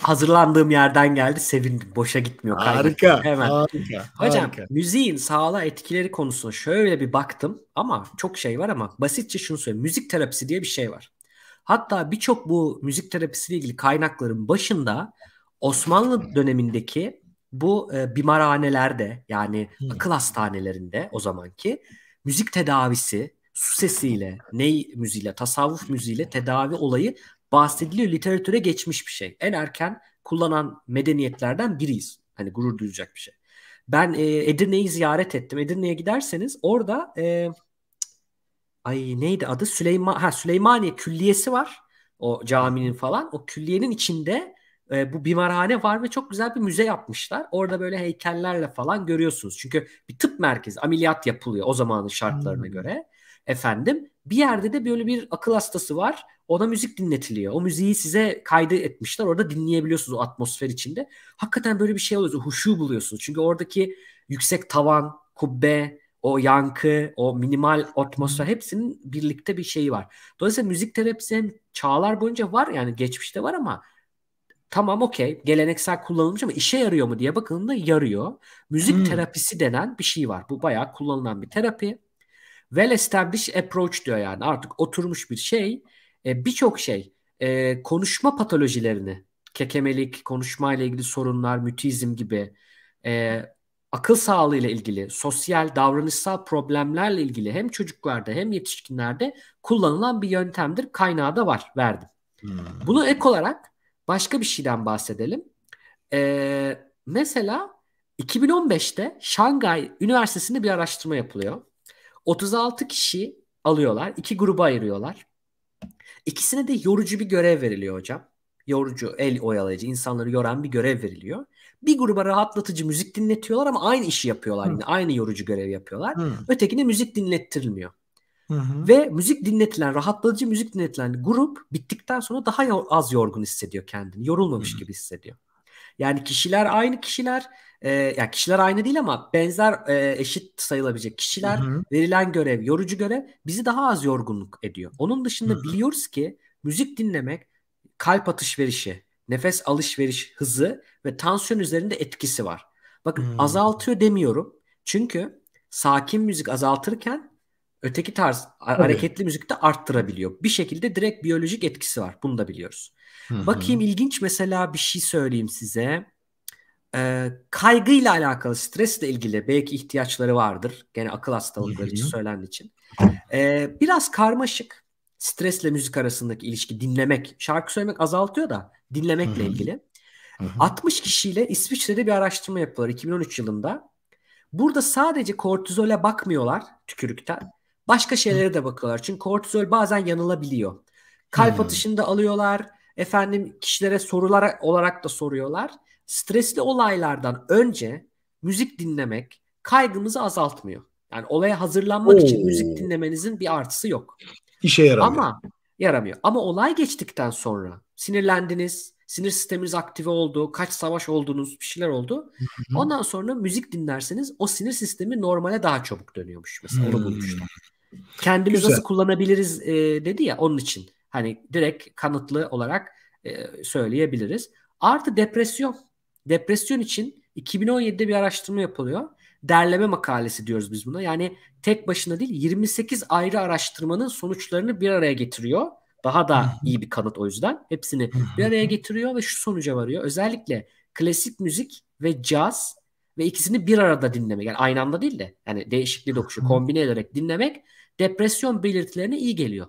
hazırlandığım yerden geldi. Sevindim. Boşa gitmiyor. Harika. Hemen. Harika. Hocam harika. müziğin sağlığa etkileri konusuna şöyle bir baktım ama çok şey var ama basitçe şunu söyleyeyim. Müzik terapisi diye bir şey var. Hatta birçok bu müzik terapisiyle ilgili kaynakların başında Osmanlı dönemindeki bu e, bimarhanelerde yani hmm. akıl hastanelerinde o zamanki müzik tedavisi su sesiyle, ney müziğiyle, tasavvuf müziğiyle tedavi olayı bahsediliyor. Literatüre geçmiş bir şey. En erken kullanan medeniyetlerden biriyiz. Hani gurur duyacak bir şey. Ben e, Edirne'yi ziyaret ettim. Edirne'ye giderseniz orada e, ay neydi adı Süleyman ha Süleymaniye Külliyesi var. O caminin falan. O külliyenin içinde e, bu bimarhane var ve çok güzel bir müze yapmışlar. Orada böyle heykellerle falan görüyorsunuz. Çünkü bir tıp merkezi ameliyat yapılıyor o zamanın şartlarına hmm. göre. Efendim bir yerde de böyle bir akıl hastası var. Ona müzik dinletiliyor. O müziği size kaydı etmişler. Orada dinleyebiliyorsunuz o atmosfer içinde. Hakikaten böyle bir şey oluyor. Huşu buluyorsunuz. Çünkü oradaki yüksek tavan, kubbe, o yankı, o minimal atmosfer hmm. hepsinin birlikte bir şeyi var. Dolayısıyla müzik terapisi hem çağlar boyunca var yani geçmişte var ama Tamam okey geleneksel kullanılmış ama işe yarıyor mu diye bakıldığında yarıyor. Müzik hmm. terapisi denen bir şey var. Bu bayağı kullanılan bir terapi. Well established approach diyor yani artık oturmuş bir şey. E, Birçok şey e, konuşma patolojilerini kekemelik, konuşmayla ilgili sorunlar, mütizm gibi e, akıl sağlığıyla ilgili, sosyal davranışsal problemlerle ilgili hem çocuklarda hem yetişkinlerde kullanılan bir yöntemdir. Kaynağı da var, verdim. Hmm. Bunu ek olarak başka bir şeyden bahsedelim. Ee, mesela 2015'te Şangay Üniversitesi'nde bir araştırma yapılıyor. 36 kişi alıyorlar. iki gruba ayırıyorlar. İkisine de yorucu bir görev veriliyor hocam. Yorucu, el oyalayıcı, insanları yoran bir görev veriliyor. Bir gruba rahatlatıcı müzik dinletiyorlar ama aynı işi yapıyorlar. Hı. Yine aynı yorucu görev yapıyorlar. Hı. Ötekine müzik dinlettirilmiyor. Hı Ve müzik dinletilen, rahatlatıcı müzik dinletilen grup bittikten sonra daha az yorgun hissediyor kendini. Yorulmamış hı gibi hissediyor. Yani kişiler aynı kişiler, e, ya yani kişiler aynı değil ama benzer e, eşit sayılabilecek kişiler hı hı. verilen görev, yorucu görev bizi daha az yorgunluk ediyor. Onun dışında hı hı. biliyoruz ki müzik dinlemek kalp atışverişi, nefes alışveriş hızı ve tansiyon üzerinde etkisi var. Bakın hmm. azaltıyor demiyorum. Çünkü sakin müzik azaltırken öteki tarz Tabii. hareketli müzikte arttırabiliyor. Bir şekilde direkt biyolojik etkisi var. Bunu da biliyoruz. Hı-hı. Bakayım ilginç mesela bir şey söyleyeyim size. Ee, kaygıyla alakalı, stresle ilgili belki ihtiyaçları vardır. Gene akıl hastalıkları için söylendiği için. Ee, biraz karmaşık stresle müzik arasındaki ilişki dinlemek. Şarkı söylemek azaltıyor da dinlemekle Hı-hı. ilgili. Hı-hı. 60 kişiyle İsviçre'de bir araştırma yapıyorlar 2013 yılında. Burada sadece kortizole bakmıyorlar tükürükten. Başka şeylere de bakıyorlar. Çünkü kortizol bazen yanılabiliyor. Kalp hmm. atışını da alıyorlar. Efendim kişilere sorular olarak da soruyorlar. Stresli olaylardan önce müzik dinlemek kaygımızı azaltmıyor. Yani olaya hazırlanmak Oo. için müzik dinlemenizin bir artısı yok. İşe yaramıyor. Ama yaramıyor. Ama olay geçtikten sonra sinirlendiniz, sinir sisteminiz aktive oldu, kaç savaş oldunuz, bir şeyler oldu. Ondan sonra müzik dinlerseniz o sinir sistemi normale daha çabuk dönüyormuş mesela. Onu hmm. bulmuşlar. Kendimiz Güzel. nasıl kullanabiliriz e, dedi ya onun için. Hani direkt kanıtlı olarak e, söyleyebiliriz. Artı depresyon. Depresyon için 2017'de bir araştırma yapılıyor. Derleme makalesi diyoruz biz buna. Yani tek başına değil 28 ayrı araştırmanın sonuçlarını bir araya getiriyor. Daha da iyi bir kanıt o yüzden. Hepsini bir araya getiriyor ve şu sonuca varıyor. Özellikle klasik müzik ve caz ve ikisini bir arada dinlemek. Yani aynı anda değil de yani değişikliği dokuşu kombine ederek dinlemek depresyon belirtilerine iyi geliyor.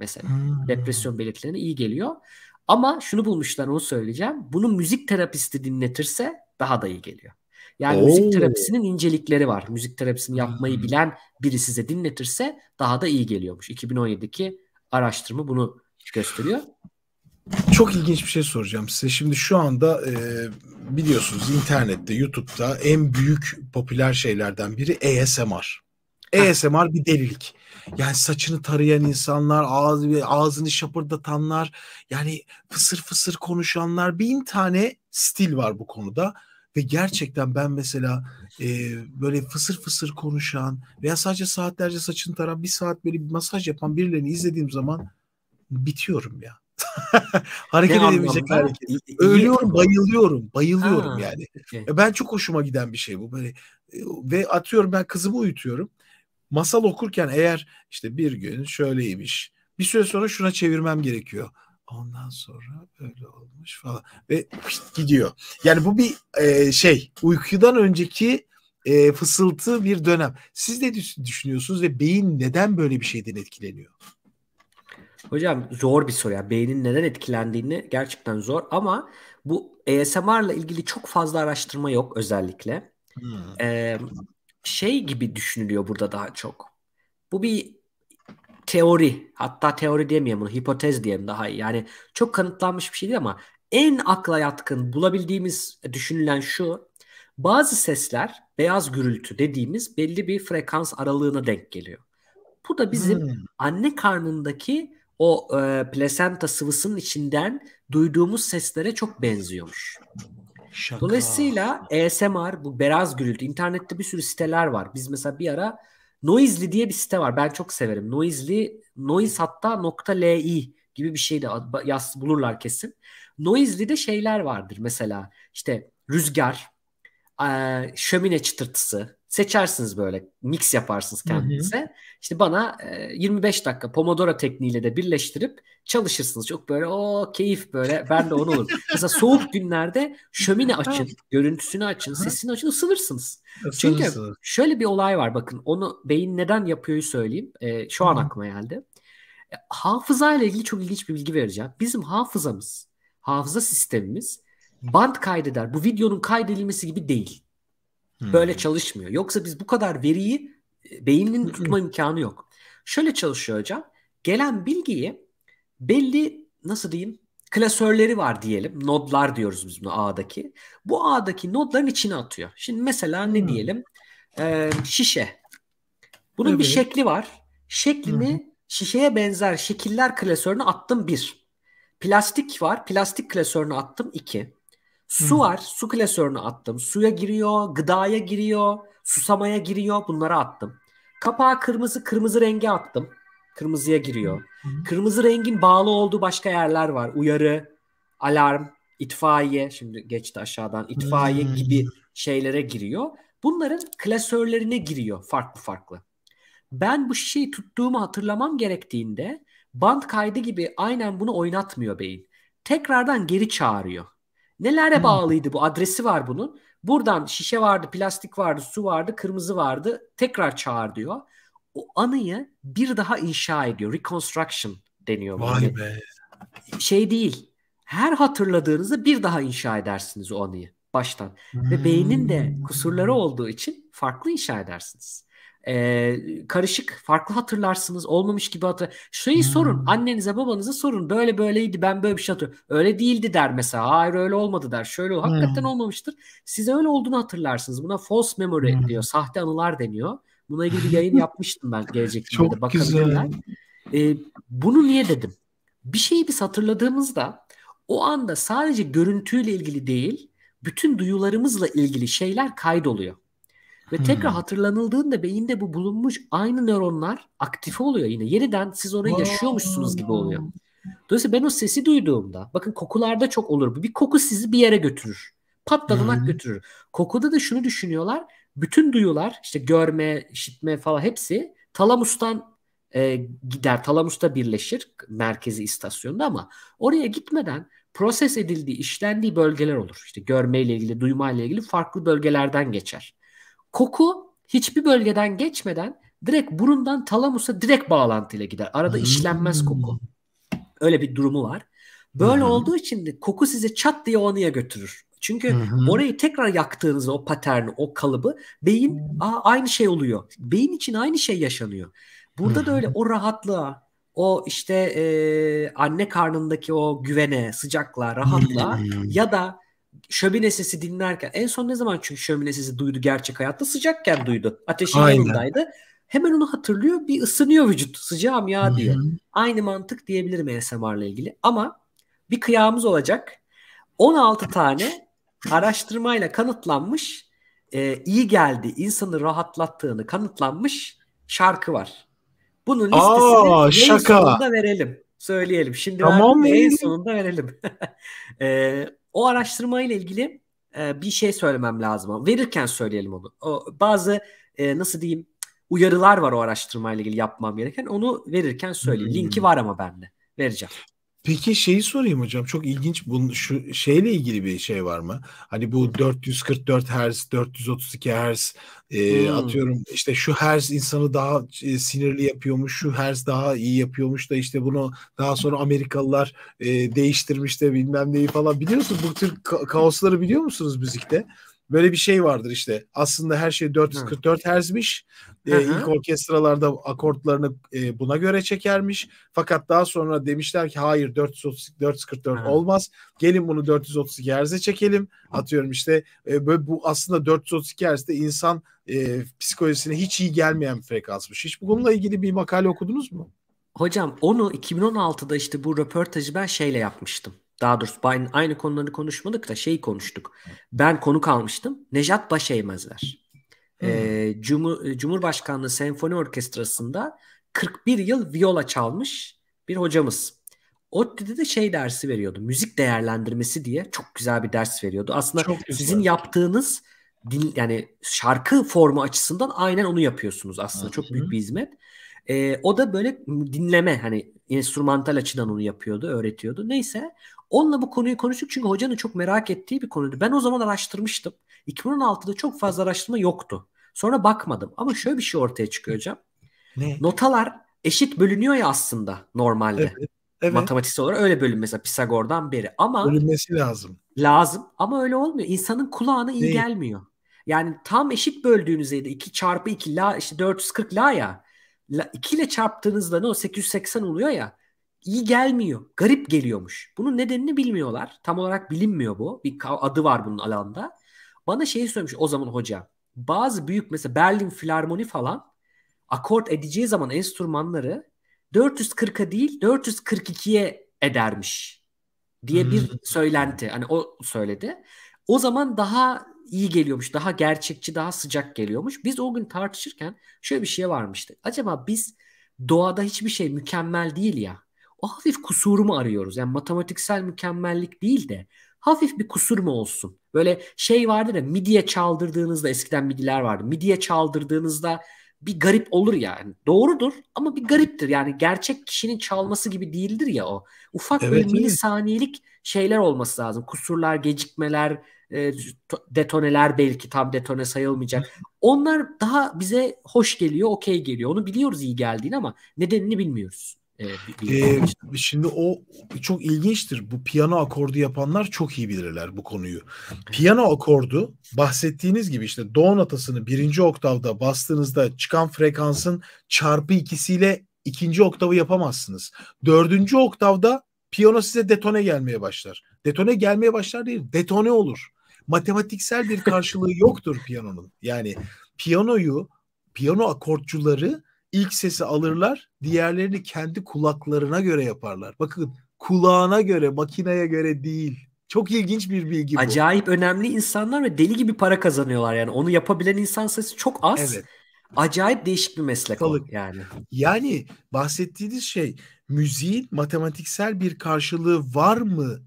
Mesela hmm. depresyon belirtilerine iyi geliyor. Ama şunu bulmuşlar onu söyleyeceğim. Bunu müzik terapisti dinletirse daha da iyi geliyor. Yani Oo. müzik terapisinin incelikleri var. Müzik terapisini yapmayı hmm. bilen biri size dinletirse daha da iyi geliyormuş. 2017'deki araştırma bunu gösteriyor. Çok ilginç bir şey soracağım size. Şimdi şu anda e, biliyorsunuz internette, YouTube'da en büyük popüler şeylerden biri ASMR. ASMR bir delilik. Yani saçını tarayan insanlar, ağzı, ağzını şapırdatanlar, yani fısır fısır konuşanlar bin tane stil var bu konuda. Ve gerçekten ben mesela e, böyle fısır fısır konuşan veya sadece saatlerce saçını taran bir saat böyle bir masaj yapan birilerini izlediğim zaman bitiyorum ya. hareket ne edemeyecek hareket. Ölüyorum, bayılıyorum, bayılıyorum ha, yani. Okay. Ben çok hoşuma giden bir şey bu böyle. E, ve atıyorum ben kızımı uyutuyorum masal okurken eğer işte bir gün şöyleymiş bir süre sonra şuna çevirmem gerekiyor. Ondan sonra böyle olmuş falan ve gidiyor. Yani bu bir e, şey uykudan önceki e, fısıltı bir dönem. Siz ne düşünüyorsunuz ve beyin neden böyle bir şeyden etkileniyor? Hocam zor bir soru ya. Beynin neden etkilendiğini gerçekten zor ama bu ASMR ile ilgili çok fazla araştırma yok özellikle. Hmm. Ee, şey gibi düşünülüyor burada daha çok. Bu bir teori. Hatta teori diyemeyeyim bunu. Hipotez diyelim daha iyi. Yani çok kanıtlanmış bir şey değil ama en akla yatkın bulabildiğimiz e, düşünülen şu. Bazı sesler beyaz gürültü dediğimiz belli bir frekans aralığına denk geliyor. Bu da bizim hmm. anne karnındaki o e, plasenta sıvısının içinden duyduğumuz seslere çok benziyormuş. Şaka. Dolayısıyla ASMR bu beraz gürültü internette bir sürü siteler var. Biz mesela bir ara Noizli diye bir site var. Ben çok severim. Noizli, noise hatta nokta li gibi bir şey de yaz, bulurlar kesin. Noizli de şeyler vardır mesela. işte rüzgar, şömine çıtırtısı, seçersiniz böyle mix yaparsınız kendinize. Hı hı. İşte bana e, 25 dakika Pomodoro tekniğiyle de birleştirip çalışırsınız. Çok böyle o keyif böyle ben de onu olurum. Mesela soğuk günlerde şömine açın, görüntüsünü açın, sesini açın ısınırsınız. Çünkü şöyle bir olay var bakın onu beyin neden yapıyoryu söyleyeyim. E, şu an hı. aklıma geldi. E, hafıza ile ilgili çok ilginç bir bilgi vereceğim. Bizim hafızamız, hafıza sistemimiz band kaydeder. Bu videonun kaydedilmesi gibi değil. Hmm. Böyle hmm. çalışmıyor. Yoksa biz bu kadar veriyi e, beynin hmm. tutma imkanı yok. Şöyle çalışıyor hocam. Gelen bilgiyi belli nasıl diyeyim klasörleri var diyelim. Nodlar diyoruz biz bunu ağdaki. Bu ağdaki nodların içine atıyor. Şimdi mesela ne hmm. diyelim? Ee, şişe. Bunun evet. bir şekli var. Şeklini hı şişeye benzer şekiller klasörüne attım bir. Plastik var. Plastik klasörüne attım iki. Su hmm. var. Su klasörünü attım. Suya giriyor, gıdaya giriyor, susamaya giriyor. Bunları attım. Kapağı kırmızı, kırmızı rengi attım. Kırmızıya giriyor. Hmm. Kırmızı rengin bağlı olduğu başka yerler var. Uyarı, alarm, itfaiye. Şimdi geçti aşağıdan. itfaiye hmm. gibi şeylere giriyor. Bunların klasörlerine giriyor farklı farklı. Ben bu şişeyi tuttuğumu hatırlamam gerektiğinde band kaydı gibi aynen bunu oynatmıyor beyin. Tekrardan geri çağırıyor. Nelere hmm. bağlıydı bu? Adresi var bunun. Buradan şişe vardı, plastik vardı, su vardı, kırmızı vardı. Tekrar çağır diyor. O anıyı bir daha inşa ediyor. Reconstruction deniyor. Vay böyle. be. Şey değil. Her hatırladığınızı bir daha inşa edersiniz o anıyı baştan. Hmm. Ve beynin de hmm. kusurları olduğu için farklı inşa edersiniz e, karışık farklı hatırlarsınız olmamış gibi hatır. Şeyi hmm. sorun annenize babanıza sorun böyle böyleydi ben böyle bir şey hatırlıyorum. Öyle değildi der mesela hayır öyle olmadı der şöyle hmm. hakikaten olmamıştır. Size öyle olduğunu hatırlarsınız buna false memory hmm. diyor sahte anılar deniyor. Buna ilgili bir yayın yapmıştım ben gelecek Çok Güzel. E, bunu niye dedim? Bir şeyi biz hatırladığımızda o anda sadece görüntüyle ilgili değil bütün duyularımızla ilgili şeyler kaydoluyor. Ve hmm. tekrar hatırlanıldığında beyinde bu bulunmuş aynı nöronlar aktif oluyor yine. Yeniden siz orayı wow. yaşıyormuşsunuz gibi oluyor. Dolayısıyla ben o sesi duyduğumda bakın kokularda çok olur bu. Bir koku sizi bir yere götürür. Patladanak hmm. götürür. Kokuda da şunu düşünüyorlar. Bütün duyular işte görme, işitme falan hepsi talamustan e, gider. Talamusta birleşir merkezi istasyonda ama oraya gitmeden proses edildiği, işlendiği bölgeler olur. İşte görmeyle ilgili, duymayla ilgili farklı bölgelerden geçer. Koku hiçbir bölgeden geçmeden direkt burundan talamusa direkt bağlantıyla gider. Arada hmm. işlenmez koku. Öyle bir durumu var. Böyle hmm. olduğu için de koku sizi çat diye anıya götürür. Çünkü hmm. orayı tekrar yaktığınızda o paterni, o kalıbı beyin hmm. aa, aynı şey oluyor. Beyin için aynı şey yaşanıyor. Burada hmm. da öyle hmm. o rahatlığa, o işte e, anne karnındaki o güvene, sıcaklığa, rahatlığa ya da şömine sesi dinlerken en son ne zaman çünkü şömine sesi duydu gerçek hayatta sıcakken duydu. Ateşin Aynen. yanındaydı. Hemen onu hatırlıyor bir ısınıyor vücut sıcağım ya diyor Hı-hı. Aynı mantık diyebilir diyebilirim ASMR'la ilgili ama bir kıyağımız olacak. 16 tane araştırmayla kanıtlanmış e, iyi geldi insanı rahatlattığını kanıtlanmış şarkı var. Bunun listesini Aa, şaka. en sonunda verelim. Söyleyelim. Şimdi tamam en sonunda verelim. e, o araştırma ile ilgili e, bir şey söylemem lazım. Verirken söyleyelim onu. O, bazı e, nasıl diyeyim uyarılar var o araştırma ile ilgili yapmam gereken. Onu verirken söyleyeyim. Linki hmm. var ama bende. Vereceğim. Peki şeyi sorayım hocam çok ilginç bunun şu şeyle ilgili bir şey var mı? Hani bu 444 Hz, 432 Hz e, hmm. atıyorum işte şu Hz insanı daha e, sinirli yapıyormuş, şu Hz daha iyi yapıyormuş da işte bunu daha sonra Amerikalılar e, değiştirmiş de bilmem neyi falan biliyor musunuz bu tür ka- kaosları biliyor musunuz müzikte? böyle bir şey vardır işte. Aslında her şey 444 Hı. Hz'miş. E, hı -hı. ilk orkestralarda akortlarını e, buna göre çekermiş. Fakat daha sonra demişler ki hayır 430, 444 olmaz. Gelin bunu 432 Hz'e çekelim. Atıyorum işte e, böyle bu aslında 432 Hz'de insan e, psikolojisine hiç iyi gelmeyen bir frekansmış. Hiç bununla ilgili bir makale okudunuz mu? Hocam onu 2016'da işte bu röportajı ben şeyle yapmıştım. Daha doğrusu aynı konuları konuşmadık da şey konuştuk. Ben konu kalmıştım. Nejat Başeymezler. Hmm. Ee, Cumhur, Cumhurbaşkanlığı Senfoni Orkestrası'nda 41 yıl viola çalmış bir hocamız. ODTÜ'de de şey dersi veriyordu. Müzik değerlendirmesi diye çok güzel bir ders veriyordu. Aslında çok güzel. sizin yaptığınız din, yani şarkı formu açısından aynen onu yapıyorsunuz aslında. Hı-hı. Çok büyük bir hizmet. Ee, o da böyle dinleme hani enstrümantal açıdan onu yapıyordu, öğretiyordu. Neyse Onunla bu konuyu konuştuk çünkü hocanın çok merak ettiği bir konuydu. Ben o zaman araştırmıştım. 2016'da çok fazla araştırma yoktu. Sonra bakmadım ama şöyle bir şey ortaya çıkıyor hocam. Ne? Notalar eşit bölünüyor ya aslında normalde. Evet. Evet. Matematiksel olarak öyle bölün mesela Pisagor'dan beri ama bölünmesi lazım. Lazım ama öyle olmuyor. İnsanın kulağına iyi Değil. gelmiyor. Yani tam eşit böldüğünüzde 2 çarpı 2 la işte 440 la ya. La, 2 ile çarptığınızda ne o 880 oluyor ya iyi gelmiyor. Garip geliyormuş. Bunun nedenini bilmiyorlar. Tam olarak bilinmiyor bu. Bir adı var bunun alanda. Bana şeyi söylemiş o zaman hoca. Bazı büyük mesela Berlin Filarmoni falan akort edeceği zaman enstrümanları 440'a değil 442'ye edermiş diye hmm. bir söylenti. Hani o söyledi. O zaman daha iyi geliyormuş. Daha gerçekçi, daha sıcak geliyormuş. Biz o gün tartışırken şöyle bir şey varmıştı. Acaba biz doğada hiçbir şey mükemmel değil ya o hafif kusurumu arıyoruz. Yani matematiksel mükemmellik değil de hafif bir kusur mu olsun? Böyle şey vardı da, midiye çaldırdığınızda eskiden midiler vardı. Midiye çaldırdığınızda bir garip olur yani. Doğrudur ama bir gariptir. Yani gerçek kişinin çalması gibi değildir ya o. Ufak evet, böyle milisaniyelik şeyler olması lazım. Kusurlar, gecikmeler, e, detoneler belki tam detone sayılmayacak. Onlar daha bize hoş geliyor, okey geliyor. Onu biliyoruz iyi geldiğini ama nedenini bilmiyoruz ee, şimdi o çok ilginçtir. Bu piyano akordu yapanlar çok iyi bilirler bu konuyu. Piyano akordu bahsettiğiniz gibi işte do notasını birinci oktavda bastığınızda çıkan frekansın çarpı ikisiyle ikinci oktavı yapamazsınız. Dördüncü oktavda piyano size detone gelmeye başlar. Detone gelmeye başlar değil, detone olur. Matematiksel bir karşılığı yoktur piyanonun. Yani piyanoyu, piyano akortçuları ilk sesi alırlar, diğerlerini kendi kulaklarına göre yaparlar. Bakın kulağına göre, makineye göre değil. Çok ilginç bir bilgi bu. Acayip önemli insanlar ve deli gibi para kazanıyorlar yani. Onu yapabilen insan sayısı çok az. Evet. Acayip değişik bir meslek Tabii. yani. Yani bahsettiğiniz şey müziğin matematiksel bir karşılığı var mı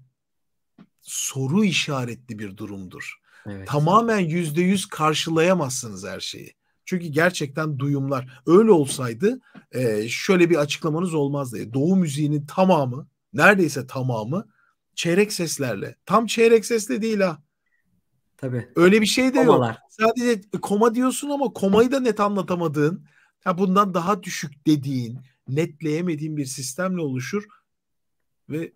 soru işaretli bir durumdur. Evet. Tamamen yüzde yüz karşılayamazsınız her şeyi. Çünkü gerçekten duyumlar öyle olsaydı e, şöyle bir açıklamanız olmazdı. E, Doğu müziğinin tamamı neredeyse tamamı çeyrek seslerle. Tam çeyrek sesle değil ha. Tabii. Öyle bir şey de Komalar. yok. Sadece koma diyorsun ama komayı da net anlatamadığın, ya bundan daha düşük dediğin, netleyemediğin bir sistemle oluşur ve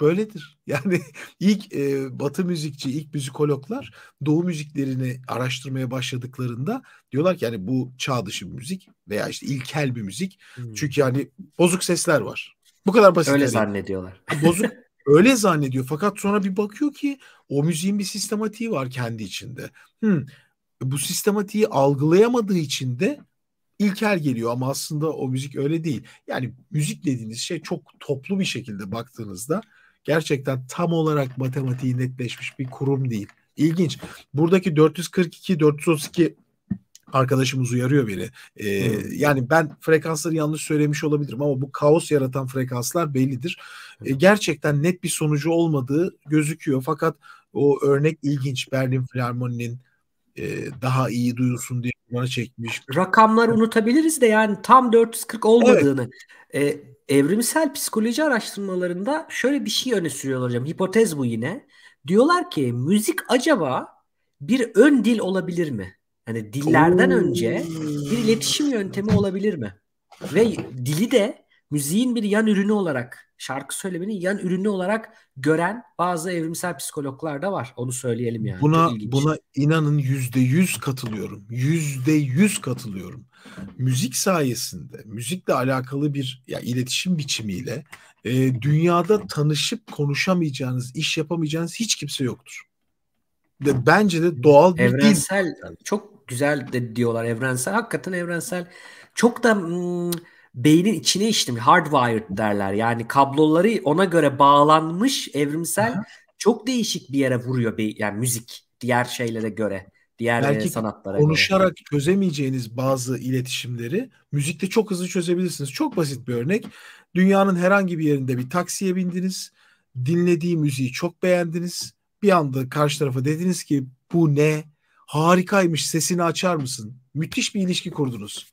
böyledir. Yani ilk e, batı müzikçi, ilk müzikologlar doğu müziklerini araştırmaya başladıklarında diyorlar ki yani bu çağ dışı bir müzik veya işte ilkel bir müzik. Hmm. Çünkü yani bozuk sesler var. Bu kadar basit. Öyle yani. zannediyorlar. Bozuk öyle zannediyor fakat sonra bir bakıyor ki o müziğin bir sistematiği var kendi içinde. Hmm, bu sistematiği algılayamadığı için de ilkel geliyor ama aslında o müzik öyle değil. Yani müzik dediğiniz şey çok toplu bir şekilde baktığınızda gerçekten tam olarak matematiği netleşmiş bir kurum değil. İlginç. Buradaki 442-432 arkadaşımız uyarıyor beni. Ee, hmm. Yani ben frekansları yanlış söylemiş olabilirim ama bu kaos yaratan frekanslar bellidir. Ee, gerçekten net bir sonucu olmadığı gözüküyor. Fakat o örnek ilginç. Berlin Filarmoni'nin e, daha iyi duyulsun diye bana çekmiş. Rakamlar unutabiliriz de yani tam 440 olmadığını. Evet. E, evrimsel psikoloji araştırmalarında şöyle bir şey öne sürüyorlar hocam. Hipotez bu yine. Diyorlar ki müzik acaba bir ön dil olabilir mi? Hani dillerden Oo. önce bir iletişim yöntemi olabilir mi? Ve dili de müziğin bir yan ürünü olarak, şarkı söylemenin yan ürünü olarak gören bazı evrimsel psikologlar da var. Onu söyleyelim yani. Buna buna inanın yüzde yüz katılıyorum. Yüzde yüz katılıyorum. Müzik sayesinde, müzikle alakalı bir ya iletişim biçimiyle e, dünyada tanışıp konuşamayacağınız, iş yapamayacağınız hiç kimse yoktur. Ve bence de doğal bir evrensel değil. çok güzel de diyorlar evrensel. Hakikaten evrensel çok da ım, hmm, beynin içine işlemiş. Hardwired derler. Yani kabloları ona göre bağlanmış evrimsel Hı-hı. çok değişik bir yere vuruyor be- yani müzik diğer şeylere göre. Diğer e, Belki sanatlara konuşarak göre. çözemeyeceğiniz bazı iletişimleri müzikte çok hızlı çözebilirsiniz. Çok basit bir örnek. Dünyanın herhangi bir yerinde bir taksiye bindiniz. Dinlediği müziği çok beğendiniz. Bir anda karşı tarafa dediniz ki bu ne? Harikaymış sesini açar mısın? Müthiş bir ilişki kurdunuz.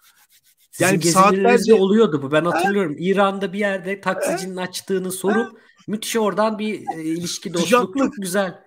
Sizin yani saatlerce oluyordu bu. Ben hatırlıyorum. Ha? İran'da bir yerde taksicinin ha? açtığını sorup ha? müthiş oradan bir e, ilişki dostluk Sıcaklık. çok güzel.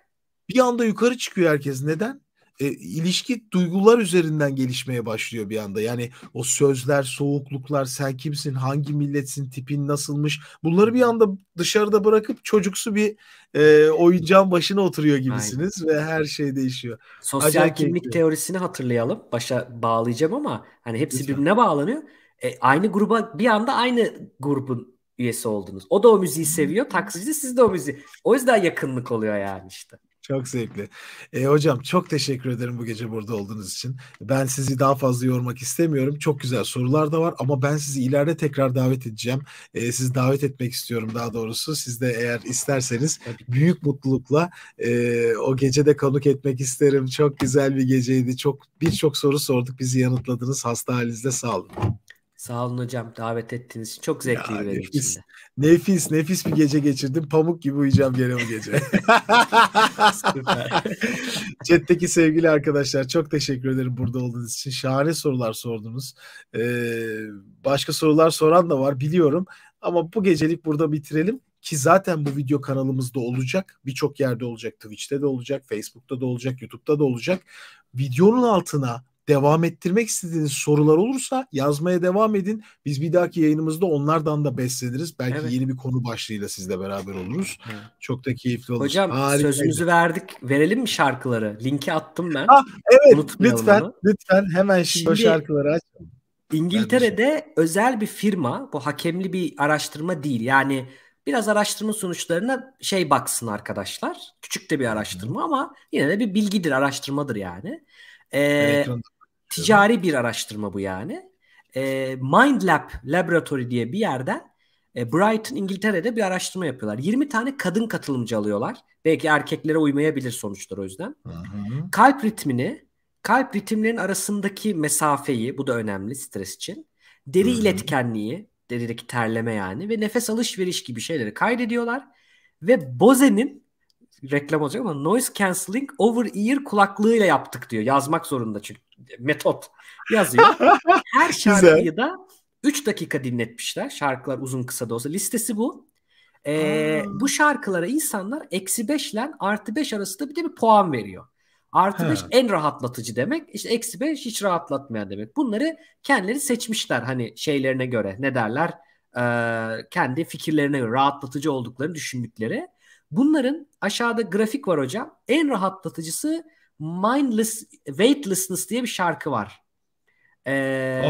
Bir anda yukarı çıkıyor herkes. Neden? e, ilişki duygular üzerinden gelişmeye başlıyor bir anda. Yani o sözler, soğukluklar, sen kimsin, hangi milletsin, tipin nasılmış bunları bir anda dışarıda bırakıp çocuksu bir e, oyuncağın başına oturuyor gibisiniz Aynen. ve her şey değişiyor. Sosyal Acayip kimlik keyifli. teorisini hatırlayalım. Başa bağlayacağım ama hani hepsi Lütfen. birbirine bağlanıyor. E, aynı gruba bir anda aynı grubun üyesi oldunuz. O da o müziği seviyor. Taksici siz de o müziği. O yüzden yakınlık oluyor yani işte. Çok zevkli. E, hocam çok teşekkür ederim bu gece burada olduğunuz için. Ben sizi daha fazla yormak istemiyorum. Çok güzel sorular da var ama ben sizi ileride tekrar davet edeceğim. E, sizi davet etmek istiyorum daha doğrusu. Siz de eğer isterseniz büyük mutlulukla e, o gecede konuk etmek isterim. Çok güzel bir geceydi. Çok birçok soru sorduk. Bizi yanıtladınız. Hasta halinizde sağ olun. Sağ olun hocam davet ettiğiniz için. Çok zevkli ya, benim nefis, Nefis nefis bir gece geçirdim. Pamuk gibi uyuyacağım gene bu gece. Süper. Chat'teki sevgili arkadaşlar çok teşekkür ederim burada olduğunuz için. Şahane sorular sordunuz. Ee, başka sorular soran da var biliyorum. Ama bu gecelik burada bitirelim ki zaten bu video kanalımızda olacak. Birçok yerde olacak. Twitch'te de olacak, Facebook'ta da olacak, YouTube'da da olacak. Videonun altına devam ettirmek istediğiniz sorular olursa yazmaya devam edin. Biz bir dahaki yayınımızda onlardan da besleniriz. Belki evet. yeni bir konu başlığıyla sizle beraber oluruz. Evet. Çok da keyifli olur. Hocam Harikaydı. sözümüzü verdik. Verelim mi şarkıları? Linki attım ben. Ha, ah, evet lütfen onu. lütfen hemen şimdi, şimdi o şarkıları açalım. İngiltere'de özel bir firma bu hakemli bir araştırma değil. Yani biraz araştırma sonuçlarına şey baksın arkadaşlar. Küçük de bir araştırma ama yine de bir bilgidir, araştırmadır yani. Ee, Ekranda Ticari bir araştırma bu yani. E, Mind Lab Laboratory diye bir yerden e, Brighton İngiltere'de bir araştırma yapıyorlar. 20 tane kadın katılımcı alıyorlar. Belki erkeklere uymayabilir sonuçlar o yüzden. Hı-hı. Kalp ritmini, kalp ritimlerin arasındaki mesafeyi, bu da önemli stres için. Deri Hı-hı. iletkenliği, derideki terleme yani ve nefes alışveriş gibi şeyleri kaydediyorlar. Ve Boze'nin reklam olacak ama noise cancelling over ear kulaklığıyla yaptık diyor. Yazmak zorunda çünkü metot yazıyor. Her şarkıyı da 3 dakika dinletmişler. Şarkılar uzun kısa da olsa. Listesi bu. Ee, bu şarkılara insanlar eksi 5 ile artı 5 arasında bir de bir puan veriyor. Artı 5 en rahatlatıcı demek. İşte eksi 5 hiç rahatlatmayan demek. Bunları kendileri seçmişler hani şeylerine göre ne derler e, kendi fikirlerine göre rahatlatıcı olduklarını düşündükleri. Bunların aşağıda grafik var hocam. En rahatlatıcısı Mindless Weightlessness diye bir şarkı var. Ee,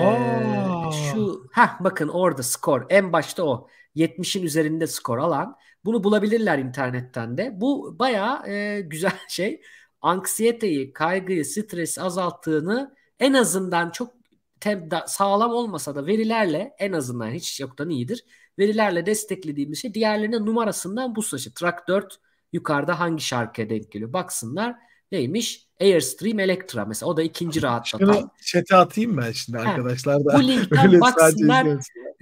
şu ha bakın orada skor en başta o 70'in üzerinde skor alan bunu bulabilirler internetten de bu baya e, güzel şey anksiyeteyi kaygıyı stresi azalttığını en azından çok tem, da, sağlam olmasa da verilerle en azından hiç yoktan iyidir verilerle desteklediğimiz şey diğerlerine numarasından bu saçı. Track 4 yukarıda hangi şarkıya denk geliyor baksınlar. Neymiş? Airstream Electra mesela. O da ikinci rahatlatan. Şunu chat'e atayım ben şimdi ha. arkadaşlar da. Bu linkten baksınlar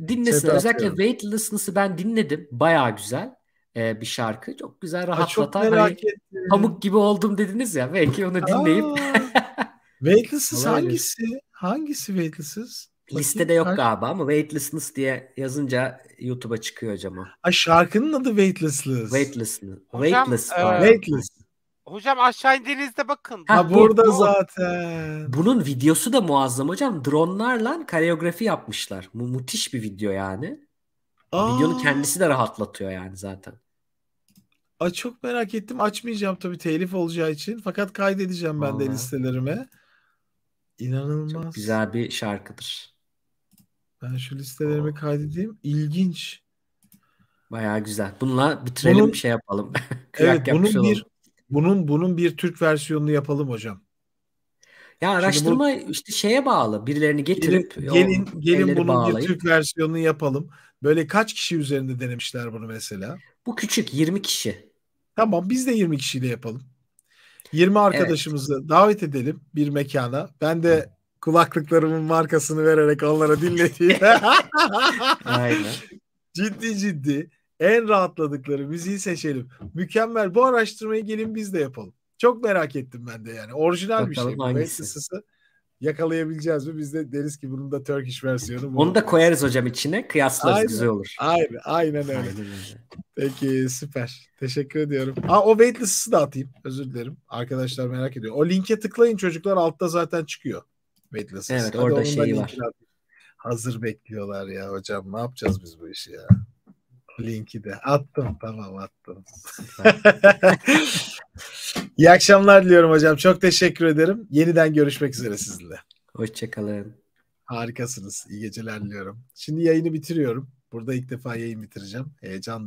dinlesin Özellikle Weightlessness'ı ben dinledim. Baya güzel e, bir şarkı. Çok güzel rahatlatan. Ha, çok merak hani, ettim. Pamuk gibi oldum dediniz ya. Belki onu dinleyip. Weightless'ız hangisi? Hangisi Weightless'ız? Listede yok galiba ama Weightlessness diye yazınca YouTube'a çıkıyor hocam o. Ay şarkının adı Weightlessness. Weightlessness. Hocam, Weightless. E, Weightless. Hocam aşağı indiğinizde bakın. Ha, ha burada bu, zaten. Bunun videosu da muazzam hocam. Dronlarla kareografi yapmışlar. Mu müthiş bir video yani. Aa. Videonun kendisi de rahatlatıyor yani zaten. Aa, çok merak ettim. Açmayacağım tabii telif olacağı için. Fakat kaydedeceğim ben Aa. de listelerime. İnanılmaz. Çok güzel bir şarkıdır. Ben şu listelerimi Oo. kaydedeyim. İlginç. Bayağı güzel. Bununla bitirelim bunun, bir şey yapalım. evet bunun bir bunun bunun bir Türk versiyonunu yapalım hocam. Ya araştırma bu, işte şeye bağlı. Birilerini getirip gelin gelin, gelin bunun bağlayıp, bir Türk versiyonunu yapalım. Böyle kaç kişi üzerinde denemişler bunu mesela? Bu küçük 20 kişi. Tamam biz de 20 kişiyle yapalım. 20 arkadaşımızı evet. davet edelim bir mekana. Ben de kulaklıklarımın markasını vererek onlara dinlediğim. Aynen. Ciddi ciddi en rahatladıkları müziği seçelim. Mükemmel. Bu araştırmayı gelin biz de yapalım. Çok merak ettim ben de yani. Orijinal Bakalım bir şey. Bakalım yakalayabileceğiz mi? Biz de deriz ki bunun da Turkish versiyonu. Bu. Onu da koyarız hocam içine. Kıyaslarız aynen, güzel olur. Aynen, aynen öyle. Aynen Peki süper. Teşekkür ediyorum. Ha o waitlist'i de atayım. Özür dilerim. Arkadaşlar merak ediyor. O linke tıklayın çocuklar altta zaten çıkıyor medyası. Evet Hadi orada şey var. Hazır bekliyorlar ya hocam ne yapacağız biz bu işi ya. Linki de attım tamam attım. İyi akşamlar diliyorum hocam. Çok teşekkür ederim. Yeniden görüşmek üzere sizinle. Hoşçakalın. Harikasınız. İyi geceler diliyorum. Şimdi yayını bitiriyorum. Burada ilk defa yayın bitireceğim. heyecanlı